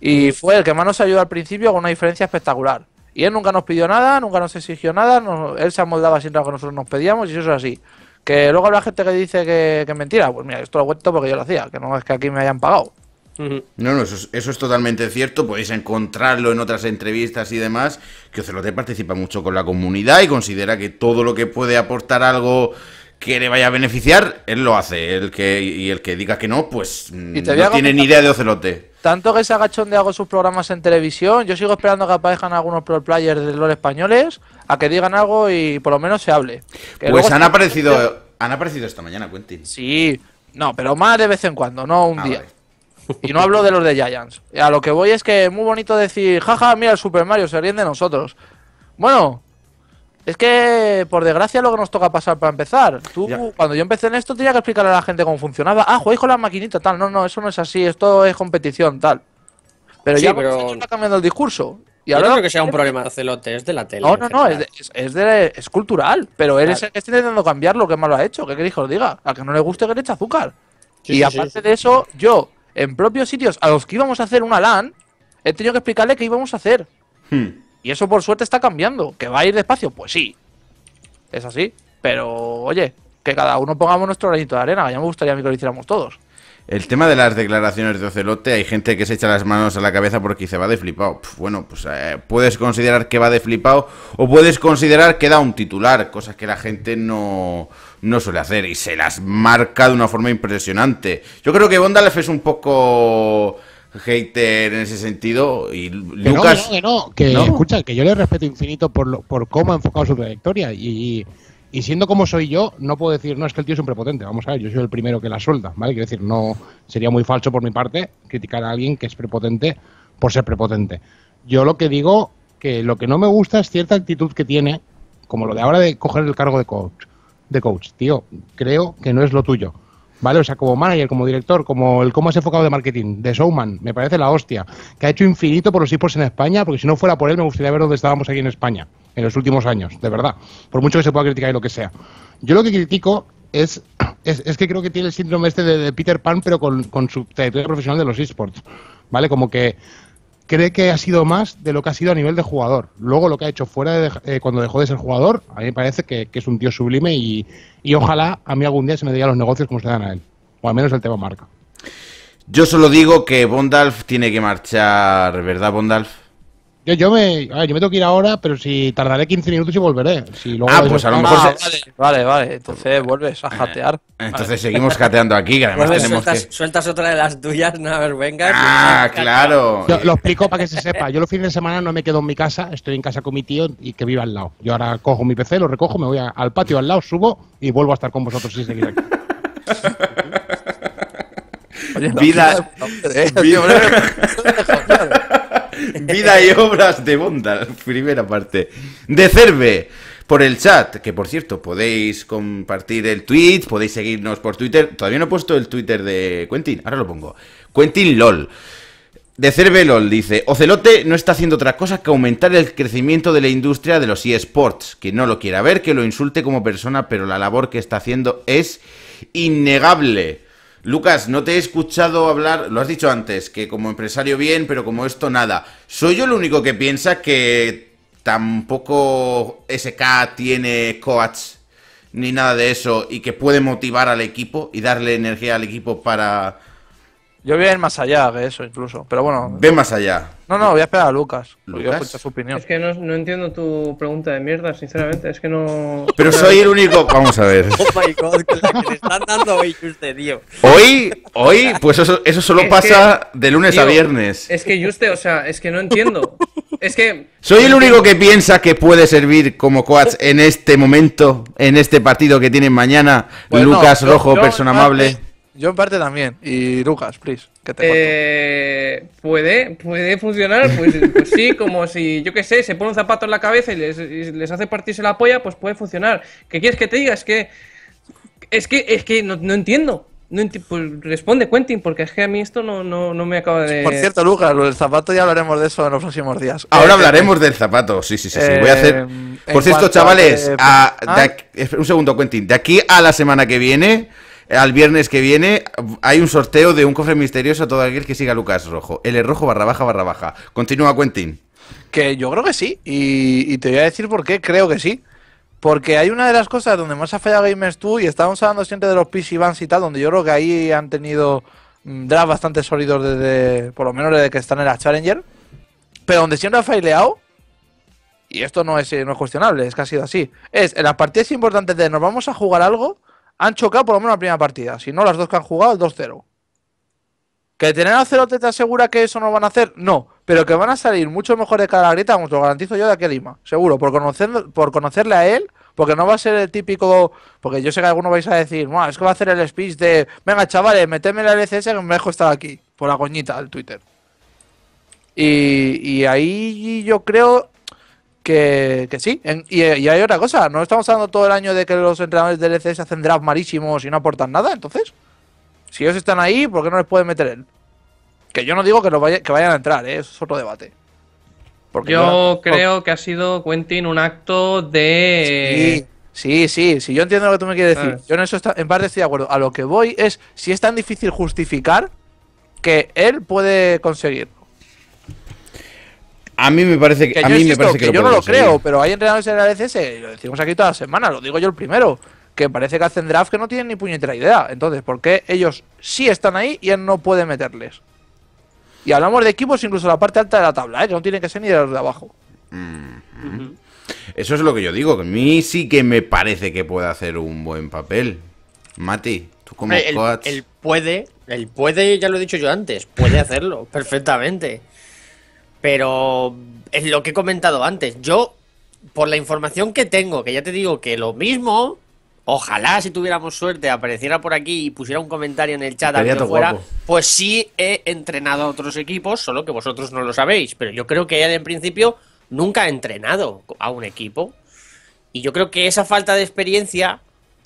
Y fue el que más nos ayudó al principio con una diferencia espectacular. Y él nunca nos pidió nada, nunca nos exigió nada, él se amoldaba siempre lo que nosotros nos pedíamos y eso es así. Que luego habrá gente que dice que, mentira. Pues mira, esto lo cuento porque yo lo hacía, que no es que aquí me hayan pagado. No, no, eso es, eso es totalmente cierto. Podéis encontrarlo en otras entrevistas y demás. Que Ocelote participa mucho con la comunidad y considera que todo lo que puede aportar algo que le vaya a beneficiar, él lo hace. El que, y el que diga que no, pues no tiene ni idea de Ocelote. Tanto que de hago sus programas en televisión. Yo sigo esperando que aparezcan algunos pro players de los españoles a que digan algo y por lo menos se hable. pues han aparecido, han aparecido esta mañana, Quentin. Sí, no, pero más de vez en cuando, no un ah, día. Y no hablo de los de Giants. A lo que voy es que es muy bonito decir, jaja, mira el Super Mario, se ríen de nosotros. Bueno, es que, por desgracia, lo que nos toca pasar para empezar. Tú, cuando yo empecé en esto, tenía que explicarle a la gente cómo funcionaba. Ah, jugáis con la maquinita, tal. No, no, eso no es así. Esto es competición, tal. Pero ya pero... está cambiando el discurso. Y ahora no creo que sea un problema de celote, es de la tele. No, no, no, es, cultural. Pero él es el que está intentando cambiarlo, que mal lo ha hecho. que queréis que os diga? A que no le guste que le eche azúcar. y aparte de eso, yo, en propios sitios a los que íbamos a hacer una LAN, he tenido que explicarle qué íbamos a hacer. Hmm. Y eso por suerte está cambiando. ¿Que va a ir despacio? Pues sí. Es así. Pero, oye, que cada uno pongamos nuestro granito de arena. Ya me gustaría que lo hiciéramos todos. El tema de las declaraciones de Ocelote, hay gente que se echa las manos a la cabeza porque dice va de flipado. bueno, pues eh, puedes considerar que va de flipado o puedes considerar que da un titular, cosas que la gente no, no suele hacer y se las marca de una forma impresionante. Yo creo que Bondalef es un poco hater en ese sentido. Y que Lucas. No, que no, que, escucha, que yo le respeto infinito por, por cómo ha enfocado su trayectoria. Y, y, siendo como soy yo, no puedo decir, no, es que el tío es un prepotente. Vamos a ver, yo soy el primero que la suelta, ¿vale? Quiero decir, no sería muy falso por mi parte criticar a alguien que es prepotente por ser prepotente. Yo lo que digo, que lo que no me gusta es cierta actitud que tiene, como lo de ahora de coger el cargo de coach. De coach, tío, creo que no es lo tuyo. ¿vale? O sea, como manager, como director, como el cómo has enfocado de marketing, de Showman, me parece la hostia, que ha hecho infinito por los esports en España, porque si no fuera por él me gustaría ver dónde estábamos aquí en España en los últimos años, de verdad, por mucho que se pueda criticar y lo que sea. Yo lo que critico es, es, que creo que tiene el síndrome este de, Peter Pan, pero con, con su trayectoria profesional de los esports, ¿vale? Como que cree que ha sido más de lo que ha sido a nivel de jugador. Luego lo que ha hecho fuera eh, cuando dejó de ser jugador, a mí me parece que, es un tío sublime y, y, ojalá a mí algún día se me digan los negocios como se dan a él. O al menos el tema marca. Yo solo digo que Bondalf tiene que marchar, ¿verdad, Bondalf? Yo, me, me tengo que ir ahora, pero si tardaré 15 minutos y volveré. Si luego ah, pues a lo mejor. vale, vale, Entonces vuelves a jatear. Entonces seguimos jateando aquí, que además sueltas, otra de las tuyas, no a ver, venga. Ah, claro. lo explico para que se sepa. Yo los fines de semana no me quedo en mi casa, estoy en casa con mi tío y que viva al lado. Yo ahora cojo mi PC, lo recojo, me voy al patio al lado, subo y vuelvo a estar con vosotros sin seguir aquí. vida. Vida y obras de Bondal, primera parte. De Cerve, por el chat, que por cierto, podéis compartir el tweet, podéis seguirnos por Twitter. Todavía no he puesto el Twitter de Quentin, ahora lo pongo. Quentin LOL. De Cerve LOL dice, Ocelote no está haciendo otra cosa que aumentar el crecimiento de la industria de los eSports. Que no lo quiera ver, que lo insulte como persona, pero la labor que está haciendo es innegable. Lucas, no te he escuchado hablar, lo has dicho antes, que como empresario bien, pero como esto nada. ¿Soy yo el único que piensa que tampoco SK tiene coach ni nada de eso y que puede motivar al equipo y darle energía al equipo para yo voy a ir más allá de eso, incluso. Pero bueno. Ve más allá. No, no, voy a esperar a Lucas. Lucas? su opinión. Es que no, entiendo tu pregunta de mierda, sinceramente. Es que no. Pero soy el único. Vamos a ver. Oh my god, que le están dando hoy, tío. Hoy, hoy, pues eso, eso solo pasa de lunes a viernes. Es que Juste, o sea, es que no entiendo. Es que. Soy el único que piensa que puede servir como coach en este momento, en este partido que tienen mañana. Lucas Rojo, persona amable. Yo en parte también. Y Lucas, please, que te eh, ¿Puede? ¿Puede funcionar? Pues, pues, sí, como si, yo qué sé, se pone un zapato en la cabeza y les, hace partirse la polla, pues puede funcionar. ¿Qué quieres que te diga? Es que... Es que, es que no, entiendo. No pues responde Quentin, porque es que a mí esto no, no, me acaba de. Por cierto, Lucas, el zapato ya hablaremos de eso en los próximos días. Ahora eh, hablaremos eh, del zapato, sí, sí, sí. Voy a hacer. Eh, Por cierto, chavales, ah. un segundo, Quentin. De aquí a la semana que viene eh, al viernes que viene hay un sorteo de un cofre misterioso a todo aquel que siga Lucas Rojo. El Rojo barra baja barra baja. Continúa Quentin. Que yo creo que sí. Y, te voy a decir por qué creo que sí. Porque hay una de las cosas donde más ha fallado Gamers tú y estábamos hablando siempre de los PC y tal, donde yo creo que ahí han tenido mm, drafts bastante sólidos desde, por lo menos desde que están en la Challenger. Pero donde siempre ha faileado, y esto no es, eh, no es cuestionable, es que ha sido así, es en las partidas importantes de nos vamos a jugar algo, han chocado por lo menos la primera partida. Si no, las dos que han jugado, 2-0. ¿Que tener a 0-0 te asegura que eso no van a hacer? No, pero que van a salir mucho mejor de cada grieta, os lo garantizo yo de aquí Lima, seguro, por, conocer, por conocerle a él, porque no va a ser el típico, porque yo sé que algunos vais a decir, es que va a hacer el speech de, venga chavales, meteme la LCS que me dejo estar aquí, por la coñita del Twitter. Y, y ahí yo creo que, sí. y, hay otra cosa, no estamos hablando todo el año de que los entrenadores del ECS hacen draft malísimos y no aportan nada, entonces. Si ellos están ahí, ¿por qué no les puede meter él? Que yo no digo que, vaya, que vayan a entrar, ¿eh? eso es otro debate. yo creo que ha sido, Quentin, un acto de... Sí, sí, sí, yo entiendo lo que tú me quieres decir. Yo en eso en parte estoy de acuerdo. A lo que voy es, si es tan difícil justificar, que él puede conseguir. A mí me parece que, a mí me parece que, yo no lo creo, pero hay entrenadores en la LCS, eh, lo decimos aquí toda la semana, lo digo yo el primero, que parece que hacen draft que no tienen ni puñetera idea. Entonces, ¿por qué ellos sí están ahí y él no puede meterles? Y hablamos de equipos incluso la parte alta de la tabla, ¿eh? que no tienen que ser ni de los de abajo. Eso es lo que yo digo, que a mí sí que me parece que puede hacer un buen papel. Mati, tú como él puede, él puede, ya lo he dicho yo antes, puede hacerlo perfectamente. Pero es lo que he comentado antes. Yo, por la información que tengo, que ya te digo que lo mismo, ojalá si tuviéramos suerte apareciera por aquí y pusiera un comentario en el chat fuera, pues sí he entrenado a otros equipos, solo que vosotros no lo sabéis. Pero yo creo que él en principio nunca ha entrenado a un equipo. Y yo creo que esa falta de experiencia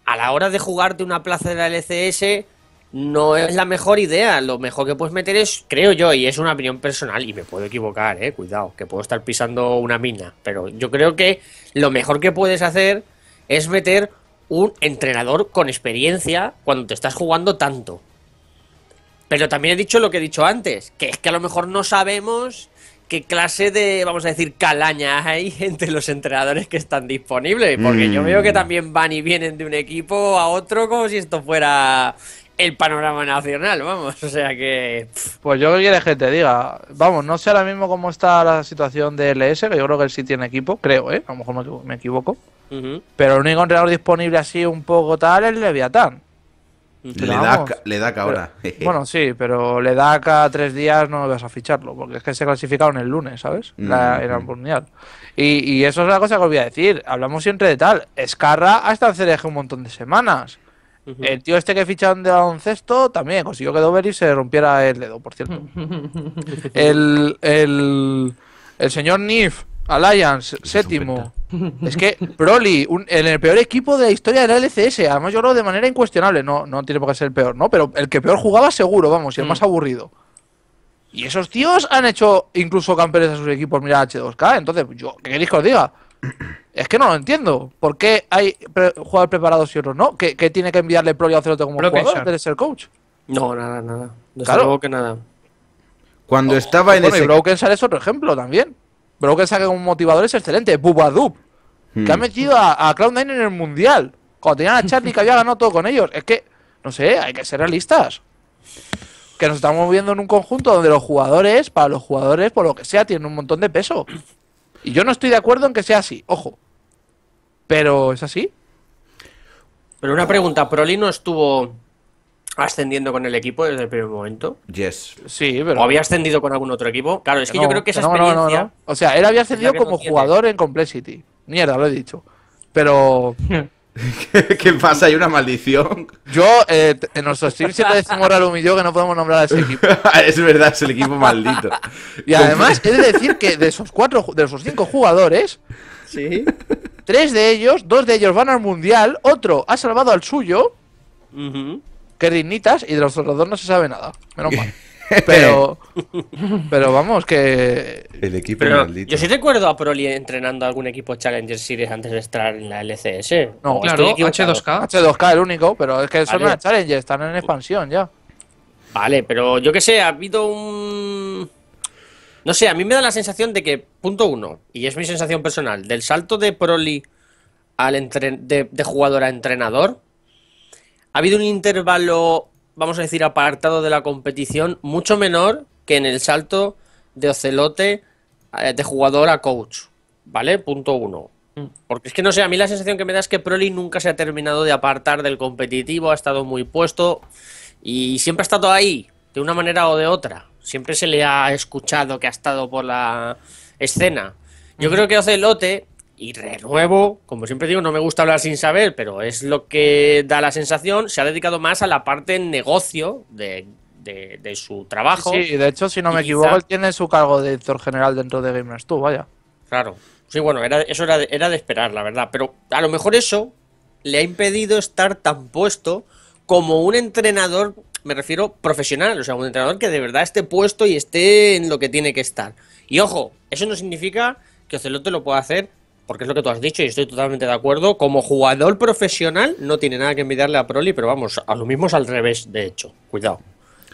a la hora de jugarte una plaza de la LCS no es la mejor idea. Lo mejor que puedes meter es, creo yo, y es una opinión personal, y me puedo equivocar, eh, cuidado, que puedo estar pisando una mina. Pero yo creo que lo mejor que puedes hacer es meter un entrenador con experiencia cuando te estás jugando tanto. Pero también he dicho lo que he dicho antes, que es que a lo mejor no sabemos qué clase de, vamos a decir, calaña hay entre los entrenadores que están disponibles. Porque yo veo que mm. también van y vienen de un equipo a otro como si esto fuera el panorama nacional, vamos. O sea que. Pues yo que que te diga. Vamos, no sé ahora mismo cómo está la situación de LS, que yo creo que él sí tiene equipo, creo, ¿eh? A lo mejor me equivoco. Pero el único entrenador disponible así un poco tal es Leviatán. Le, da, le da, ahora. bueno, sí, pero le da cada tres días no vas a ficharlo, porque es que se clasificaron el lunes, ¿sabes? Mm, la, mm. y, y, eso es la cosa que os voy a decir. Hablamos siempre de tal. Escarra ha estado en CDG un montón de semanas. El tío este que ficharon de baloncesto también consiguió que y se rompiera el dedo, por cierto. el, señor Nif, Alliance, séptimo. Es que Broly, en el peor equipo de la historia del LCS, además yo lo de manera incuestionable, no, no tiene por qué ser el peor, ¿no? Pero el que peor jugaba seguro, vamos, y el mm. más aburrido. Y esos tíos han hecho incluso campeones a sus equipos, mira H2K, entonces, yo, ¿qué queréis que os diga? Es que no lo entiendo. ¿Por qué hay jugadores preparados y otros no? ¿Qué, tiene que enviarle Pro y otro como jugador? De ser coach? No, nada, nada. claro. que nada. Cuando oh, estaba en ese... Broken Sale es otro ejemplo también. Sale como motivador es excelente. Bubadub. Que ha hmm. metido a, a Cloud9 en el Mundial. Cuando tenían a Charlie que había ganado todo con ellos. Es que, no sé, hay que ser realistas. Que nos estamos moviendo en un conjunto donde los jugadores, para los jugadores, por lo que sea, tienen un montón de peso. Y yo no estoy de acuerdo en que sea así, ojo. Pero es así. Pero una pregunta, ¿Proli no estuvo ascendiendo con el equipo desde el primer momento? Yes. Sí, pero... ¿O había ascendido con algún otro equipo? Claro, es que yo creo que esa no, No, no, no. O sea, él había ascendido como jugador en Complexity. Mierda, lo he dicho. Pero... ¿Qué pasa? ¿Hay una maldición? Yo, eh, en nuestro stream siempre decimos Ralum que no podemos nombrar a ese equipo. es verdad, es el equipo maldito. y además, he de decir que de esos cuatro, de esos cinco jugadores, tres de ellos, dos de ellos van al mundial, otro ha salvado al suyo, Qué dignitas, y de los otros dos no se sabe nada. Menos mal. pero, pero vamos, que. El equipo maldito. Yo sí recuerdo a Proli entrenando algún equipo Challenger Series antes de estar en la LCS. No, claro, H2K. H2K el único, pero es que son una Challenger, están en expansión ya. Vale, pero yo qué sé, ha habido un. No sé, a mí me da la sensación de que, punto uno, y es mi sensación personal, del salto de Proli al de, de jugador a entrenador, ha habido un intervalo vamos a decir, apartado de la competición, mucho menor que en el salto de ocelote eh, de jugador a coach. ¿Vale? Punto uno. Mm. Porque es que no sé, a mí la sensación que me da es que Proli nunca se ha terminado de apartar del competitivo, ha estado muy puesto y siempre ha estado ahí, de una manera o de otra. Siempre se le ha escuchado que ha estado por la escena. Yo creo que Ocelote y de nuevo, como siempre digo, no me gusta hablar sin saber, pero es lo que da la sensación, se ha dedicado más a la parte negocio de, su trabajo. Sí, de hecho, si no me equivoco, él tiene su cargo de director general dentro de Gamers tú, vaya. Claro. Sí, bueno, eso era, era de esperar, la verdad, pero a lo mejor eso le ha impedido estar tan puesto como un entrenador, me refiero profesional, o sea, un entrenador que de verdad esté puesto y esté en lo que tiene que estar. Y ojo, eso no significa que Ocelote lo pueda hacer porque es lo que tú has dicho y estoy totalmente de acuerdo. Como jugador profesional no tiene nada que envidiarle a Proli, pero vamos, a lo mismo es al revés, de hecho. Cuidado,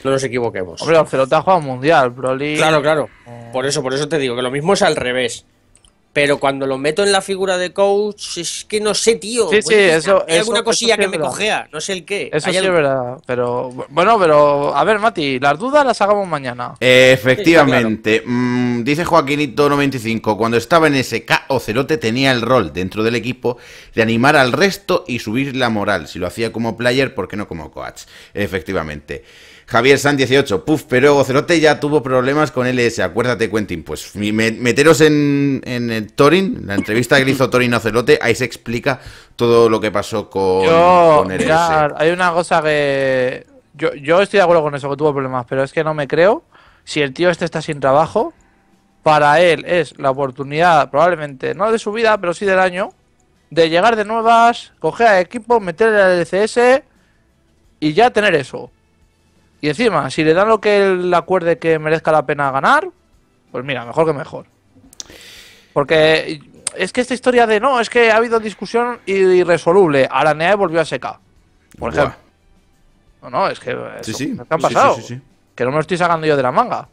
no nos equivoquemos. Hombre, Ancelotti ha jugado mundial, Proli. Claro, claro. Por eso, por eso te digo que lo mismo es al revés. Pero cuando lo meto en la figura de coach, es que no sé, tío. Sí, sí, Hay alguna cosilla que me cojea, no sé el qué. Eso sí es verdad. Pero bueno, pero a ver, Mati, las dudas las hagamos mañana. Efectivamente. Mm, dice Joaquinito95, cuando estaba en SK, Ocelote tenía el rol dentro del equipo de animar al resto y subir la moral. Si lo hacía como player, ¿por qué no como coach? Efectivamente. Javier San 18, puf, pero Ocelote ya tuvo problemas con LS, acuérdate Quentin, pues meteros en, en el Torin, la entrevista que hizo Torin a Ocelote ahí se explica todo lo que pasó con, LS. hay una cosa que... Yo, estoy de acuerdo con eso, que tuvo problemas, pero es que no me creo. Si el tío este está sin trabajo, para él es la oportunidad, probablemente, no de su vida, pero sí del año, de llegar de nuevas, coger a equipo, meterle al LCS y ya tener eso. Y encima, si le dan lo que el acuerde que merezca la pena ganar, pues mira, mejor que mejor. Porque es que esta historia de no, es que ha habido discusión irresoluble. Aranea volvió a secar. Por ejemplo. No, no, es que. sí, han pasado? Sí, que no me lo estoy sacando yo de la manga.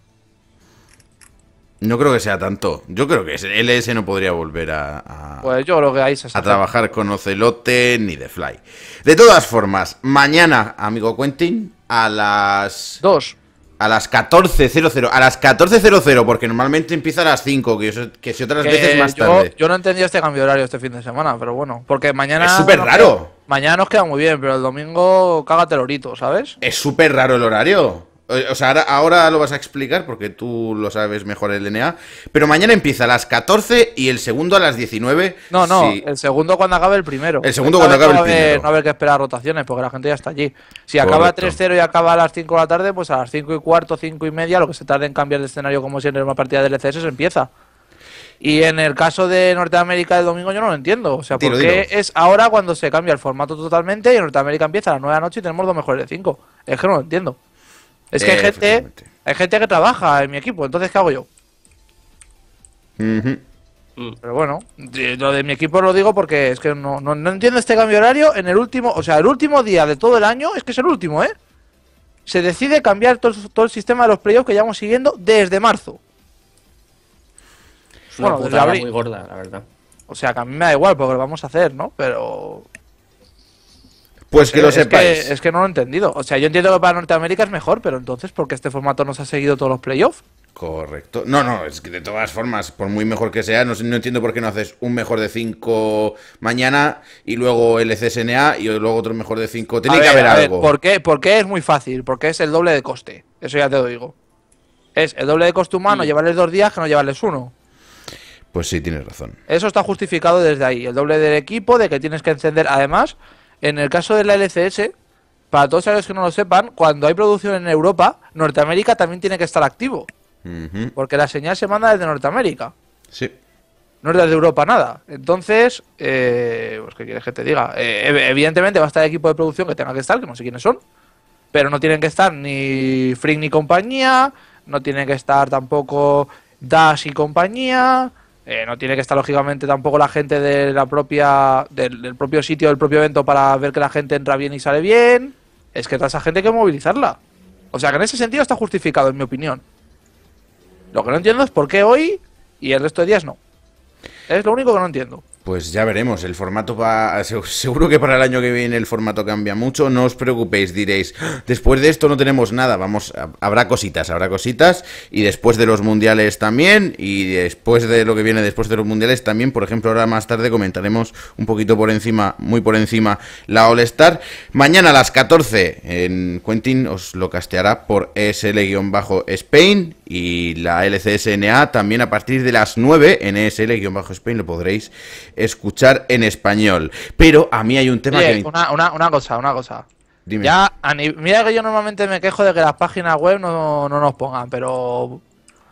No creo que sea tanto. Yo creo que LS e no podría volver a, pues yo creo que a trabajar con Ocelote ni de Fly. De todas formas, mañana, amigo Quentin, a las... 2. A las 14.00. A las 14.00, porque normalmente empieza a las 5, que, si otras veces más tarde. Yo no entendía este cambio de horario este fin de semana, pero bueno. Porque mañana... Es súper raro. mañana nos queda muy bien, pero el domingo cágate el horito, ¿sabes? Es súper raro el horario. Eh, o sea, ahora, lo vas a explicar porque tú lo sabes mejor el DNA. Pero mañana empieza a las 14 y el segundo a las 19. No, no, el segundo cuando acabe el primero. El segundo cuando acabe el primero. No haber que esperar rotaciones porque la gente ya está allí. Si acaba 3-0 y acaba a las 5 de la tarde, pues a las 5 y cuarto, 5 y media, lo que se tarde en cambiar de escenario como si en una partida del ECS se empieza. Y en el caso de Norteamérica del domingo yo no lo entiendo. O sea, ¿por es ahora cuando se cambia el formato totalmente y Norteamérica empieza a las 9 de la noche y tenemos dos mejores de 5? Es que no lo entiendo. Es que hay gente, hay gente que trabaja en mi equipo, entonces ¿qué hago yo? Pero bueno, lo de mi equipo lo digo porque es que no, entiendo este cambio horario en el último, o sea, el último día de todo el año, es que es el último, ¿eh? Se decide cambiar todo, el sistema de los playoffs que llevamos siguiendo desde marzo. Es una bueno, muy gorda, la verdad. O sea, que a mí me da igual porque lo vamos a hacer, ¿no? Pero pues que lo es es que no lo he entendido. O sea, yo entiendo que para Norteamérica es mejor, pero entonces, ¿por qué este formato nos ha seguido todos los playoffs? Correcto. No, no, es que de todas formas, por muy mejor que sea, no, entiendo por qué no haces un mejor de 5 mañana y luego el CSNA y luego otro mejor de 5. Tiene que haber algo. ¿por, qué? ¿Por es muy fácil? Porque es el doble de coste. Eso ya te lo digo. Es el doble de coste humano llevarles dos días que no llevarles uno. Pues sí, tienes razón. Eso está justificado desde ahí. El doble del equipo, de que tienes que encender. Además, en el caso de la LCS, para todos aquellos que no lo sepan, cuando hay producción en Europa, Norteamérica también tiene que estar activo. Porque la señal se manda desde Norteamérica. Sí. No es desde Europa nada. Entonces, eh, pues, ¿qué quieres que te diga? Eh, evidentemente va a estar el equipo de producción que tenga que estar, que no sé quiénes son. Pero no tienen que estar ni Frick ni compañía. No tienen que estar tampoco Dash y compañía. Eh, no tiene que estar lógicamente tampoco la gente de la propia, del, propio sitio, del propio evento para ver que la gente entra bien y sale bien. Es que toda esa gente hay que movilizarla. O sea que en ese sentido está justificado, en mi opinión. Lo que no entiendo es por qué hoy y el resto de días no. Es lo único que no entiendo. Pues ya veremos, el formato va. Seguro que para el año que viene el formato cambia mucho. No os preocupéis, diréis. Ah, después de esto no tenemos nada. Vamos, habrá cositas, habrá cositas. Y después de los mundiales también. Y después de lo que viene después de los mundiales también. Por ejemplo, ahora más tarde comentaremos un poquito por encima, muy por encima, la All-Star. Mañana a las 14 en Quentin os lo casteará por esl spain Y la LCSNA también a partir de las 9 en ESL-Bajo spain lo podréis escuchar en español. Pero a mí hay un tema que... Una, una cosa, una cosa. Dime. Ya, mira que yo normalmente me quejo de que las páginas web no, no, nos pongan, pero. O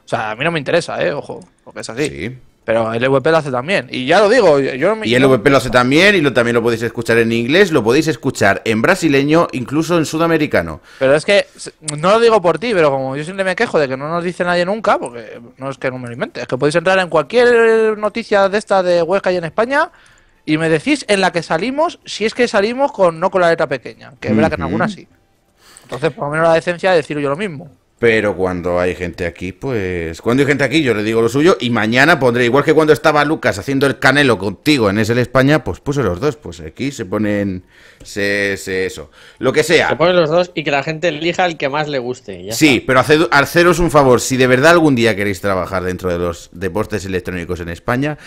sea, a mí no me interesa, ¿eh? Ojo, porque es así. Sí. Pero el e VP lo hace también. Y ya lo digo, yo no me... Y el e VP lo hace también y lo, también lo podéis escuchar en inglés, lo podéis escuchar en brasileño, incluso en sudamericano. Pero es que, no lo digo por ti, pero como yo siempre me quejo de que no nos dice nadie nunca, porque no es que no me lo invente, es que podéis entrar en cualquier noticia de esta de Huesca y en España y me decís en la que salimos, si es que salimos con no con la letra pequeña, que es verdad que en alguna sí. Entonces, por lo menos la decencia de decir yo lo mismo. Pero cuando hay gente aquí, pues. Cuando hay gente aquí, yo le digo lo suyo. Y mañana pondré, igual que cuando estaba Lucas haciendo el canelo contigo en ese España, pues puse los dos. Pues aquí se ponen. Se, se, eso. Lo que sea. Se ponen los dos y que la gente elija el que más le guste. sí, pero haceros un favor. Si de verdad algún día queréis trabajar dentro de los deportes electrónicos en España,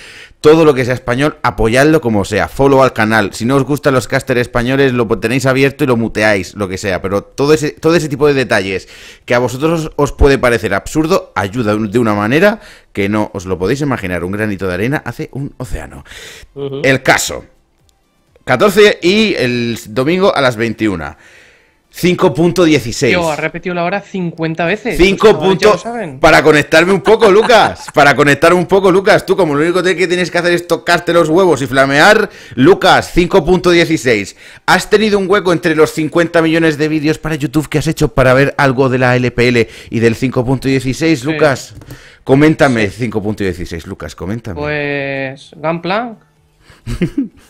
todo lo que sea español, apoyadlo como sea. Follow al canal. Si no os gustan los casters españoles, lo tenéis abierto y lo muteáis, lo que sea. Pero todo ese, todo ese tipo de detalles que a vosotros os puede parecer absurdo, ayuda de una manera que no os lo podéis imaginar. Un granito de arena hace un océano. El caso. 14 y el domingo a las 21. 5.16. Yo, ha repetido la hora 50 veces. 5 pues, puntos. Para conectarme un poco, Lucas. para conectar un poco, Lucas. Tú, como lo único que tienes que hacer es tocarte los huevos y flamear, Lucas, 5.16. ¿Has tenido un hueco entre los 50 millones de vídeos para YouTube que has hecho para ver algo de la LPL y del 5.16, Lucas? Coméntame, 5.16, Lucas, coméntame. Pues. Gunplank.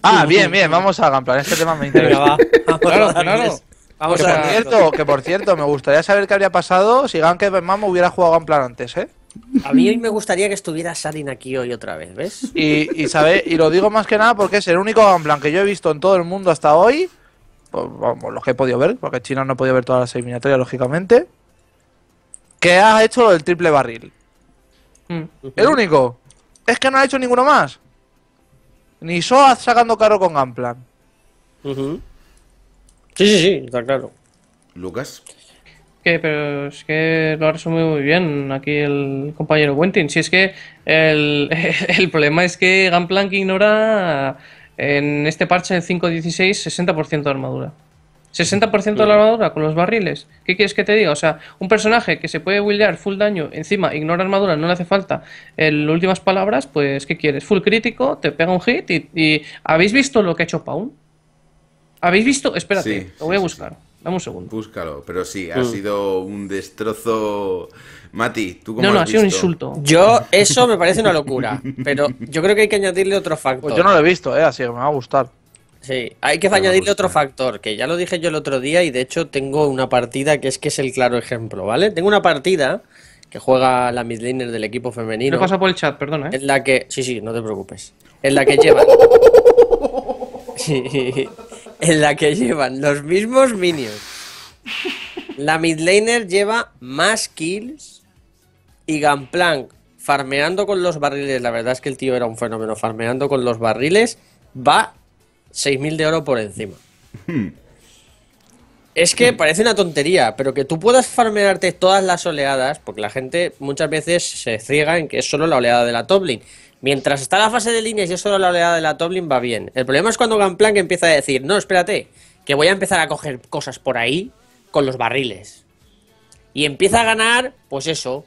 ah, bien, bien, vamos a Gunplank. Este tema me interesa. claro, claro que, por cierto, que por cierto, me gustaría saber qué habría pasado si Gank Mam hubiera jugado en plan antes, ¿eh? A mí me gustaría que estuviera Salin aquí hoy otra vez, ¿ves? Y, sabe, y lo digo más que nada porque es el único Gunplan que yo he visto en todo el mundo hasta hoy. Pues, vamos, los que he podido ver, porque China no ha podido ver todas las eliminatorias, lógicamente. Que ha hecho el triple barril. Mm. El único. Es que no ha hecho ninguno más. Ni Soaz sacando carro con Gunplan. Uh Sí, sí, sí, está claro. Lucas. Que, pero es que lo ha resumido muy bien aquí el compañero Wentin. Si es que el, problema es que Gunplank ignora en este parche 5 5.16 60% de armadura. 60% de armadura con los barriles. ¿Qué quieres que te diga? O sea, un personaje que se puede buildear full daño, encima ignora armadura, no le hace falta. En últimas palabras, pues, ¿qué quieres? Full crítico, te pega un hit y, ¿Habéis visto lo que ha hecho Pawn? ¿Habéis visto? Espérate, lo voy a buscar. Dame un segundo. Búscalo, pero sí, ha mm. sido un destrozo. Mati, ¿tú cómo No, no, ha sido un insulto. Yo, eso me parece una locura, pero yo creo que hay que añadirle otro factor. Pues yo no lo he visto, eh, así que me va a gustar. Sí, hay que añadirle otro factor, que ya lo dije yo el otro día y de hecho tengo una partida que es que es el claro ejemplo, ¿vale? Tengo una partida que juega la midliner del equipo femenino. No pasa por el chat, perdona, ¿eh? En la que... Sí, sí, no te preocupes. Es la que lleva... Sí. en la que llevan los mismos minions. La midlaner lleva más kills y Gamplank farmeando con los barriles. La verdad es que el tío era un fenómeno. Farmeando con los barriles va 6.000 de oro por encima. Hmm. Es que parece una tontería, pero que tú puedas farmearte todas las oleadas, porque la gente muchas veces se ciega en que es solo la oleada de la top Mientras está la fase de líneas yo solo la oleada de la Toblin va bien. El problema es cuando Gangplank empieza a decir, no, espérate, que voy a empezar a coger cosas por ahí con los barriles. Y empieza a ganar, pues eso,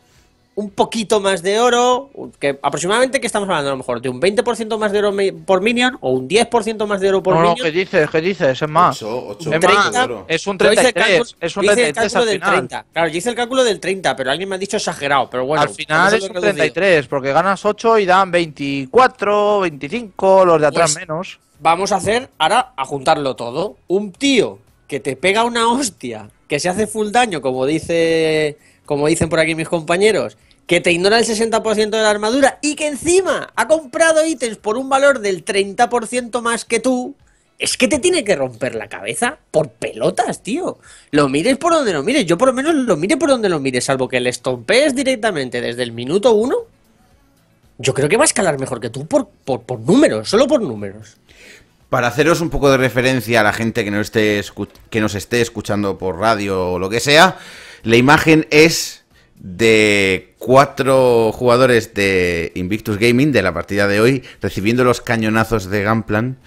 un poquito más de oro, que aproximadamente que estamos hablando a lo mejor de un 20% más de oro por minion o un 10% más de oro por minion. No, ¿qué dices? ¿Qué dices? Es más. es, un 33, cálculo, es un 33 al 30. Claro, yo hice el cálculo del 30, pero alguien me ha dicho exagerado, pero bueno. Al final es un 33, porque ganas 8 y dan 24, 25, los de atrás pues menos. Vamos a hacer ahora a juntarlo todo. Un tío que te pega una hostia, que se hace full daño, como dice como dicen por aquí mis compañeros, que te ignora el 60% de la armadura y que encima ha comprado ítems por un valor del 30% más que tú, es que te tiene que romper la cabeza por pelotas, tío. Lo mires por donde lo mires. Yo por lo menos lo mire por donde lo mires, salvo que le estompees directamente desde el minuto uno. Yo creo que va a escalar mejor que tú por, por, números, solo por números. Para haceros un poco de referencia a la gente que no esté que nos esté escuchando por radio o lo que sea, la imagen es de cuatro jugadores de Invictus Gaming de la partida de hoy, recibiendo los cañonazos de Gamplan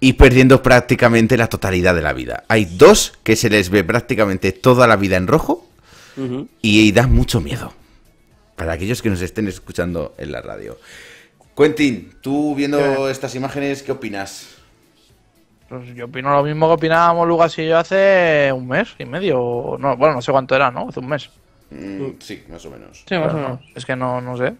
y perdiendo prácticamente la totalidad de la vida. Hay dos que se les ve prácticamente toda la vida en rojo y, da mucho miedo para aquellos que nos estén escuchando en la radio. Quentin, tú viendo estas imágenes, ¿qué opinas? Pues yo opino lo mismo que opinábamos Lucas y yo hace un mes y medio. bueno, no sé cuánto era, ¿no? Hace un mes. Mm. Mm. sí, más o menos. Es que no, no sé.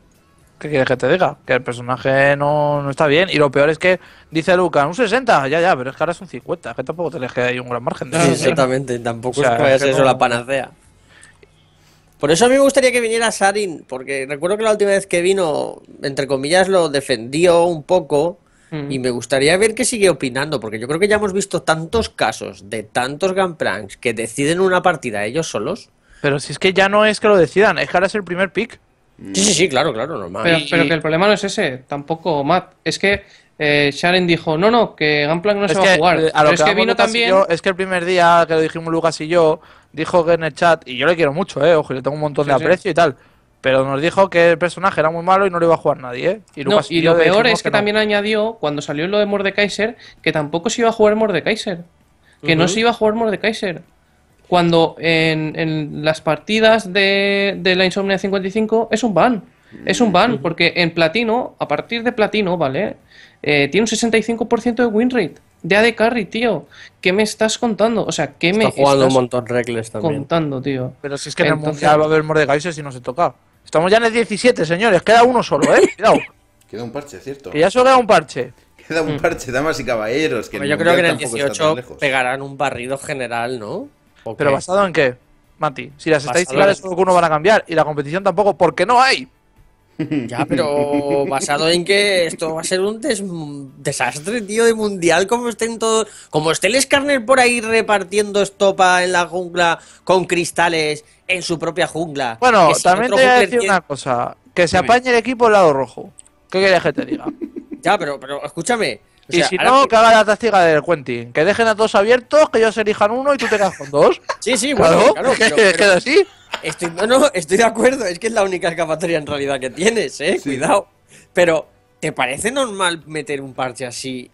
¿Qué quieres que te diga? Que el personaje no, está bien. Y lo peor es que dice Luca, un 60, ya, ya, pero es que ahora es un 50. Que tampoco te que ahí un gran margen. exactamente, tampoco es que vaya a ser eso la panacea. Por eso a mí me gustaría que viniera Sarin, porque recuerdo que la última vez que vino, entre comillas, lo defendió un poco. Mm. Y me gustaría ver qué sigue opinando, porque yo creo que ya hemos visto tantos casos de tantos Gunpranks que deciden una partida ellos solos pero si es que ya no es que lo decidan, es que ahora es el primer pick. Sí, sí, sí, claro, claro, normal. Pero, que el problema no es ese, tampoco, Matt. Es que eh, Sharon dijo, no, no, que Gunplank no se va a jugar. pero es que, vino también... es que el primer día que lo dijimos Lucas y yo, dijo que en el chat, y yo le quiero mucho, eh, ojo, le tengo un montón de aprecio y tal, pero nos dijo que el personaje era muy malo y no lo iba a jugar nadie, ¿eh? Y, lo peor es que, también añadió, cuando salió lo de Mordekaiser, que tampoco se iba a jugar Mordekaiser. Que no se iba a jugar Mordekaiser cuando en, las partidas de, la Insomnia 55 es un ban. Es un ban, porque en platino, a partir de platino, ¿vale? Eh, tiene un 65% de win rate. De AD Carry, tío. ¿Qué me estás contando? O sea, ¿qué me jugando estás un montón contando, tío? Pero si es que en el Mundial va a haber Mordegaise si no se toca. Estamos ya en el 17, señores. Queda uno solo, ¿eh? queda un parche, cierto. Y ya solo queda un parche. Queda un mm. parche, damas y caballeros. Que yo creo que en el 18 pegarán un barrido general, ¿no? ¿Pero basado en qué, Mati? Si las estadísticas de solo no van a cambiar y la competición tampoco, porque no hay. Ya, pero basado en que esto va a ser un desastre, tío, de mundial, como estén todos, como esté el Skarner por ahí repartiendo estopa en la jungla con cristales en su propia jungla. Bueno, también te voy a decir una cosa, que se apañe el equipo al lado rojo. ¿Qué quieres que te diga? Ya, pero, pero escúchame, y si no, que haga la táctica del Quentin. Que dejen a todos abiertos, que ellos elijan uno y tú te quedas con dos. Sí, sí, bueno, claro. ¿Queda así? Estoy, de acuerdo. Es que es la única escapatoria en realidad que tienes, ¿eh? Cuidado. Pero, ¿te parece normal meter un parche así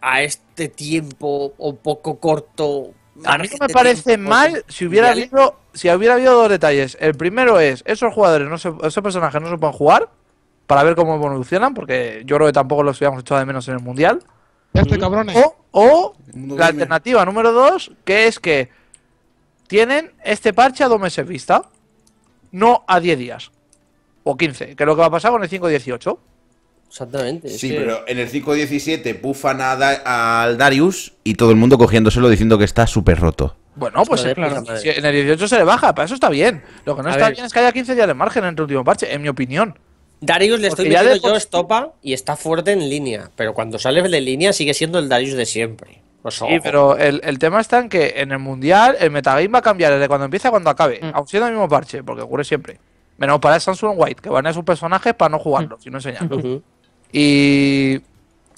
a este tiempo o poco corto? A mí no este me parece mal si hubiera habido si hubiera habido dos detalles. El primero es, esos jugadores, no esos personajes no se pueden jugar para ver cómo evolucionan, porque yo creo que tampoco los habíamos echado de menos en el Mundial. Este mm. O, la alternativa número dos, que es que tienen este parche a dos meses vista, no a 10 días o 15, que es lo que va a pasar con el 518. Exactamente. Sí, pero en el 517 bufan a al Darius y todo el mundo cogiéndoselo diciendo que está súper roto. Bueno, pues eh, en el 18 se le baja, para eso está bien. Lo que no está bien es que haya 15 días de margen en el último parche, en mi opinión. Darius le estoy viendo, yo estopa y está fuerte en línea, pero cuando sale de línea sigue siendo el Darius de siempre. Pues sí, pero el, tema está en que en el mundial el metagame va a cambiar desde cuando empieza a cuando acabe, mm. aun siendo el mismo parche, porque ocurre siempre. Menos para Samsung White, que van a sus personajes para no jugarlo, mm. no enseñarlo. Y.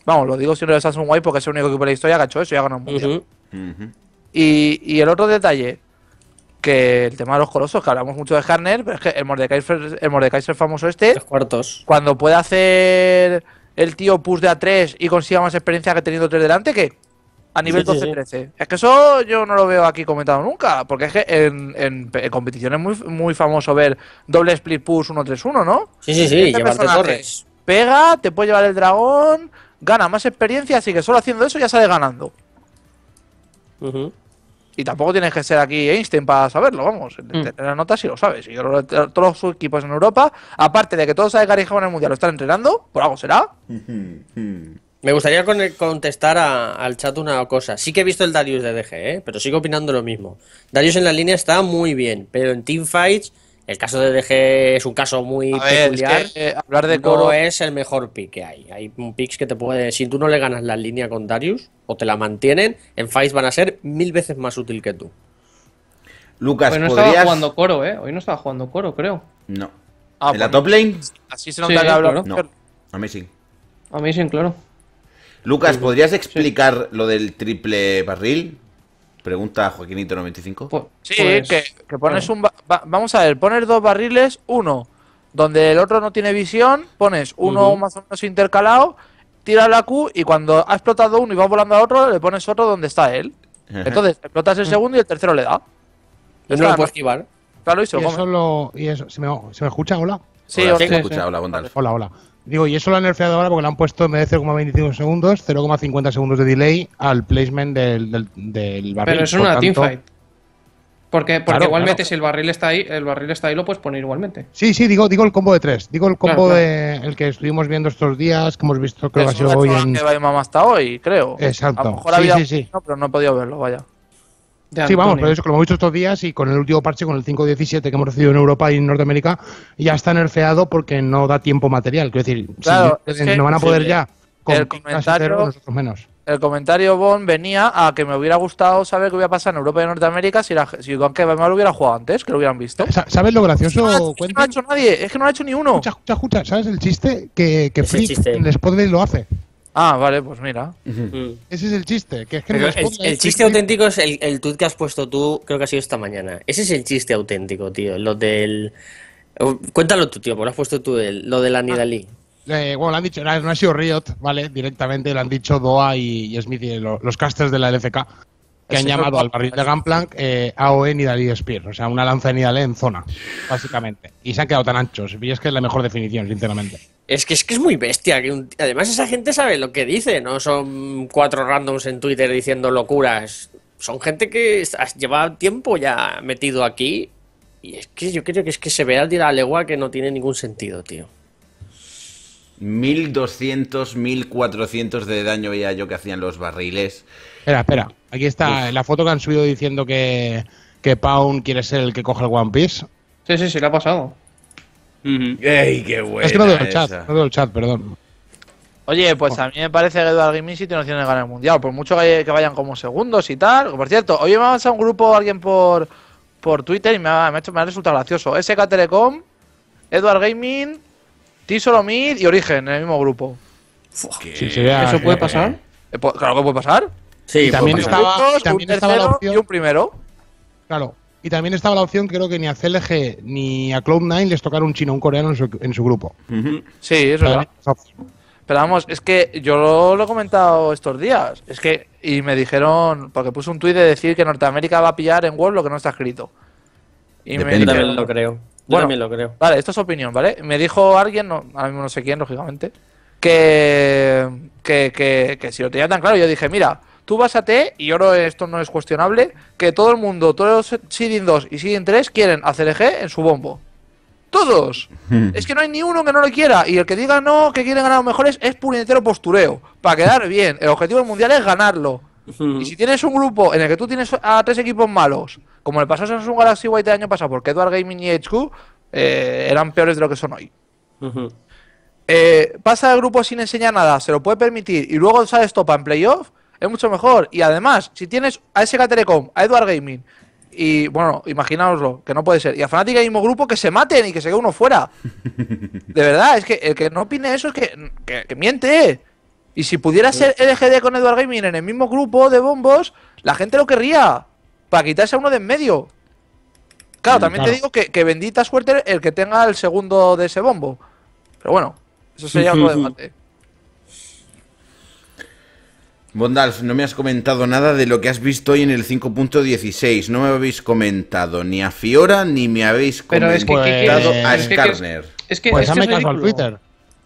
Vamos, lo digo si no Samsung White porque es el único equipo de la historia que ha hecho eso y ha ganado un mundial. y el otro detalle, que el tema de los colosos, que hablamos mucho de Harner, pero es que el Mordekaiser, el famoso este, cuartos. cuando puede hacer el tío push de A3 y consiga más experiencia que teniendo tres delante, ¿qué? a nivel 12-13. Es que eso yo no lo veo aquí comentado nunca, porque es que en, competiciones es muy, muy famoso ver doble split push 1-3-1, ¿no? Sí, sí, sí, este llevarte torres. Pega, te puede llevar el dragón, gana más experiencia, así que solo haciendo eso ya sale ganando. Uh y tampoco tienes que ser aquí Einstein para saberlo, vamos. En la nota notas si lo sabes. Y todos sus equipos en Europa, aparte de que todos saben que en el Mundial lo están entrenando, por algo será. Me gustaría contestar al chat una cosa. Sí que he visto el Darius de DG, ¿eh? pero sigo opinando lo mismo. Darius en la línea está muy bien, pero en Team Fights el caso de DG es un caso muy peculiar. es eh, hablar de coro es el mejor pick que hay. Hay picks que te puede. Si tú no le ganas la línea con Darius o te la mantienen, en Faiz van a ser mil veces más útil que tú. Lucas, Hoy no estaba jugando Coro, ¿eh? Hoy no estaba jugando Coro, creo. No. Ah, ¿En la pues top lane? Así se nota sí, No. Amazing. Amazing, claro. Lucas, ¿podrías explicar lo del triple barril? Pregunta Joaquinito95. sí, pues, que, pones un. vamos a ver, pones dos barriles, uno donde el otro no tiene visión, pones uno más o menos intercalado, tira la Q y cuando ha explotado uno y va volando a otro, le pones otro donde está él. Entonces, explotas el mm. segundo y el tercero le da. eso no lo puedes esquivar. Claro, y eso, ¿Se, me... escucha? Hola. Sí, hola, escucha, hola, Hola, hola. Digo, y eso lo han nerfeado ahora porque le han puesto en vez de 0,25 segundos, 0,50 segundos de delay al placement del, del, del barril. Pero eso es una teamfight. Porque, igualmente si el barril está ahí, el barril está ahí, lo puedes poner igualmente. Sí, sí, digo, digo el combo de tres. Digo el combo de el que estuvimos viendo estos días, que hemos visto creo que ha sido hoy en. Que hasta hoy, creo. Exacto. A lo mejor había sí, pero no he podido verlo, vaya. Sí, vamos, pero eso que lo hemos visto estos días y con el último parche, con el 5.17 que hemos recibido en Europa y en Norteamérica, ya está nerfeado porque no da tiempo material. Quiero decir, no van a poder ya con el comentario, nosotros menos. El comentario Bon venía a que me hubiera gustado saber qué hubiera pasado en Europa y en Norteamérica si, la, si que lo hubiera jugado antes, que lo hubieran visto. ¿Sabes lo gracioso? Es no, ha hecho nadie, es que no lo ha hecho ni uno. Escucha, escucha, ¿sabes el chiste? Que, que en el Spotlight lo hace. Ah, vale, pues mira. Mm. Ese es el chiste. Que el, chiste auténtico es el, el tuit que has puesto tú, creo que ha sido esta mañana. Ese es el chiste auténtico, tío. Lo del. Oh, cuéntalo tú, tío, porque lo has puesto tú, lo de la Nidalí. Ah. Eh, bueno, lo han dicho, no ha sido Riot, ¿vale? Directamente lo han dicho Doa y, Smith y los casters de la LFK que han llamado al barril de Gunplank eh, AOE Nidalí Spear, o sea, una lanza de Nidalí en zona, básicamente. Y se han quedado tan anchos, y es que es la mejor definición, sinceramente. Es que, es que es muy bestia. Además, esa gente sabe lo que dice. No son cuatro randoms en Twitter diciendo locuras. Son gente que lleva tiempo ya metido aquí. Y es que yo creo que es que se ve al día la legua que no tiene ningún sentido, tío. 1200, 1400 de daño veía yo que hacían los barriles. Espera, espera. Aquí está la foto que han subido diciendo que, que quiere ser el que coge el One Piece. Sí, sí, sí, le ha pasado. ¡Ey, qué bueno! Es que no veo el chat, perdón. Oye, pues oh. a mí me parece que Eduard Gaming sí no tiene ganas el mundial. Por mucho que, vayan como segundos y tal. Por cierto, hoy me ha pasado un grupo alguien por, por Twitter y me ha, resultado gracioso. SK Telecom, Eduard Gaming, Tisolomid y Origen en el mismo grupo. ¿Eso puede pasar? Eh, pues, claro que puede pasar. Sí, también, un estaba y un primero. Claro, y también estaba la opción, creo que ni a CLG ni a Cloud9 les tocaron un chino un coreano en su, grupo. Sí, eso es pero vamos, es que yo lo, he comentado estos días. Es que, y me dijeron, porque puse un tuit de decir que Norteamérica va a pillar en Word lo que no está escrito. Y me dijeron, yo también lo creo. bueno, también lo creo. Vale, esto es opinión, ¿vale? Me dijo alguien, no, ahora no sé quién, lógicamente, que, que, que si lo tenía tan claro, yo dije, mira, Tú vas a yo y esto no es cuestionable, que todo el mundo, todos los Siding 2 y Siding 3 quieren a CLG e en su bombo. Todos. Hmm. es que no hay ni uno que no lo quiera. Y el que diga no, que quiere ganar los mejores, es puñetero postureo. Para quedar bien. El objetivo del mundial es ganarlo. Hmm. y si tienes un grupo en el que tú tienes a tres equipos malos, como le pasó a Samsung Galaxy White el año pasado, porque Edward Gaming y HQ eh, eran peores de lo que son hoy. Hmm. Eh, pasa el grupo sin enseñar nada, se lo puede permitir y luego sale esto en playoff, es mucho mejor. Y además, si tienes a SK Telecom, a Edward Gaming, y bueno, imaginaoslo, que no puede ser. Y a Fnatic el mismo grupo que se maten y que se quede uno fuera. De verdad, es que el que no opine eso es que, miente. Y si pudiera ser LGD con Edward Gaming en el mismo grupo de bombos, la gente lo querría. Para quitarse a uno de en medio. Claro, también te digo que, que, bendita suerte el que tenga el segundo de ese bombo. Pero bueno, eso sería otro debate. Bondals, no me has comentado nada de lo que has visto hoy en el 5.16. No me habéis comentado ni a Fiora ni me habéis comentado a Skarner. Es que, pues este es que Twitter.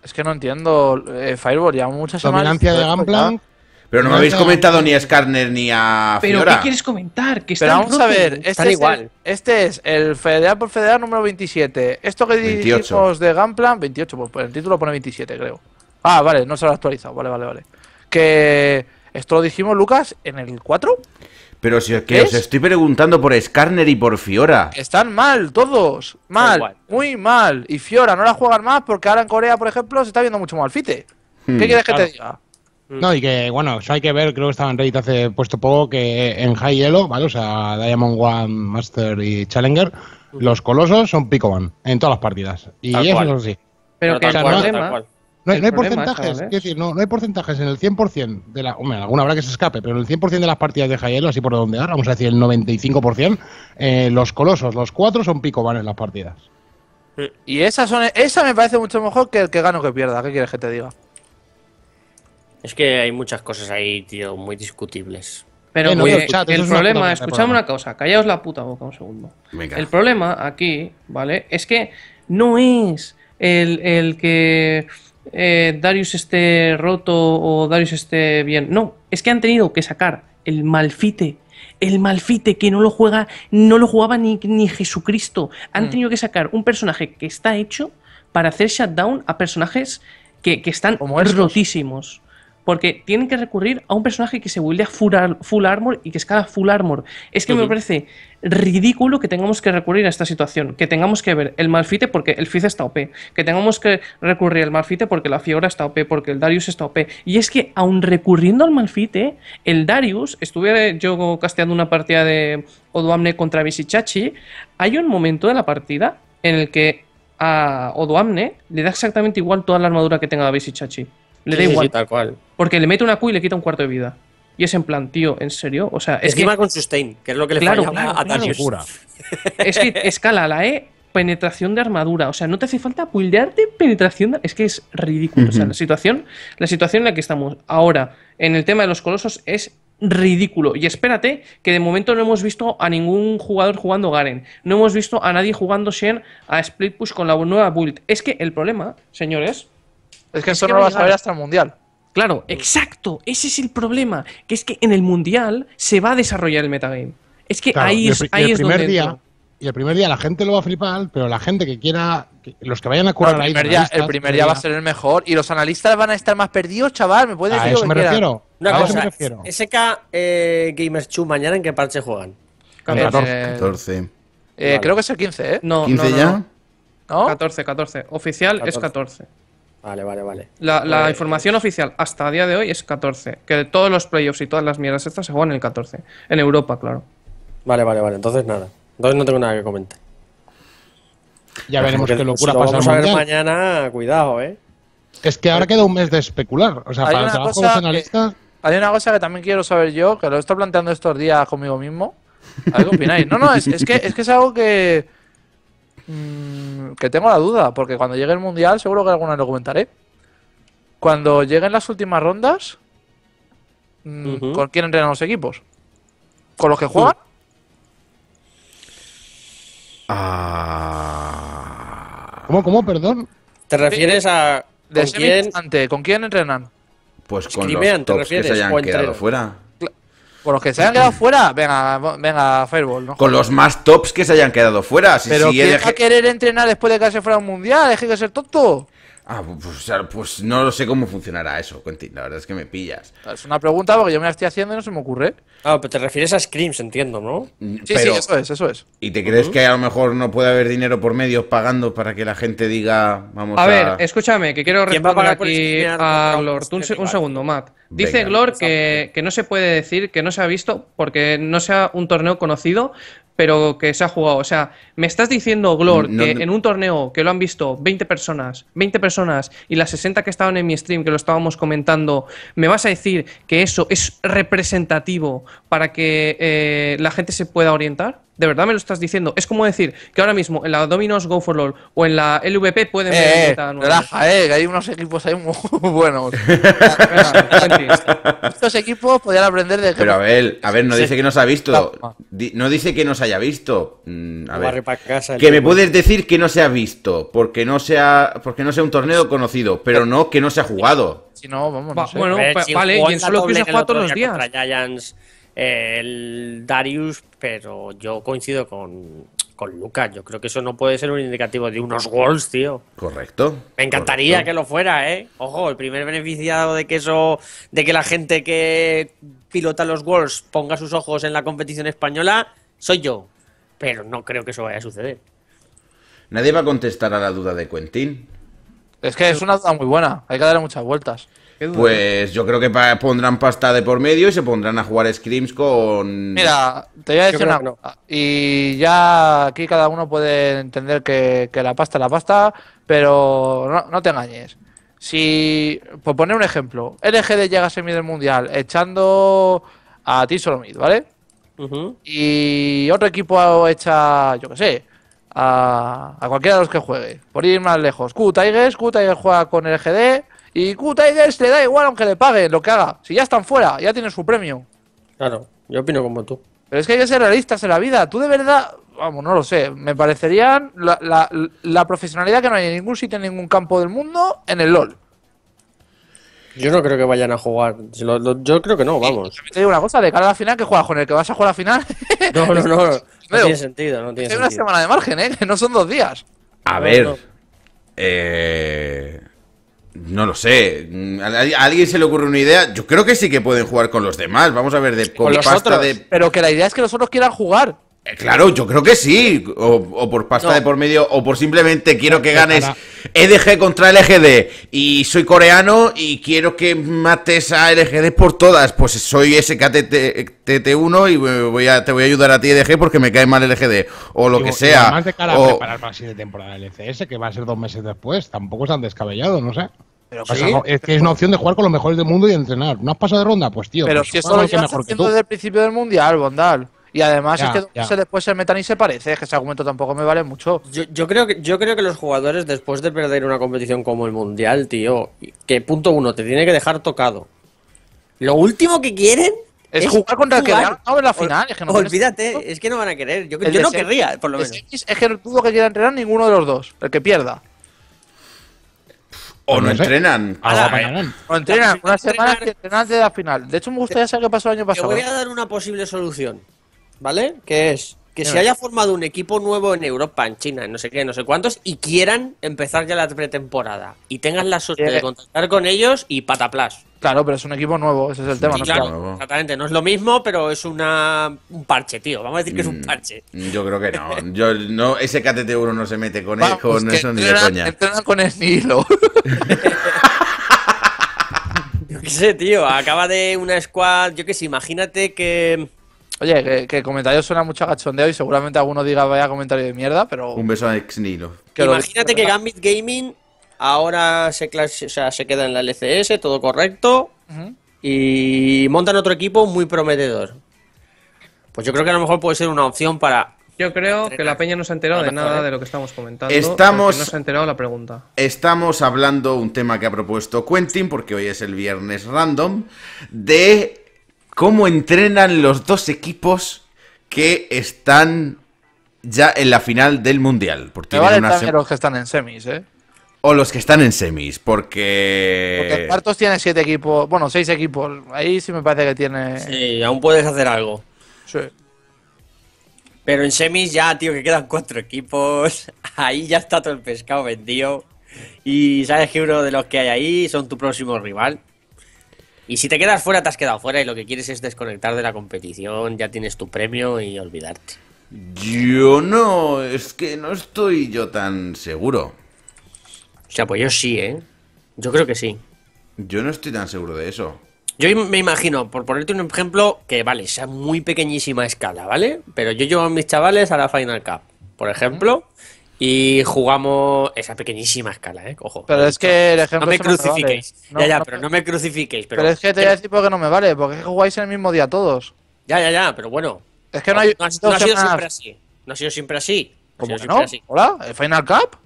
Es que no entiendo. Eh, Fireball, ya muchas semanas. de Gamplan, Pero no me habéis comentado ni a Skarner ni a Fiora. ¿Pero qué quieres comentar? Que Pero vamos a ver, este, este es, el, Federal por Federal número 27. Esto que dijimos de Gamplan 28, pues, pues el título pone 27, creo. Ah, vale, no se lo ha actualizado. Vale, vale, vale. Que esto lo dijimos, Lucas, en el 4. Pero si es que os estoy preguntando por Skarner y por Fiora. Están mal, todos. Mal, muy mal. Y Fiora no la juegan más porque ahora en Corea, por ejemplo, se está viendo mucho mal Fite. ¿Qué hmm. quieres que te diga? Hmm. No, y que, bueno, eso hay que ver, creo que estaba en Reddit hace puesto poco, que en High Yellow, ¿vale? O sea, Diamond One, Master y Challenger, hmm. los colosos son Pico One en todas las partidas. Y eso no sí. Pero, que es cual, no hay, porcentajes, decir, no, hay porcentajes en el 100% de la. Hombre, alguna habrá que se escape, pero en el 100% de las partidas de Jayel, así por donde ahora, vamos a decir el 95%, eh, los colosos, los cuatro son pico van en las partidas. Y esas son, esa me parece mucho mejor que el que gano que pierda. ¿Qué quieres que te diga? Es que hay muchas cosas ahí, tío, muy discutibles. Pero eh, el problema, escuchadme una cosa, callaos la puta boca un segundo. El problema aquí, ¿vale? Es que no es el, el que eh, Darius esté roto o Darius esté bien. No, es que han tenido que sacar el malfite. El malfite que no lo juega, no lo jugaba ni, Jesucristo. Han mm. tenido que sacar un personaje que está hecho para hacer shutdown a personajes que, están rotísimos porque tienen que recurrir a un personaje que se vuelve full, full armor y que escala full armor. Es que me parece ridículo que tengamos que recurrir a esta situación, que tengamos que ver el Malfite porque el Fizz está OP, que tengamos que recurrir al Malfite porque la Fiora está OP, porque el Darius está OP. Y es que aun recurriendo al Malfite, el Darius, estuve yo casteando una partida de Odoamne contra Visichachi, hay un momento de la partida en el que a Odoamne le da exactamente igual toda la armadura que tenga Visichachi. Le da igual. tal cual. Porque le mete una Q y le quita un cuarto de vida. Y es en plan, tío, ¿en serio? O sea, es que con sustain, que es lo que le a claro. Es que escala la E, penetración de armadura. O sea, no te hace falta buildearte penetración de... Es que es ridículo. O sea, la situación, la situación en la que estamos ahora en el tema de los colosos es ridículo. Y espérate que de momento no hemos visto a ningún jugador jugando Garen. No hemos visto a nadie jugando Shen a Split Push con la nueva build. Es que el problema, señores... Es que eso no lo vas a ver hasta el Mundial. Claro, exacto, ese es el problema, que es que en el mundial se va a desarrollar el metagame. Es que ahí es, el, el primer día, Y el primer día la gente lo va a flipar, pero la gente que quiera, los que vayan a curar el, primer día, el primer día va a ser el mejor y los analistas van a estar más perdidos, chaval, ¿me puedes a Eso me refiero. Una cosa, eso eh, Gamers 2 mañana en qué parche juegan? 14. Eh, eh, creo que es el 15, ¿eh? No, ¿15 ya? ¿No? 14, 14. Oficial es 14. Vale, vale, vale. La, la información oficial hasta a día de hoy es 14. Que todos los playoffs y todas las mierdas estas se juegan el 14. En Europa, claro. Vale, vale, vale. Entonces nada. Entonces no tengo nada que comentar. Ya veremos qué locura pasa. mañana, cuidado, ¿eh? Es que ahora eh. queda un mes de especular. O sea, para el trabajo los analistas. hay una cosa que también quiero saber yo, que lo he estado planteando estos días conmigo mismo. ¿Algo opináis? No, no, es, que, es que es algo que Mm, que tengo la duda, porque cuando llegue el Mundial seguro que alguna lo comentaré. Cuando lleguen las últimas rondas, mm, ¿con quién entrenan los equipos? ¿Con los que juegan? Ah. ¿Cómo, cómo, perdón? ¿Te refieres a... ¿Con, quién? ¿Con quién entrenan? Pues con los que se hayan fuera. Con los que se hayan quedado fuera, venga, venga Fireball. ¿no? Con los más tops que se hayan quedado fuera. Pero si ¿quién querer entrenar después de que se fuera un mundial? Deje de ser tonto. Ah, pues, pues, no no sé cómo funcionará eso, Quentin. La verdad es que me pillas. Ah, es una pregunta porque yo me la estoy haciendo y no se me ocurre. Ah, pero te refieres a Screams, entiendo, ¿no? Mm, sí, sí, eso es, eso es. ¿Y te crees que a lo mejor no puede haber dinero por medios pagando para que la gente diga, vamos a... ver, escúchame, que quiero responder aquí a Glor. Un, segundo, Matt. Dice Glor que, que no se puede decir que no se ha visto porque no sea un torneo conocido pero que se ha jugado. O sea, me estás diciendo, Glor, que en un torneo que lo han visto 20 personas, 20 personas y las 60 que estaban en mi stream, que lo estábamos comentando, ¿me vas a decir que eso es representativo para que eh, la gente se pueda orientar? ¿De verdad me lo estás diciendo? Es como decir que ahora mismo en la Dominos Go for LOL o en la LVP pueden eh, eh Relaja, eh, hay unos equipos ahí muy buenos. Estos equipos podrían aprender de. Pero a ver, a ver, no dice que nos ha visto. No dice que nos haya visto. Mm, que me puedes decir que no se ha visto, porque no sea, porque no sea un torneo conocido, pero no que no se ha jugado. Si no, vamos, Bueno, vale, y solo que se juega todos los días el Darius, pero yo coincido con, con Lucas. Yo creo que eso no puede ser un indicativo de unos Worlds tío. Correcto. Me encantaría que lo fuera, ¿eh? Ojo, el primer beneficiado de que eso, de que la gente que pilota los Worlds ponga sus ojos en la competición española, soy yo. Pero no creo que eso vaya a suceder. Nadie va a contestar a la duda de Quentin. Es que es una duda muy buena, hay que darle muchas vueltas pues yo creo que pondrán pasta de por medio y se pondrán a jugar scrims con... Mira, te voy a decir una cosa Y ya aquí cada uno puede entender que, la pasta es la pasta, pero no, te engañes. Si, por poner un ejemplo, LGD llega a semi mundial echando a ti ¿vale? Y otro equipo echa, yo qué sé, a, a, cualquiera de los que juegue, por ir más lejos. Q Tigers, Q Tigers juega con LGD y Q le da igual aunque le pague lo que haga. Si ya están fuera, ya tienen su premio. Claro, yo opino como tú. Pero es que hay que ser realistas en la vida. Tú de verdad, vamos, no lo sé. Me parecerían la, profesionalidad que no hay en ningún sitio, en ningún campo del mundo, en el LOL. Yo no creo que vayan a jugar. yo creo que no, vamos. te digo una cosa, de cara a la final, que juegas con el que vas a jugar a la final. No, no, no. No, tiene sentido, no tiene Hay una semana de margen, ¿eh? Que no son dos días. A ver. Eh, no lo sé. ¿A alguien se le ocurre una idea? Yo creo que sí que pueden jugar con los demás. Vamos a ver de Pero que la idea es que los otros quieran jugar. Eh, claro, yo creo que sí. O, por pasta de por medio, o por simplemente quiero que ganes EDG contra LGD. Y soy coreano y quiero que mates a LGD por todas. Pues soy SKTT1 y voy a, te voy a ayudar a ti, EDG, porque me cae mal LGD. O lo que sea. Más de cara a preparar para la siguiente temporada del LCS, e que va a ser dos meses después. Tampoco se han descabellado, no sé. Pues es que es una opción de jugar con los mejores del mundo y entrenar. ¿No has pasado de ronda? Pues tío. Pero pues si eso lo haciendo desde el principio del mundial, Bondal. Y además es que después se metan y se parece, es que ese argumento tampoco me vale mucho. Yo, creo que, yo creo que los jugadores, después de perder una competición como el Mundial, tío, que punto uno, te tiene que dejar tocado. Lo último que quieren es, jugar contra el que ha ganado en la final. olvídate, es que no van a querer. Yo, no querría, por lo menos. Es, es que tuvo que quiera entrenar ninguno de los dos, el que pierda. O no, entrenan. O entrenan. una semana Unas semanas que entrenan desde la final. De hecho, me gustaría saber qué pasó el año pasado. Te voy a dar una posible solución. ¿vale? Que es que se haya formado un equipo nuevo en Europa, en China, en no sé qué, no sé cuántos, y quieran empezar ya la pretemporada. Y tengan la suerte de eh. contactar con ellos y pataplas. Claro, pero es un equipo nuevo, ese es el tema. no claro, exactamente, no es lo mismo, pero es una, un parche, tío. Vamos a decir que es un mm, parche. Yo creo que no. Yo, no ese KTT1 no se mete con, eso ni de coña. Entrenan con el yo qué sé, tío. Acaba de una squad. Yo qué sé, imagínate que Oye, que, que comentario suena mucho a gachondeo y seguramente alguno diga vaya comentario de mierda, pero. Un beso a Ex Nilo. Imagínate que Gambit Gaming ahora se, queda en la LCS, todo correcto, y montan otro equipo muy prometedor. Pues yo creo que a lo mejor puede ser una opción para. Yo creo que la peña no se ha enterado de nada de lo que estamos comentando. Estamos. No se ha enterado la pregunta. Estamos hablando un tema que ha propuesto Quentin, porque hoy es el viernes random, de cómo entrenan los dos equipos que están ya en la final del Mundial. Porque vale una los que están en semis, ¿eh? O los que están en semis, porque... Porque cuartos tiene siete equipos, bueno, seis equipos. Ahí sí me parece que tiene... Sí, aún puedes hacer algo. Sí. Pero en semis ya, tío, que quedan cuatro equipos. Ahí ya está todo el pescado vendido. Y sabes que uno de los que hay ahí son tu próximo rival. Y si te quedas fuera, te has quedado fuera y lo que quieres es desconectar de la competición, ya tienes tu premio y olvidarte. Yo no, es que no estoy yo tan seguro. O sea, pues yo sí, ¿eh? Yo creo que sí. Yo no estoy tan seguro de eso. Yo me imagino, por ponerte un ejemplo, que vale, sea muy pequeñísima escala, ¿vale? Pero yo llevo a mis chavales a la Final Cup, por ejemplo, y jugamos esa pequeñísima escala, ¿eh? Ojo. Pero es que el ejemplo. No me crucifiquéis. ¿eh? ya, ya, pero no me crucifiquéis. Pero, es que te voy a decir porque no me vale, porque jugáis el mismo día todos. Ya, ya, ya, pero bueno. Es que no, hay. No, ha sido siempre así. No ha sido siempre así. ¿Cómo no? ¿Hola? ¿El Final Cup?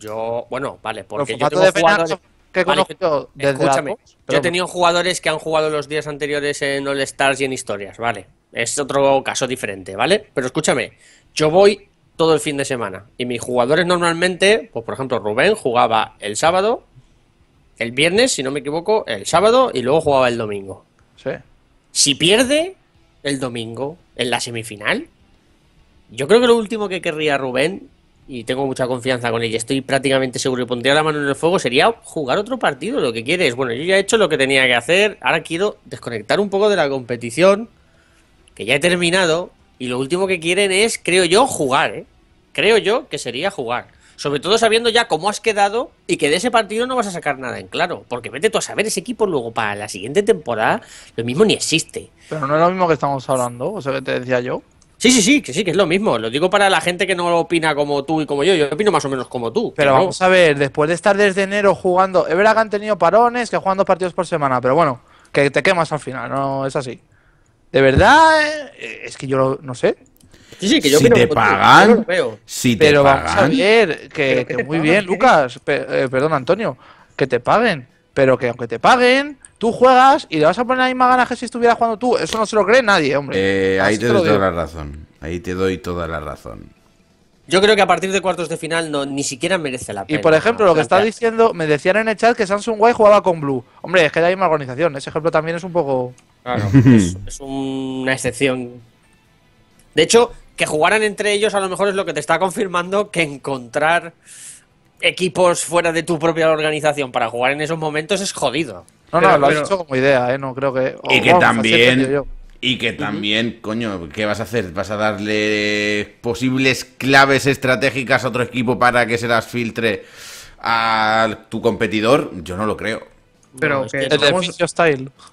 Yo, bueno, vale, porque yo tengo que conozco escúchame, yo he tenido jugadores que han jugado los días anteriores en All Stars y en Historias, vale. Es otro caso diferente, ¿vale? Pero escúchame, yo voy todo el fin de semana. Y mis jugadores normalmente, pues por ejemplo, Rubén jugaba el sábado, el viernes, si no me equivoco, el sábado y luego jugaba el domingo. Si pierde el domingo en la semifinal, yo creo que lo último que querría Rubén, y tengo mucha confianza con él, y estoy prácticamente seguro y pondría la mano en el fuego, sería jugar otro partido. Lo que quieres bueno, yo ya he hecho lo que tenía que hacer, ahora quiero desconectar un poco de la competición, que ya he terminado, y lo último que quieren es, creo yo, jugar, ¿eh? Creo yo que sería jugar. Sobre todo sabiendo ya cómo has quedado y que de ese partido no vas a sacar nada en claro. Porque vete tú a saber, ese equipo luego para la siguiente temporada lo mismo ni existe. Pero no es lo mismo que estamos hablando, o sea, que te decía yo. Sí, sí, sí, que sí, que es lo mismo. Lo digo para la gente que no opina como tú y como yo. Yo opino más o menos como tú. Pero vamos a ver, después de estar desde enero jugando. Es verdad que han tenido parones, que juegan dos partidos por semana, pero bueno, que te quemas al final, no es así. De verdad, eh, es que yo no sé. Sí, sí, que yo si te pagan, veo. si te pero pagan. vamos a ver, que, muy bien, eh? Lucas, eh, perdón, Antonio, que te paguen, pero que aunque te paguen, tú juegas y le vas a poner la misma ganas que si estuvieras jugando tú. Eso no se lo cree nadie, hombre. ahí te, doy toda la razón. Ahí te doy toda la razón. Yo creo que a partir de cuartos de final no ni siquiera merece la pena. Y por ejemplo, lo que está diciendo, me decían en el chat que Samsung White jugaba con Blue. Hombre, es que hay una organización. Ese ejemplo también es un poco. Claro, es, una excepción. De hecho, que jugaran entre ellos a lo mejor es lo que te está confirmando que encontrar equipos fuera de tu propia organización para jugar en esos momentos es jodido. No, no, lo has hecho como idea, ¿eh? No creo que... y que también... Y que también, coño, ¿qué vas a hacer? ¿Vas a darle posibles claves estratégicas a otro equipo para que se las filtre a tu competidor? Yo no lo creo. Pero que,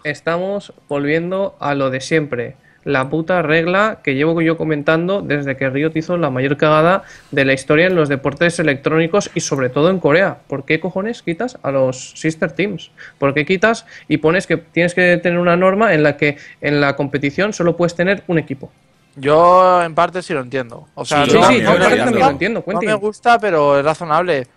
estamos, volviendo a lo de siempre. La puta regla que llevo yo comentando desde que Riot hizo la mayor cagada de la historia en los deportes electrónicos y sobre todo en Corea. ¿Por qué cojones quitas a los sister teams? ¿Por qué quitas y pones que tienes que tener una norma en la que en la competición solo puedes tener un equipo? Yo en parte sí lo entiendo. O sí, sí, sí, lo entiendo, no me gusta, pero es razonable.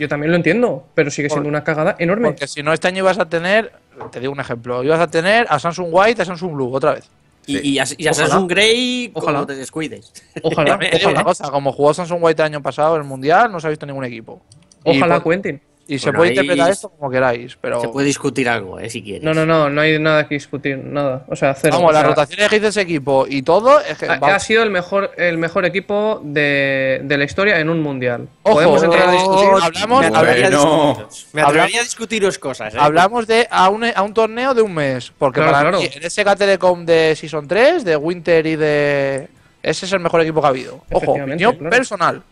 Yo también lo entiendo, pero sigue siendo una cagada enorme. Porque si no, este año ibas a tener, te digo un ejemplo, ibas a tener a Samsung White, a Samsung Blue, otra vez. Y, a, Samsung Grey, ojalá te descuides. Ojalá. cosa, como jugó Samsung White el año pasado en el Mundial, no se ha visto ningún equipo. Ojalá cuenten. Y se puede interpretar esto como queráis, pero... Se puede discutir algo, eh, si quieres. No, no, no, no hay nada que discutir, nada. O sea, cero. Vamos, las rotaciones que hizo ese equipo y todo... ha, sido el mejor, el mejor equipo de, la historia en un mundial. Ojo, Podemos entrar a Hablamos, discutiros. Me atrevería discutiros cosas. Eh. Hablamos de a un, a un torneo de un mes. Porque para Mí, el SK Telecom de Season 3, de Winter y de... Ese es el mejor equipo que ha habido. Ojo, opinión personal.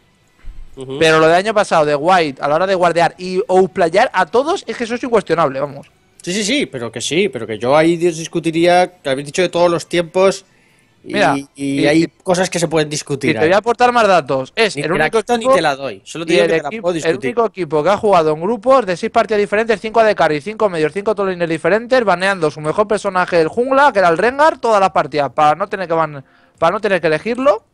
Pero lo del año pasado de White a la hora de guardear y playar a todos es que eso es incuestionable, vamos. Sí, sí, sí, pero que sí, pero que yo ahí discutiría, que habéis dicho de todos los tiempos y, hay cosas que se pueden discutir. te voy a aportar más datos. Es ni el único equipo, te la doy, solo que único equipo que ha jugado en grupos de seis partidas diferentes, 5 de carry, cinco medios, 5 tolines diferentes, baneando su mejor personaje del jungla, que era el Rengar, todas las partidas, para no tener que para no tener que elegirlo.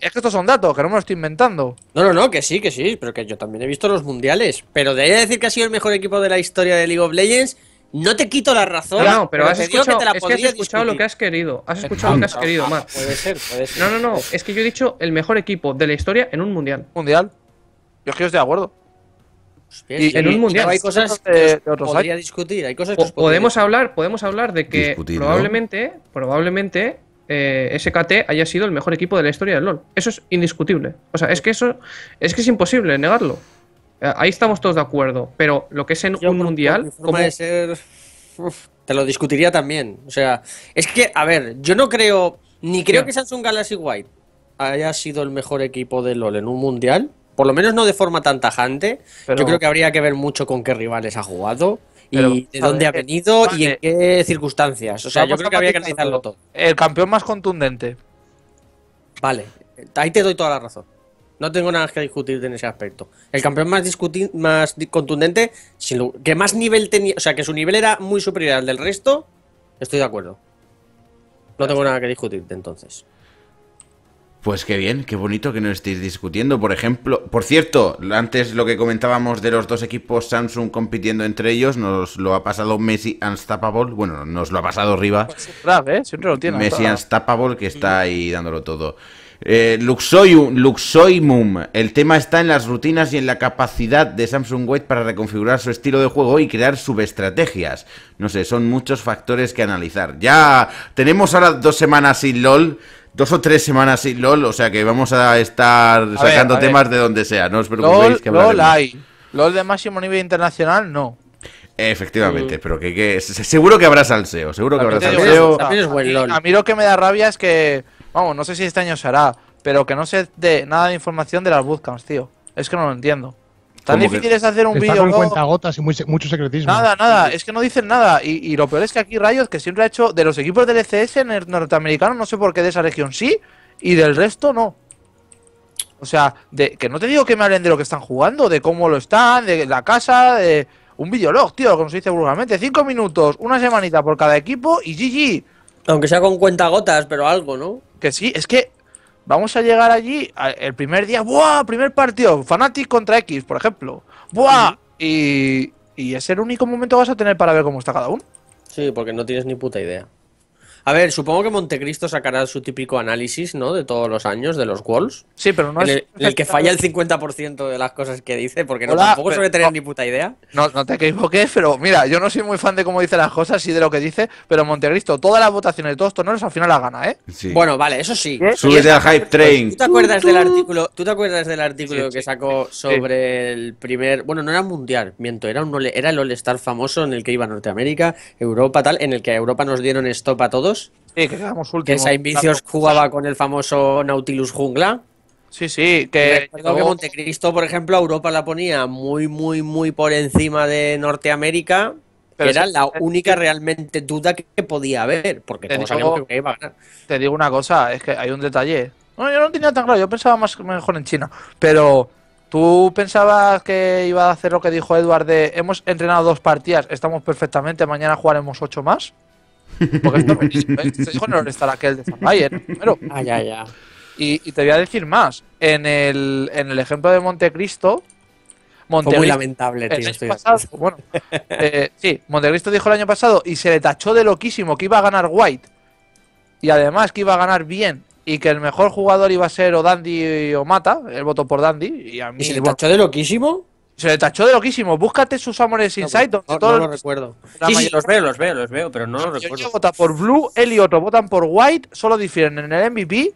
Es que estos son datos, que no me lo estoy inventando. No, no, no, que sí, que sí, pero que yo también he visto los mundiales. Pero de ahí a decir que ha sido el mejor equipo de la historia de League of Legends, no te quito la razón. No, pero, has, escuchado, lo que has querido. Has escuchado lo que has querido, Matt. Puede ser, puede ser. No, no, no, es que yo he dicho el mejor equipo de la historia en un mundial. Mundial. Yo es que estoy de acuerdo. en un mundial hay cosas que discutir, hay cosas podemos hablar, podemos hablar de que probablemente, probablemente eh, SKT haya sido el mejor equipo de la historia del LoL. Eso es indiscutible. O sea, es que eso es que es imposible negarlo. Eh, ahí estamos todos de acuerdo, pero lo que es en un mundial... como te lo discutiría también. O sea, es que, a ver, yo no creo, ni creo que Samsung Galaxy White haya sido el mejor equipo de LOL en un mundial. Por lo menos no de forma tan tajante. Yo creo que habría que ver mucho con qué rivales ha jugado y de dónde ha venido y en qué circunstancias. O sea, yo creo que había que analizarlo todo. El campeón más contundente. Vale, ahí te doy toda la razón. No tengo nada que discutir en ese aspecto. El campeón más, más contundente, que más nivel tenía, o sea, que su nivel era muy superior al del resto, estoy de acuerdo. No tengo nada que discutir entonces. Pues qué bien, qué bonito que no estéis discutiendo. Por ejemplo, por cierto, antes lo que comentábamos de los dos equipos Samsung compitiendo entre ellos, nos lo ha pasado Messi Unstoppable. Bueno, nos lo ha pasado arriba. Pues ¿eh? Siempre lo tiene. Messi Unstoppable que está ahí dándolo todo. Eh, Luxoyum, Luxoimum. El tema está en las rutinas y en la capacidad de Samsung White para reconfigurar su estilo de juego y crear subestrategias. No sé, son muchos factores que analizar. Ya tenemos ahora dos semanas sin LOL dos o tres semanas sin LOL, o sea que vamos a estar sacando temas de donde sea, no os preocupéis LOL, que LOL hay. LOL de máximo nivel internacional, no. Efectivamente, pero que, seguro que habrá salseo, seguro que habrá salseo. A mí lo que me da rabia es que, vamos, no sé si este año se hará, pero que no se dé nada de información de las bootcamps, tío. Es que no lo entiendo. Tan difícil es hacer un vídeo. Con cuentagotas y mucho secretismo. Nada, nada, es que no dicen nada. Y, lo peor es que aquí rayos que siempre ha hecho de los equipos del ECS en el norteamericano, no sé por qué de esa región sí, y del resto no. O sea, de, que no te digo que me hablen de lo que están jugando, de cómo lo están, de la casa, de un videolog, tío, como se dice vulgarmente. Cinco minutos, una semanita por cada equipo y GG. Aunque sea con cuentagotas, pero algo, ¿no? Que sí, es que Vamos a llegar allí el primer día, ¡buah! Primer partido, Fanatic contra X, por ejemplo. ¡Buah! Y, y es el único momento que vas a tener para ver cómo está cada uno. Sí, porque no tienes ni puta idea. A ver, supongo que Montecristo sacará su típico análisis, ¿no? De todos los años, de los Walls. Sí, pero no es... el que falla el 50% de las cosas que dice, porque no, tampoco suele tener ni puta idea. No, te equivoques, pero mira, yo no soy muy fan de cómo dice las cosas y de lo que dice, pero Montecristo, todas las votaciones de todos los torneos al final la gana, ¿eh? Sí. Bueno, vale, eso sí. Súbete Hype pues, Train. ¿Tú te acuerdas del artículo, ¿tú te acuerdas del artículo que sacó sobre el primer... Bueno, no era mundial, miento, era, un, era el All-Star famoso en el que iba Norteamérica, Europa, tal, en el que a Europa nos dieron stop a todos que quedamos Saint jugaba con el famoso Nautilus Jungla. Sí, sí, que... que Montecristo, por ejemplo, Europa la ponía muy, muy, muy por encima de Norteamérica, era la única realmente duda que podía haber, porque te que iba a ganar. Te digo una cosa, es que hay un detalle. yo no tenía tan claro, yo pensaba más mejor en China, pero... ¿Tú pensabas que iba a hacer lo que dijo Eduard hemos entrenado dos partidas, estamos perfectamente, mañana jugaremos ocho más? Porque esto es buenísimo. ¿eh? Se dijo aquel de Zambayer, Ah, ya, ya. Y, te voy a decir más. En el, en el ejemplo de Montecristo. muy lamentable, tío. El pasado, bueno, eh, sí, Montecristo dijo el año pasado y se le tachó de loquísimo que iba a ganar White. Y además que iba a ganar bien y que el mejor jugador iba a ser o Dandy o Mata, el voto por Dandy. Y, ¿Y se le tachó de loquísimo? Se le tachó de loquísimo. Búscate sus Amores Inside. No, no, lo recuerdo. los veo, los veo, los veo, pero no los recuerdo. vota por Blue, él y otro votan por White, solo difieren en el MVP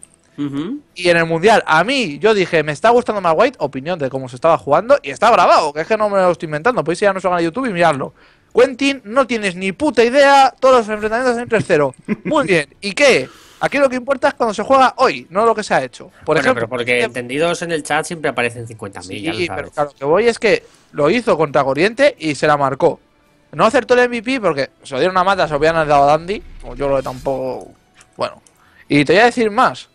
y en el Mundial. A mí, yo dije, me está gustando más White, opinión de cómo se estaba jugando, y está grabado, que es que no me lo estoy inventando. Podéis ir a nuestro canal de YouTube y mirarlo. Quentin, no tienes ni puta idea, todos los enfrentamientos en 3-0. Muy bien, ¿y qué? Aquí lo que importa es cuando se juega hoy, no lo que se ha hecho. Por ejemplo, porque este- entendidos en el chat siempre aparecen 50.000. Sí, pero claro, lo que voy es que lo hizo contra Corriente y se la marcó. No acertó el MVP porque se lo dieron a Mata, se lo habían dado a Dandy. yo lo tampoco. Bueno. Y te voy a decir más.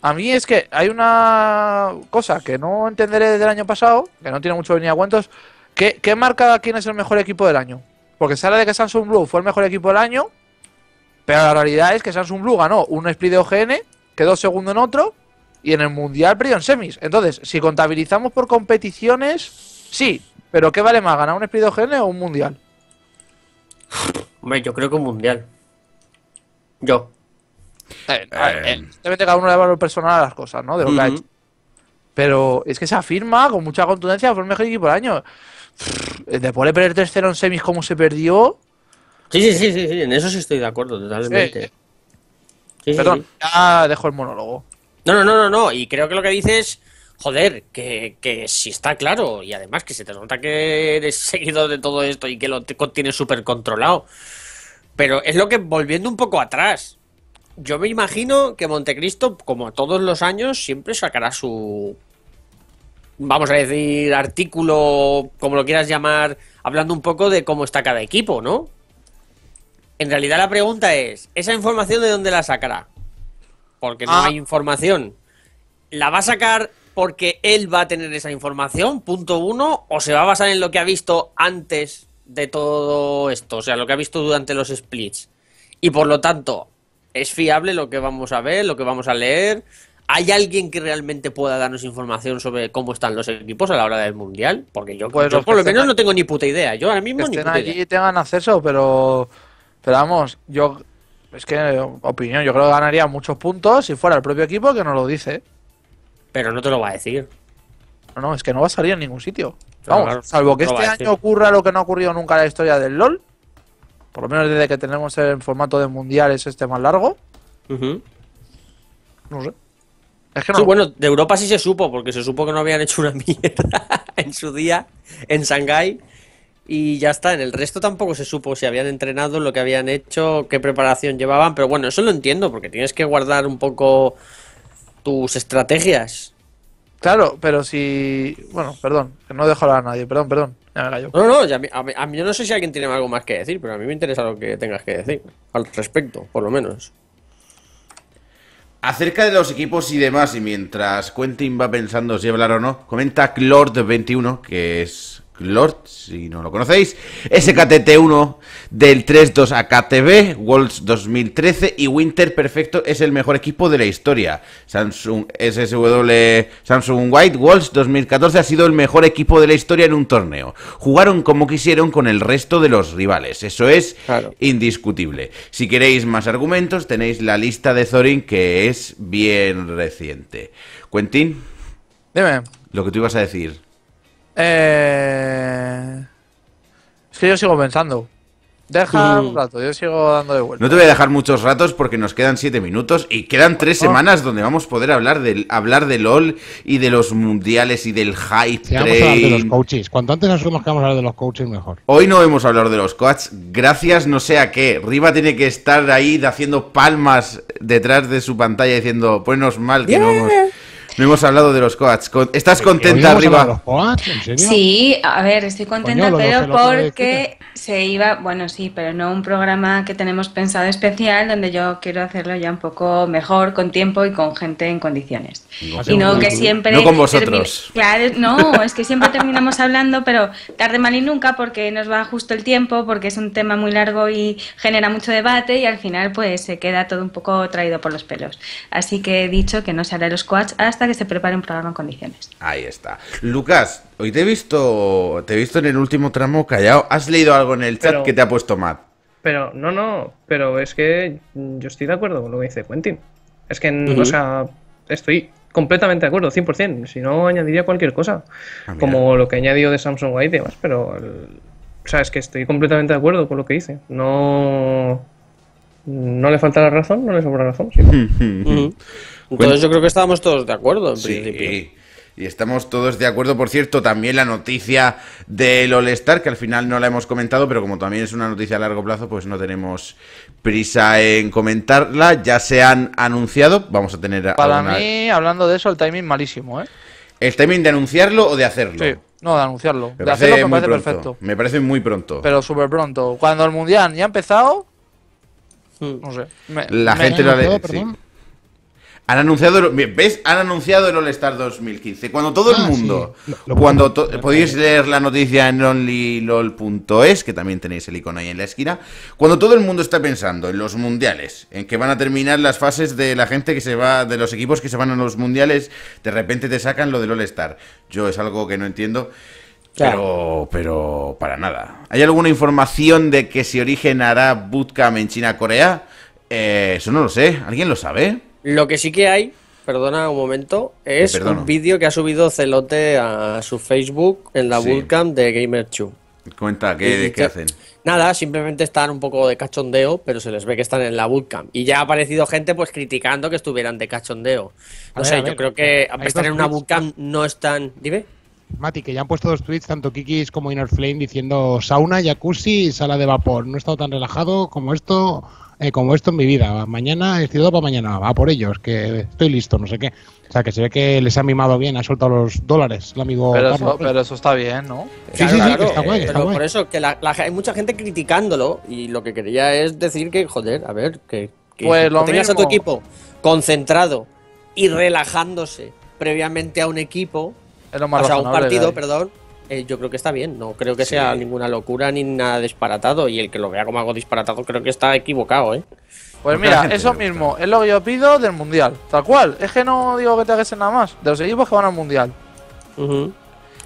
A mí es que hay una cosa que no entenderé desde el año pasado, que no tiene mucho venir a cuentos. ¿Qué, ¿Qué marca quién es el mejor equipo del año? Porque sale de que Samsung Blue fue el mejor equipo del año pero la realidad es que Samsung Blue ganó un split de OGN, quedó segundo en otro y en el Mundial perdió en semis. Entonces, si contabilizamos por competiciones, sí. Pero ¿qué vale más, ganar un split de OGN o un Mundial? Hombre, yo creo que un Mundial. Yo. Eh, eh. eh cada uno le da valor personal a las cosas, ¿no? De lo que ha hecho. Pero es que se afirma con mucha contundencia fue el mejor equipo del año. Después de perder 3-0 en semis como se perdió, Sí, sí, sí, sí, en eso sí estoy de acuerdo, totalmente. Perdón, ya dejo el monólogo. No, no, no, no, no, y creo que lo que dices, joder, que, que si está claro, y además que se te nota que eres Seguido de todo esto y que lo tienes súper controlado. Pero es lo que, volviendo un poco atrás, yo me imagino que Montecristo, como todos los años, siempre sacará su, vamos a decir, artículo, como lo quieras llamar, hablando un poco de cómo está cada equipo, ¿no? En realidad la pregunta es, ¿esa información de dónde la sacará? Porque no ah. hay información. ¿La va a sacar porque él va a tener esa información, punto uno, o se va a basar en lo que ha visto antes de todo esto, o sea, lo que ha visto durante los splits? Y por lo tanto, ¿es fiable lo que vamos a ver, lo que vamos a leer? ¿Hay alguien que realmente pueda darnos información sobre cómo están los equipos a la hora del mundial? Porque yo, pues por lo menos no tengo ni puta idea. Yo ahora mismo que ni estén tengan acceso, pero pero vamos, yo. Es que, opinión, yo creo que ganaría muchos puntos si fuera el propio equipo que nos lo dice. Pero no te lo va a decir. No, no, es que no va a salir en ningún sitio. Vamos, salvo que este año ocurra lo que no ha ocurrido nunca en la historia del LOL. Por lo menos desde que tenemos el formato de mundiales este más largo. No sé. bueno, de Europa sí se supo, porque se supo que no habían hecho una mierda en su día en Shanghái y ya está. En el resto tampoco se supo si habían entrenado, lo que habían hecho, qué preparación llevaban, pero bueno, eso lo entiendo, porque tienes que guardar un poco tus estrategias. Claro, pero si. Bueno, perdón, no dejo hablar a nadie, perdón, perdón. No, no, a, mí, yo no sé si alguien tiene algo más que decir, pero a mí me interesa lo que tengas que decir al respecto, por lo menos. Acerca de los equipos y demás, y mientras Quentin va pensando si hablar o no, comenta lord 21 que es Lord, si no lo conocéis, SKTT1 del 3-2 3-2 AKTB, Worlds 2013 y Winter Perfecto es el mejor equipo de la historia. Samsung SSW Samsung White Worlds 2014 ha sido el mejor equipo de la historia en un torneo. Jugaron como quisieron con el resto de los rivales, eso es indiscutible. Si queréis más argumentos, tenéis la lista de Zorin que es bien reciente. Quentin, Dime. lo que tú ibas a decir. Eh... Es que yo sigo pensando. Deja un rato, yo sigo dando de vuelta No te voy a dejar muchos ratos porque nos quedan 7 minutos y quedan 3 semanas donde vamos a poder hablar del hablar de LOL y de los mundiales y del hype. Si de los coaches. Cuanto antes vemos que vamos a hablar de los coaches, mejor. Hoy no hemos hablar de los coaches, gracias no sé a qué. Riva tiene que estar ahí haciendo palmas detrás de su pantalla diciendo, ponnos pues mal que no no hemos hablado de los coats. ¿Estás contenta arriba? Sí, a ver, estoy contenta, pero porque se iba, bueno, sí, pero no un programa que tenemos pensado especial donde yo quiero hacerlo ya un poco mejor, con tiempo y con gente en condiciones. y no que siempre... No con vosotros. Claro, no, es que siempre terminamos hablando, pero tarde mal y nunca porque nos va justo el tiempo, porque es un tema muy largo y genera mucho debate y al final pues se queda todo un poco traído por los pelos. Así que he dicho que no se hará los coats hasta que se prepare un programa condiciones. Ahí está. Lucas, hoy te he visto, te he visto en el último tramo callado. ¿Has leído algo en el chat que te ha puesto mal. Pero, no, no, pero es que yo estoy de acuerdo con lo que dice Quentin. Es que, o sea, estoy completamente de acuerdo, 100%. Si no, añadiría cualquier cosa, ah, como lo que añadió de Samsung White y demás, pero... o sea, es que estoy completamente de acuerdo con lo que dice. No no le falta la razón, no le sobra razón. Sí, Entonces yo creo que estábamos todos de acuerdo en sí, Y estamos todos de acuerdo, por cierto, también la noticia del All-Star, que al final no la hemos comentado, pero como también es una noticia a largo plazo, pues no tenemos prisa en comentarla. Ya se han anunciado, vamos a tener... Para mí, hablando de eso, el timing malísimo, ¿eh? ¿El timing de anunciarlo o de hacerlo? No, de anunciarlo. de hacerlo me parece perfecto. Me parece muy pronto. Pero súper pronto. Cuando el mundial ya ha empezado, Mm. No sé. la gente lo ha Han anunciado, ¿ves? Han anunciado el All Star 2015. Cuando todo el ah, mundo, cuando podéis leer la noticia en onlylol.es, que también tenéis el icono ahí en la esquina, cuando todo el mundo está pensando en los mundiales, en que van a terminar las fases de la gente que se va, de los equipos que se van a los mundiales, de repente te sacan lo del All Star. Yo es algo que no entiendo. Pero, pero para nada. ¿Hay alguna información de que se originará Bootcamp en China-Corea? Eh, eso no lo sé. ¿Alguien lo sabe? Lo que sí que hay, perdona un momento, es un vídeo que ha subido Celote a su Facebook en la Bootcamp de GamerChu. Cuenta, ¿qué, hacen? Nada, simplemente están un poco de cachondeo, pero se les ve que están en la bootcamp. Y ya ha aparecido gente pues criticando que estuvieran de cachondeo. No sé, yo creo que a en una bootcamp no están... Dime. Mati, que ya han puesto dos tweets, tanto Kikis como Inner Flame, diciendo sauna, jacuzzi sala de vapor. No he estado tan relajado como esto eh, como esto en mi vida. Mañana, he estoy para mañana, va por ellos, que estoy listo, no sé qué. O sea, que se ve que les ha mimado bien, ha soltado los dólares el amigo. Pero, Eso, está bien, ¿no? Sí, sí, que está guay, Por eso, que hay mucha gente criticándolo y lo que quería es decir que, joder, a ver, que, pues lo tenías a tu equipo concentrado y relajándose previamente a un equipo o sea, un partido, perdón, eh, yo creo que está bien. No creo que sea ninguna locura ni nada disparatado. Y el que lo vea como algo disparatado creo que está equivocado, ¿eh? Pues mira, eso mismo es lo que yo pido del mundial. Tal cual. Es que no digo que te hagas nada más. De los equipos que van al mundial.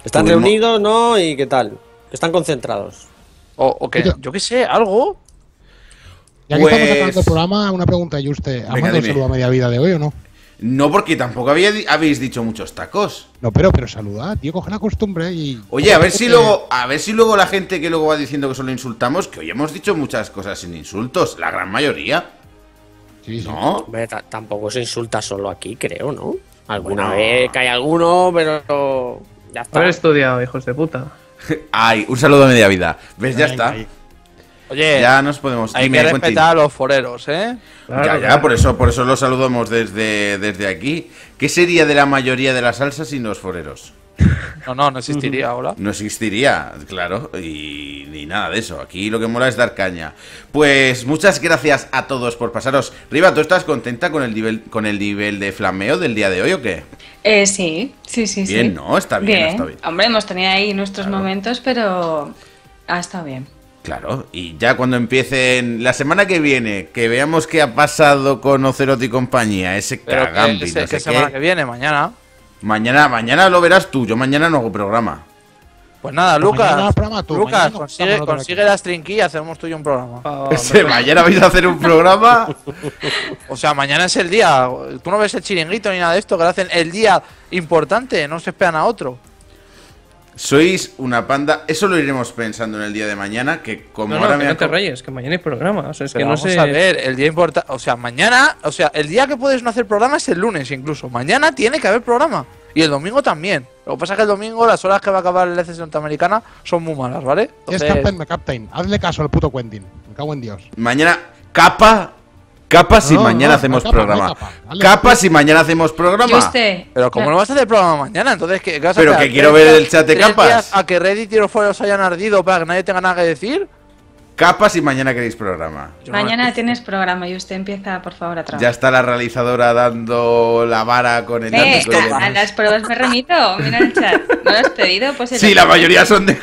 Están reunidos, ¿no? ¿Y qué tal? Están concentrados. O, que, yo qué sé, algo. Pues- ya que estamos acabando el programa, una pregunta, ¿y usted ha mandado un saludo a media vida de hoy o no? No, porque tampoco habéis dicho muchos tacos. No, pero, pero saludad, tío, coge la costumbre y. Oye, a ver si luego, a ver si luego la gente que luego va diciendo que solo insultamos, que hoy hemos dicho muchas cosas sin insultos, la gran mayoría. Sí, sí. ¿No? tampoco se insulta solo aquí, creo, ¿no? Alguna vez vez hay alguno, pero. Ya está. he estudiado, hijos de puta. Ay, un saludo a media vida. ¿Ves? Ya está. Oye, ya nos podemos. Hay que respetar a los foreros, ¿eh? ya, por eso, por eso los saludamos desde, desde aquí. ¿Qué sería de la mayoría de las salsas sin los foreros? No, no, no existiría ahora. No existiría, claro, y, ni nada de eso. Aquí lo que mola es dar caña. Pues muchas gracias a todos por pasaros. Riva, ¿tú estás contenta con el nivel, con el nivel de flameo del día de hoy o qué? Eh, sí, sí, sí. Bien, no, está bien, está bien. Hombre, hemos tenido ahí nuestros momentos, pero ha estado bien. Claro, y ya cuando empiecen la semana que viene, que veamos qué ha pasado con Ocerotti y compañía, ese cagambi, qué. semana que viene? ¿Mañana? Mañana, mañana lo verás tú, yo mañana no hago programa. Pues nada, pues Lucas, Lucas, consigue, las trinquillas, hacemos tuyo un programa. Ah, ¿Mañana vais a hacer un programa? o sea, mañana es el día, tú no ves el chiringuito ni nada de esto, que lo hacen el día importante, no se esperan a otro. Sois una panda. Eso lo iremos pensando en el día de mañana. Que como ahora me. No te rayes, que mañana hay programa. O sea, que no sé. A ver, el día importante. O sea, mañana. O sea, el día que puedes no hacer programa es el lunes incluso. Mañana tiene que haber programa. Y el domingo también. Lo que pasa es que el domingo las horas que va a acabar la sesión norteamericana son muy malas, ¿vale? Es Captain Hazle caso al puto Quentin. Me cago en Dios. Mañana. Capa Capas y mañana hacemos programa. Capas y mañana hacemos programa. Pero como no vas a hacer programa mañana, entonces ¿qué, Pero que quiero ver el chat de capas. A que Reddit y los foros hayan ardido para que nadie tenga nada que decir. Capas y mañana queréis programa. Mañana tienes programa y usted empieza, por favor, a trabajar. Ya está la realizadora dando la vara con el... Eh, a, a, las pruebas me remito, mira el chat. ¿No lo has pedido? Pues sí, la mayoría son de,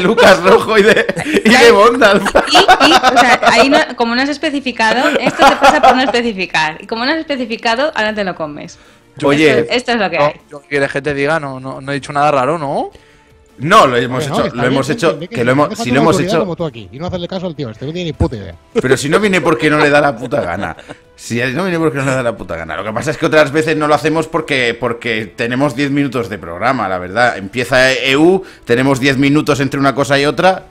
Lucas Rojo y de, y Bondal. Y, y, o sea, ahí como no has especificado, esto te pasa por no especificar. Y como no has especificado, ahora te lo comes. Oye, esto, es lo que no, hay. ¿Quieres que te diga? no, no he dicho nada raro, ¿no? No, lo hemos hecho, lo hemos hecho, que lo hemos, si lo hemos hecho. Pero si no viene porque no le da la puta gana. Si no viene porque no le da la puta gana. Lo que pasa es que otras veces no lo hacemos porque, porque tenemos 10 minutos de programa, la verdad. Empieza EU, tenemos 10 minutos entre una cosa y otra,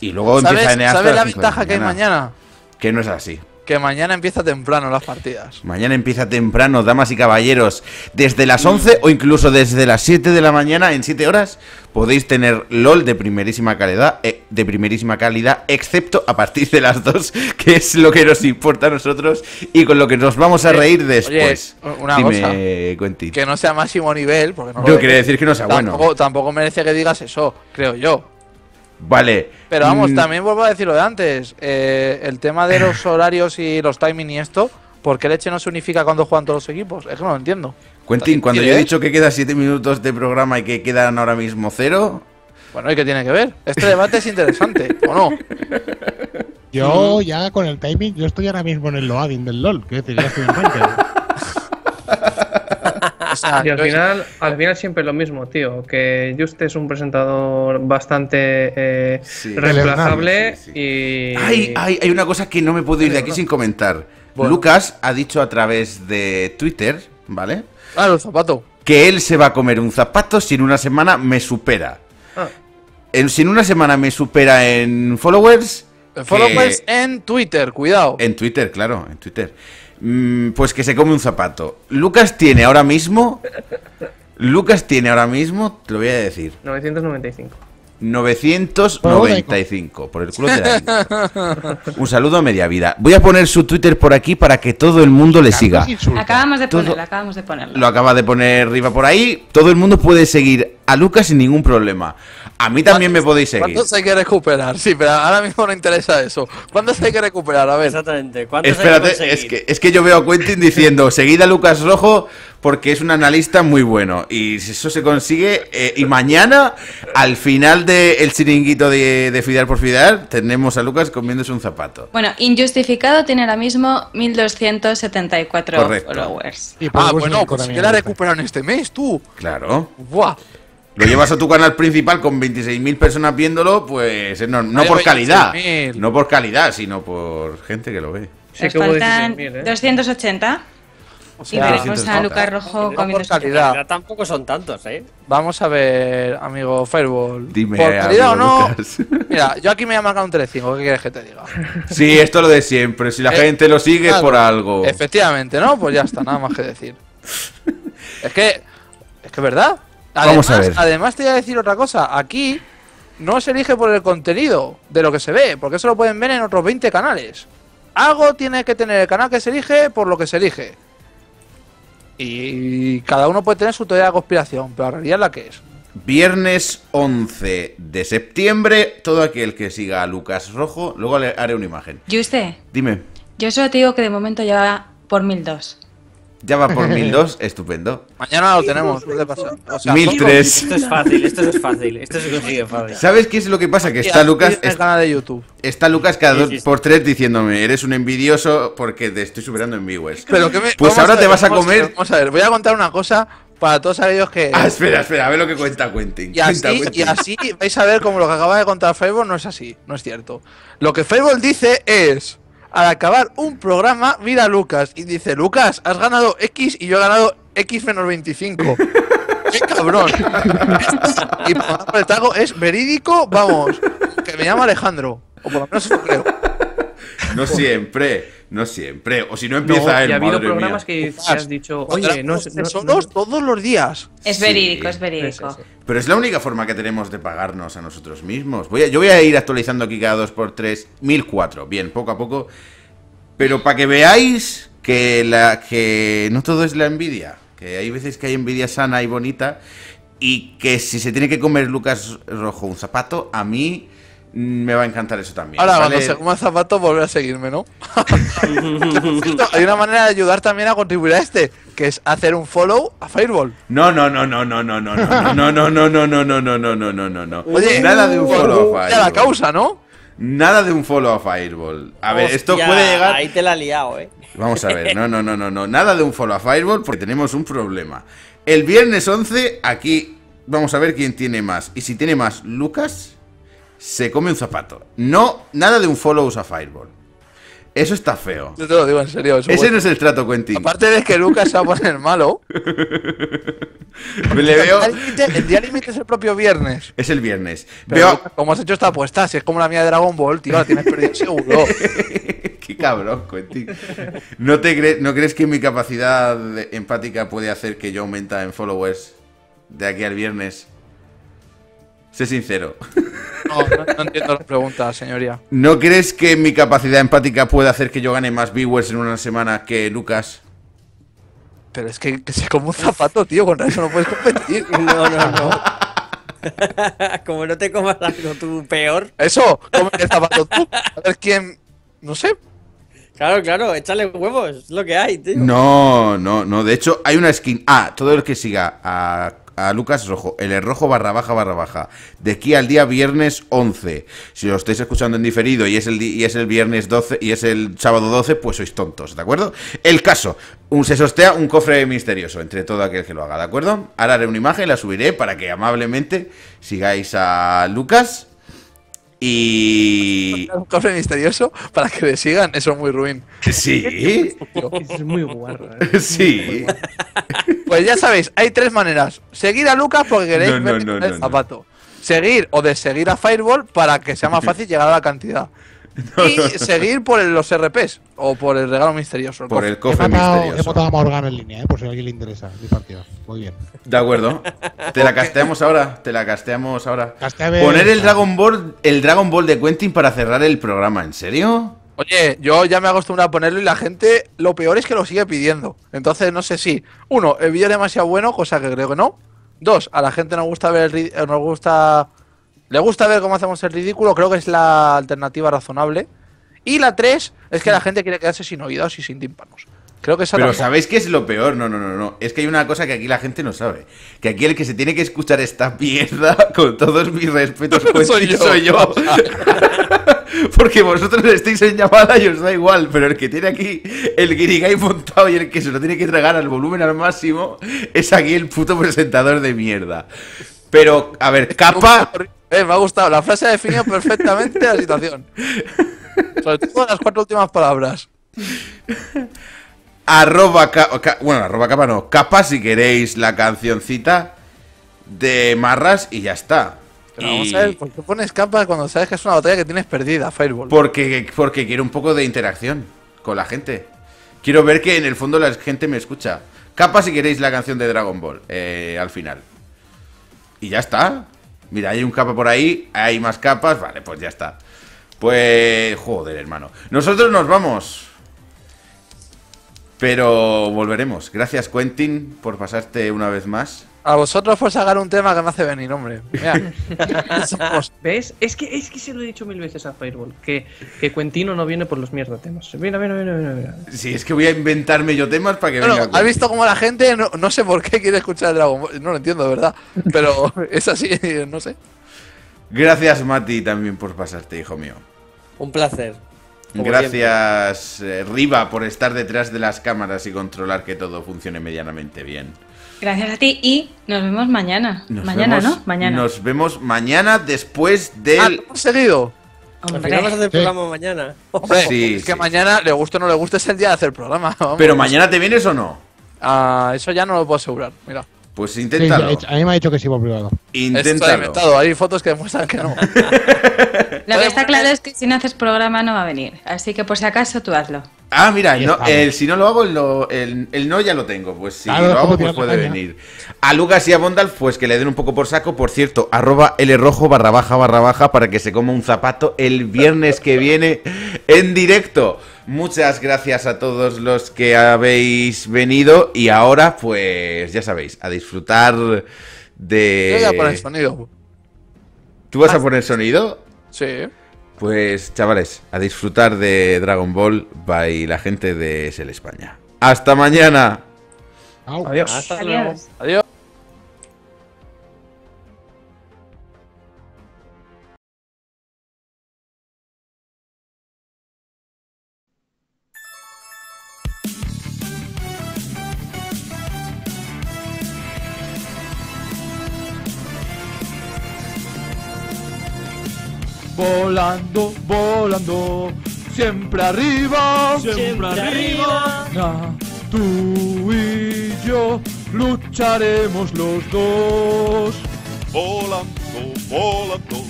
y luego empieza ¿Sabes la ventaja que hay mañana? Que no es así que mañana empieza temprano las partidas. Mañana empieza temprano, damas y caballeros. Desde las 11 o incluso desde las 7 de la mañana, en 7 horas, podéis tener LOL de primerísima calidad, eh, de primerísima calidad, excepto a partir de las 2, que es lo que nos importa a nosotros y con lo que nos vamos a reír después. una cosa, que no sea máximo nivel, porque no Yo decir que no sea bueno. Tampoco merece que digas eso, creo yo. Vale. Pero vamos, mm. también vuelvo a decir lo de antes. Eh, el tema de los horarios y los timing y esto, ¿por qué leche no se unifica cuando juegan todos los equipos? Es que no lo entiendo. Quentin, cuando yo he dicho que queda 7 minutos de programa y que quedan ahora mismo cero. Bueno, ¿y qué tiene que ver? Este debate es interesante, ¿o no? Yo ya con el timing, yo estoy ahora mismo en el loading del LOL, que decir, ya estoy en y al final, al final siempre lo mismo, tío. Que Juste es un presentador bastante eh, reemplazable y. hay una cosa que no me puedo ir de aquí sin comentar. Lucas ha dicho a través de Twitter, ¿vale? Ah, los zapato Que él se va a comer un zapato si en una semana me supera. Ah. En, si en una semana me supera en followers. followers en Twitter, cuidado. En Twitter, claro, en Twitter Mm, pues que se come un zapato. Lucas tiene ahora mismo. Lucas tiene ahora mismo, te lo voy a decir. 995. 995, por el culo de la Un saludo a media vida. Voy a poner su Twitter por aquí para que todo el mundo le siga. Acabamos de ponerlo, de Lo acaba de poner arriba por ahí. Todo el mundo puede seguir a Lucas sin ningún problema. A mí también me podéis seguir. ¿Cuántos hay que recuperar? Sí, pero ahora mismo no interesa eso. ¿Cuántos hay que recuperar? A ver. Exactamente. hay que es, que, es que yo veo a Quentin diciendo, seguid a Lucas Rojo porque es un analista muy bueno. Y si eso se consigue, eh, y mañana, al final del chiringuito de, de por Fidel, tenemos a Lucas comiéndose un zapato. Bueno, Injustificado tiene ahora mismo 1274 followers. Y ah, bueno, pues que la recuperaron este mes, tú. Claro. Buah lo llevas a tu canal principal con 26.000 personas viéndolo, pues no, por calidad, no por calidad, sino por gente que lo ve. se faltan 280. ¿eh? O sea, y tenemos a Lucas Rojo no por este calidad. Tampoco son tantos, ¿eh? Vamos a ver, amigo Fireball. Dime, ¿Por calidad o no? Mira, yo aquí me he marcado un 3 ¿qué quieres que te diga? Sí, esto es lo de siempre. Si la eh, gente lo sigue es por algo. Efectivamente, ¿no? Pues ya está, nada más que decir. Es que. Es que es verdad. Además, Además, te voy a decir otra cosa. Aquí no se elige por el contenido de lo que se ve, porque eso lo pueden ver en otros 20 canales. Algo tiene que tener el canal que se elige por lo que se elige. Y cada uno puede tener su teoría de conspiración, pero la realidad es la que es. Viernes 11 de septiembre, todo aquel que siga a Lucas Rojo, luego le haré una imagen. ¿Y usted? Dime. Yo solo te digo que de momento ya va por 1002. Ya va por 1002, estupendo. Mañana lo tenemos, 1003. Esto es fácil, esto es fácil, esto se consigue fácil. ¿Sabes qué es lo que pasa? Que está Lucas. es canal de YouTube. Está Lucas cada dos por tres diciéndome, eres un envidioso porque te estoy superando en viewers. Pero pues ahora te vas a comer. Vamos a, ver, voy a contar una cosa para todos aquellos que. Ah, espera, espera, a ver lo que cuenta Quentin. Y así, vais a ver como lo que acaba de contar Facebook no es así, no es cierto. Lo que Facebook dice es al acabar un programa, mira a Lucas y dice, Lucas, has ganado X y yo he ganado X menos 25. ¡Qué cabrón! y por el trago es verídico, vamos, que me llama Alejandro. O por lo menos creo. No siempre, no siempre. O si no empieza a programas que has dicho, oye, no, no todos los días. Es verídico, es verídico. Pero es la única forma que tenemos de pagarnos a nosotros mismos. Voy yo voy a ir actualizando aquí cada 2x3, 1004. Bien, poco a poco. Pero para que veáis que, la, que no todo es la envidia. Que hay veces que hay envidia sana y bonita. Y que si se tiene que comer Lucas Rojo un zapato, a mí me va a encantar eso también. Ahora, cuando se coma zapato, volver a seguirme, ¿no? hay una manera de ayudar también a contribuir a este, que es hacer un follow a Fireball. No, no, no, no, no, no, no, no, no, no, no, no, no, no, no, no, no, no, no. Oye, nada de un follow a Fireball. la causa, ¿no? Nada de un follow a Fireball. A ver, esto puede llegar. Ahí te la ha liado, eh. Vamos a ver, no, no, no, no, no. Nada de un follow a Fireball porque tenemos un problema. El viernes 11, aquí vamos a ver quién tiene más. Y si tiene más Lucas, se come un zapato. No, nada de un follow a Fireball. Eso está feo. Yo te lo digo en serio. Ese no es el trato, Quentin. Aparte de que Lucas se va a poner malo. El día límite es el propio viernes. Es el viernes. Pero, como has hecho esta apuesta, si es como la mía de Dragon Ball, tío, la tienes seguro. Qué cabrón, Quentin. ¿No, te ¿No crees que mi capacidad empática puede hacer que yo aumenta en followers de aquí al viernes? Sé sincero. No, no, entiendo la pregunta, señoría. ¿No crees que mi capacidad empática puede hacer que yo gane más viewers en una semana que Lucas? Pero es que, se come un zapato, tío, con eso no puedes competir. No, no, no. como no te comas algo tú peor. Eso, come el zapato tú. A ver quién. No sé. Claro, claro, échale huevos, es lo que hay, tío. No, no, no. De hecho, hay una skin. Ah, todo el que siga a a Lucas Rojo, el rojo barra baja barra baja, de aquí al día viernes 11. Si lo estáis escuchando en diferido y es el, y es el viernes 12 y es el sábado 12, pues sois tontos, ¿de acuerdo? El caso, un, se sostea un cofre misterioso entre todo aquel que lo haga, ¿de acuerdo? Ahora haré una imagen, la subiré para que amablemente sigáis a Lucas y un cofre misterioso para que le sigan, eso es muy ruin. Sí. es muy ¿eh? Sí. Pues ya sabéis, hay tres maneras. Seguir a Lucas porque queréis el zapato. Seguir o de seguir a Fireball para que sea más fácil llegar a la cantidad. Y seguir por los RPs o por el regalo misterioso. Por el cofre misterioso. He a en línea, eh, por si a alguien le interesa mi partida. Muy bien. De acuerdo. Te la casteamos ahora. Te la casteamos ahora. Poner el Dragon Ball, el Dragon Ball de Quentin para cerrar el programa. ¿En serio? Oye, yo ya me he acostumbrado a ponerlo y la gente lo peor es que lo sigue pidiendo. Entonces no sé si, uno, el vídeo es demasiado bueno, cosa que creo que no. Dos, a la gente nos gusta ver el, eh, nos gusta le gusta ver cómo hacemos el ridículo, creo que es la alternativa razonable. Y la tres es que la gente quiere quedarse sin oídos y sin tímpanos. Creo que Pero ¿sabéis qué es lo peor? No, no, no, no. Es que hay una cosa que aquí la gente no sabe. Que aquí el que se tiene que escuchar esta mierda, con todos mis respetos, pues soy yo. Porque vosotros estáis en llamada y os da igual, pero el que tiene aquí el guirigay montado y el que se lo tiene que tragar al volumen al máximo es aquí el puto presentador de mierda. Pero, a ver, capa. Eh, me ha gustado. La frase ha definido perfectamente la situación. Sobre todo las cuatro últimas palabras. Arroba capa. Bueno, arroba capa no. Capa si queréis la cancioncita de Marras y ya está. Pero a ver, ¿por qué pones capa cuando sabes que es una batalla que tienes perdida, Fireball? Porque, porque quiero un poco de interacción con la gente. Quiero ver que en el fondo la gente me escucha. Capa si queréis la canción de Dragon Ball eh, al final y ya está. Mira, hay un capa por ahí, hay más capas, vale, pues ya está. Pues, joder, hermano. Nosotros nos vamos. Pero volveremos. Gracias, Quentin, por pasarte una vez más. A vosotros por sacar un tema que me hace venir, hombre. ¿Ves? Es que, es que se lo he dicho mil veces a Fireball, que, que Cuentino no viene por los mierda temas. Mira, mira, mira, mira, Sí, es que voy a inventarme yo temas para que venga. ¿Has visto cómo la gente, no, sé por qué quiere escuchar Dragon Ball? No lo entiendo, verdad. Pero es así, no sé. Gracias, Mati, también por pasarte, hijo mío. Un placer. Gracias, eh, Riva, por estar detrás de las cámaras y controlar que todo funcione medianamente bien. Gracias a ti y nos vemos mañana. mañana, ¿no? Mañana. Nos vemos mañana después del. Ah, seguido? Hombre. vamos a hacer programa mañana. es que mañana, le guste o no le guste, es el día de hacer programa. Pero mañana te vienes o no? Ah, eso ya no lo puedo asegurar, mira. Pues inténtalo. a mí me ha dicho que sí por privado. Inténtalo. Hay fotos que demuestran que no. lo que está claro es que si no haces programa no va a venir. Así que por si acaso tú hazlo. Ah, mira, no, si no lo hago, el, no ya lo tengo. Pues si lo hago, pues puede venir. A Lucas y a Bondal, pues que le den un poco por saco. Por cierto, arroba L rojo barra baja barra baja para que se coma un zapato el viernes que viene en directo. Muchas gracias a todos los que habéis venido. Y ahora, pues ya sabéis, a disfrutar de. voy sonido. ¿Tú vas a ah. poner sonido? Sí. Pues chavales, a disfrutar de Dragon Ball by la gente de SL España. Hasta mañana. Adiós. volando, volando, siempre arriba, siempre, arriba. tú y yo lucharemos los dos. Volando, volando,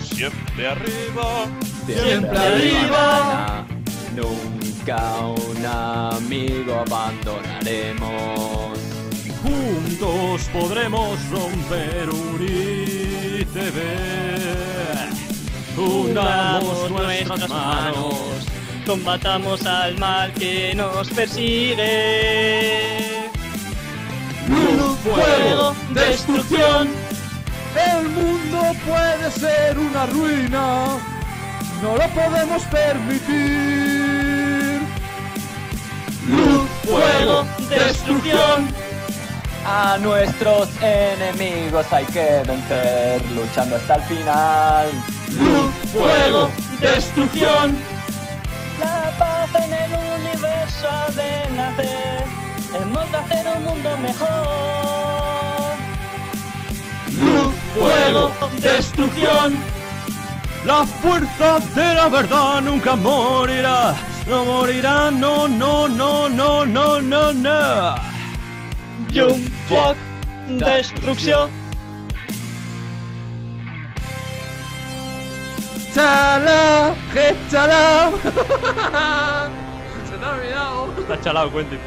siempre arriba, siempre, arriba. Nunca un amigo abandonaremos. Juntos podremos romper un unamos nuestras manos, combatamos al mal que nos persigue. Luz, fuego, destrucción, el mundo puede ser una ruina, no lo podemos permitir. Luz, fuego, destrucción. A nuestros enemigos hay que vencer, luchando hasta el final luz, fuego, destrucción. La paz en el universo de nacer, hemos de hacer un mundo mejor. Luz, fuego, destrucción. La fuerza de la verdad nunca morirá. No morirá, no, no, no, no, no, no, no. Jump, fuck, destrucción. ¡Chalao! ¡Qué chalao! Se te ha olvidado. Está chalao, cuente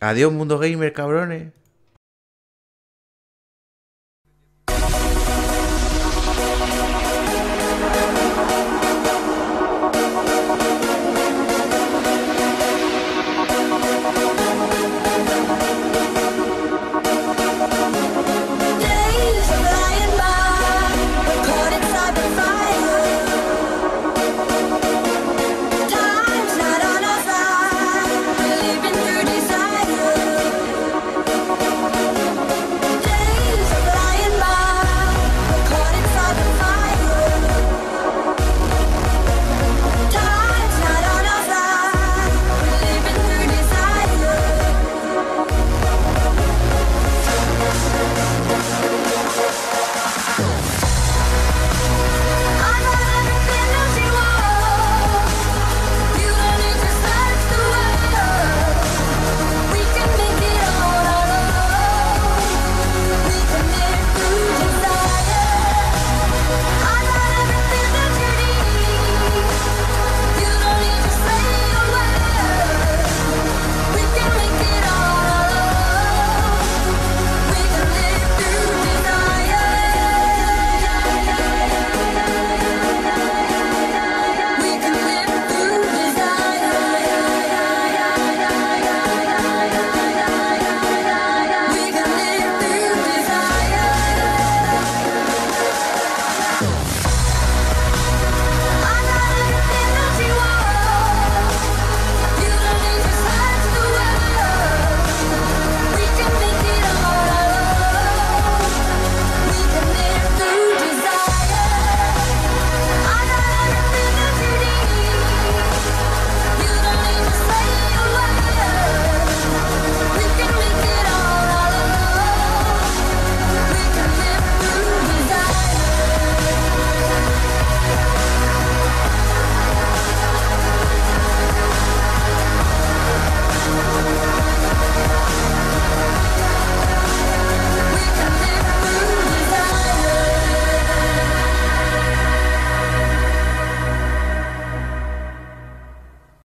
Adiós, mundo gamer, cabrones.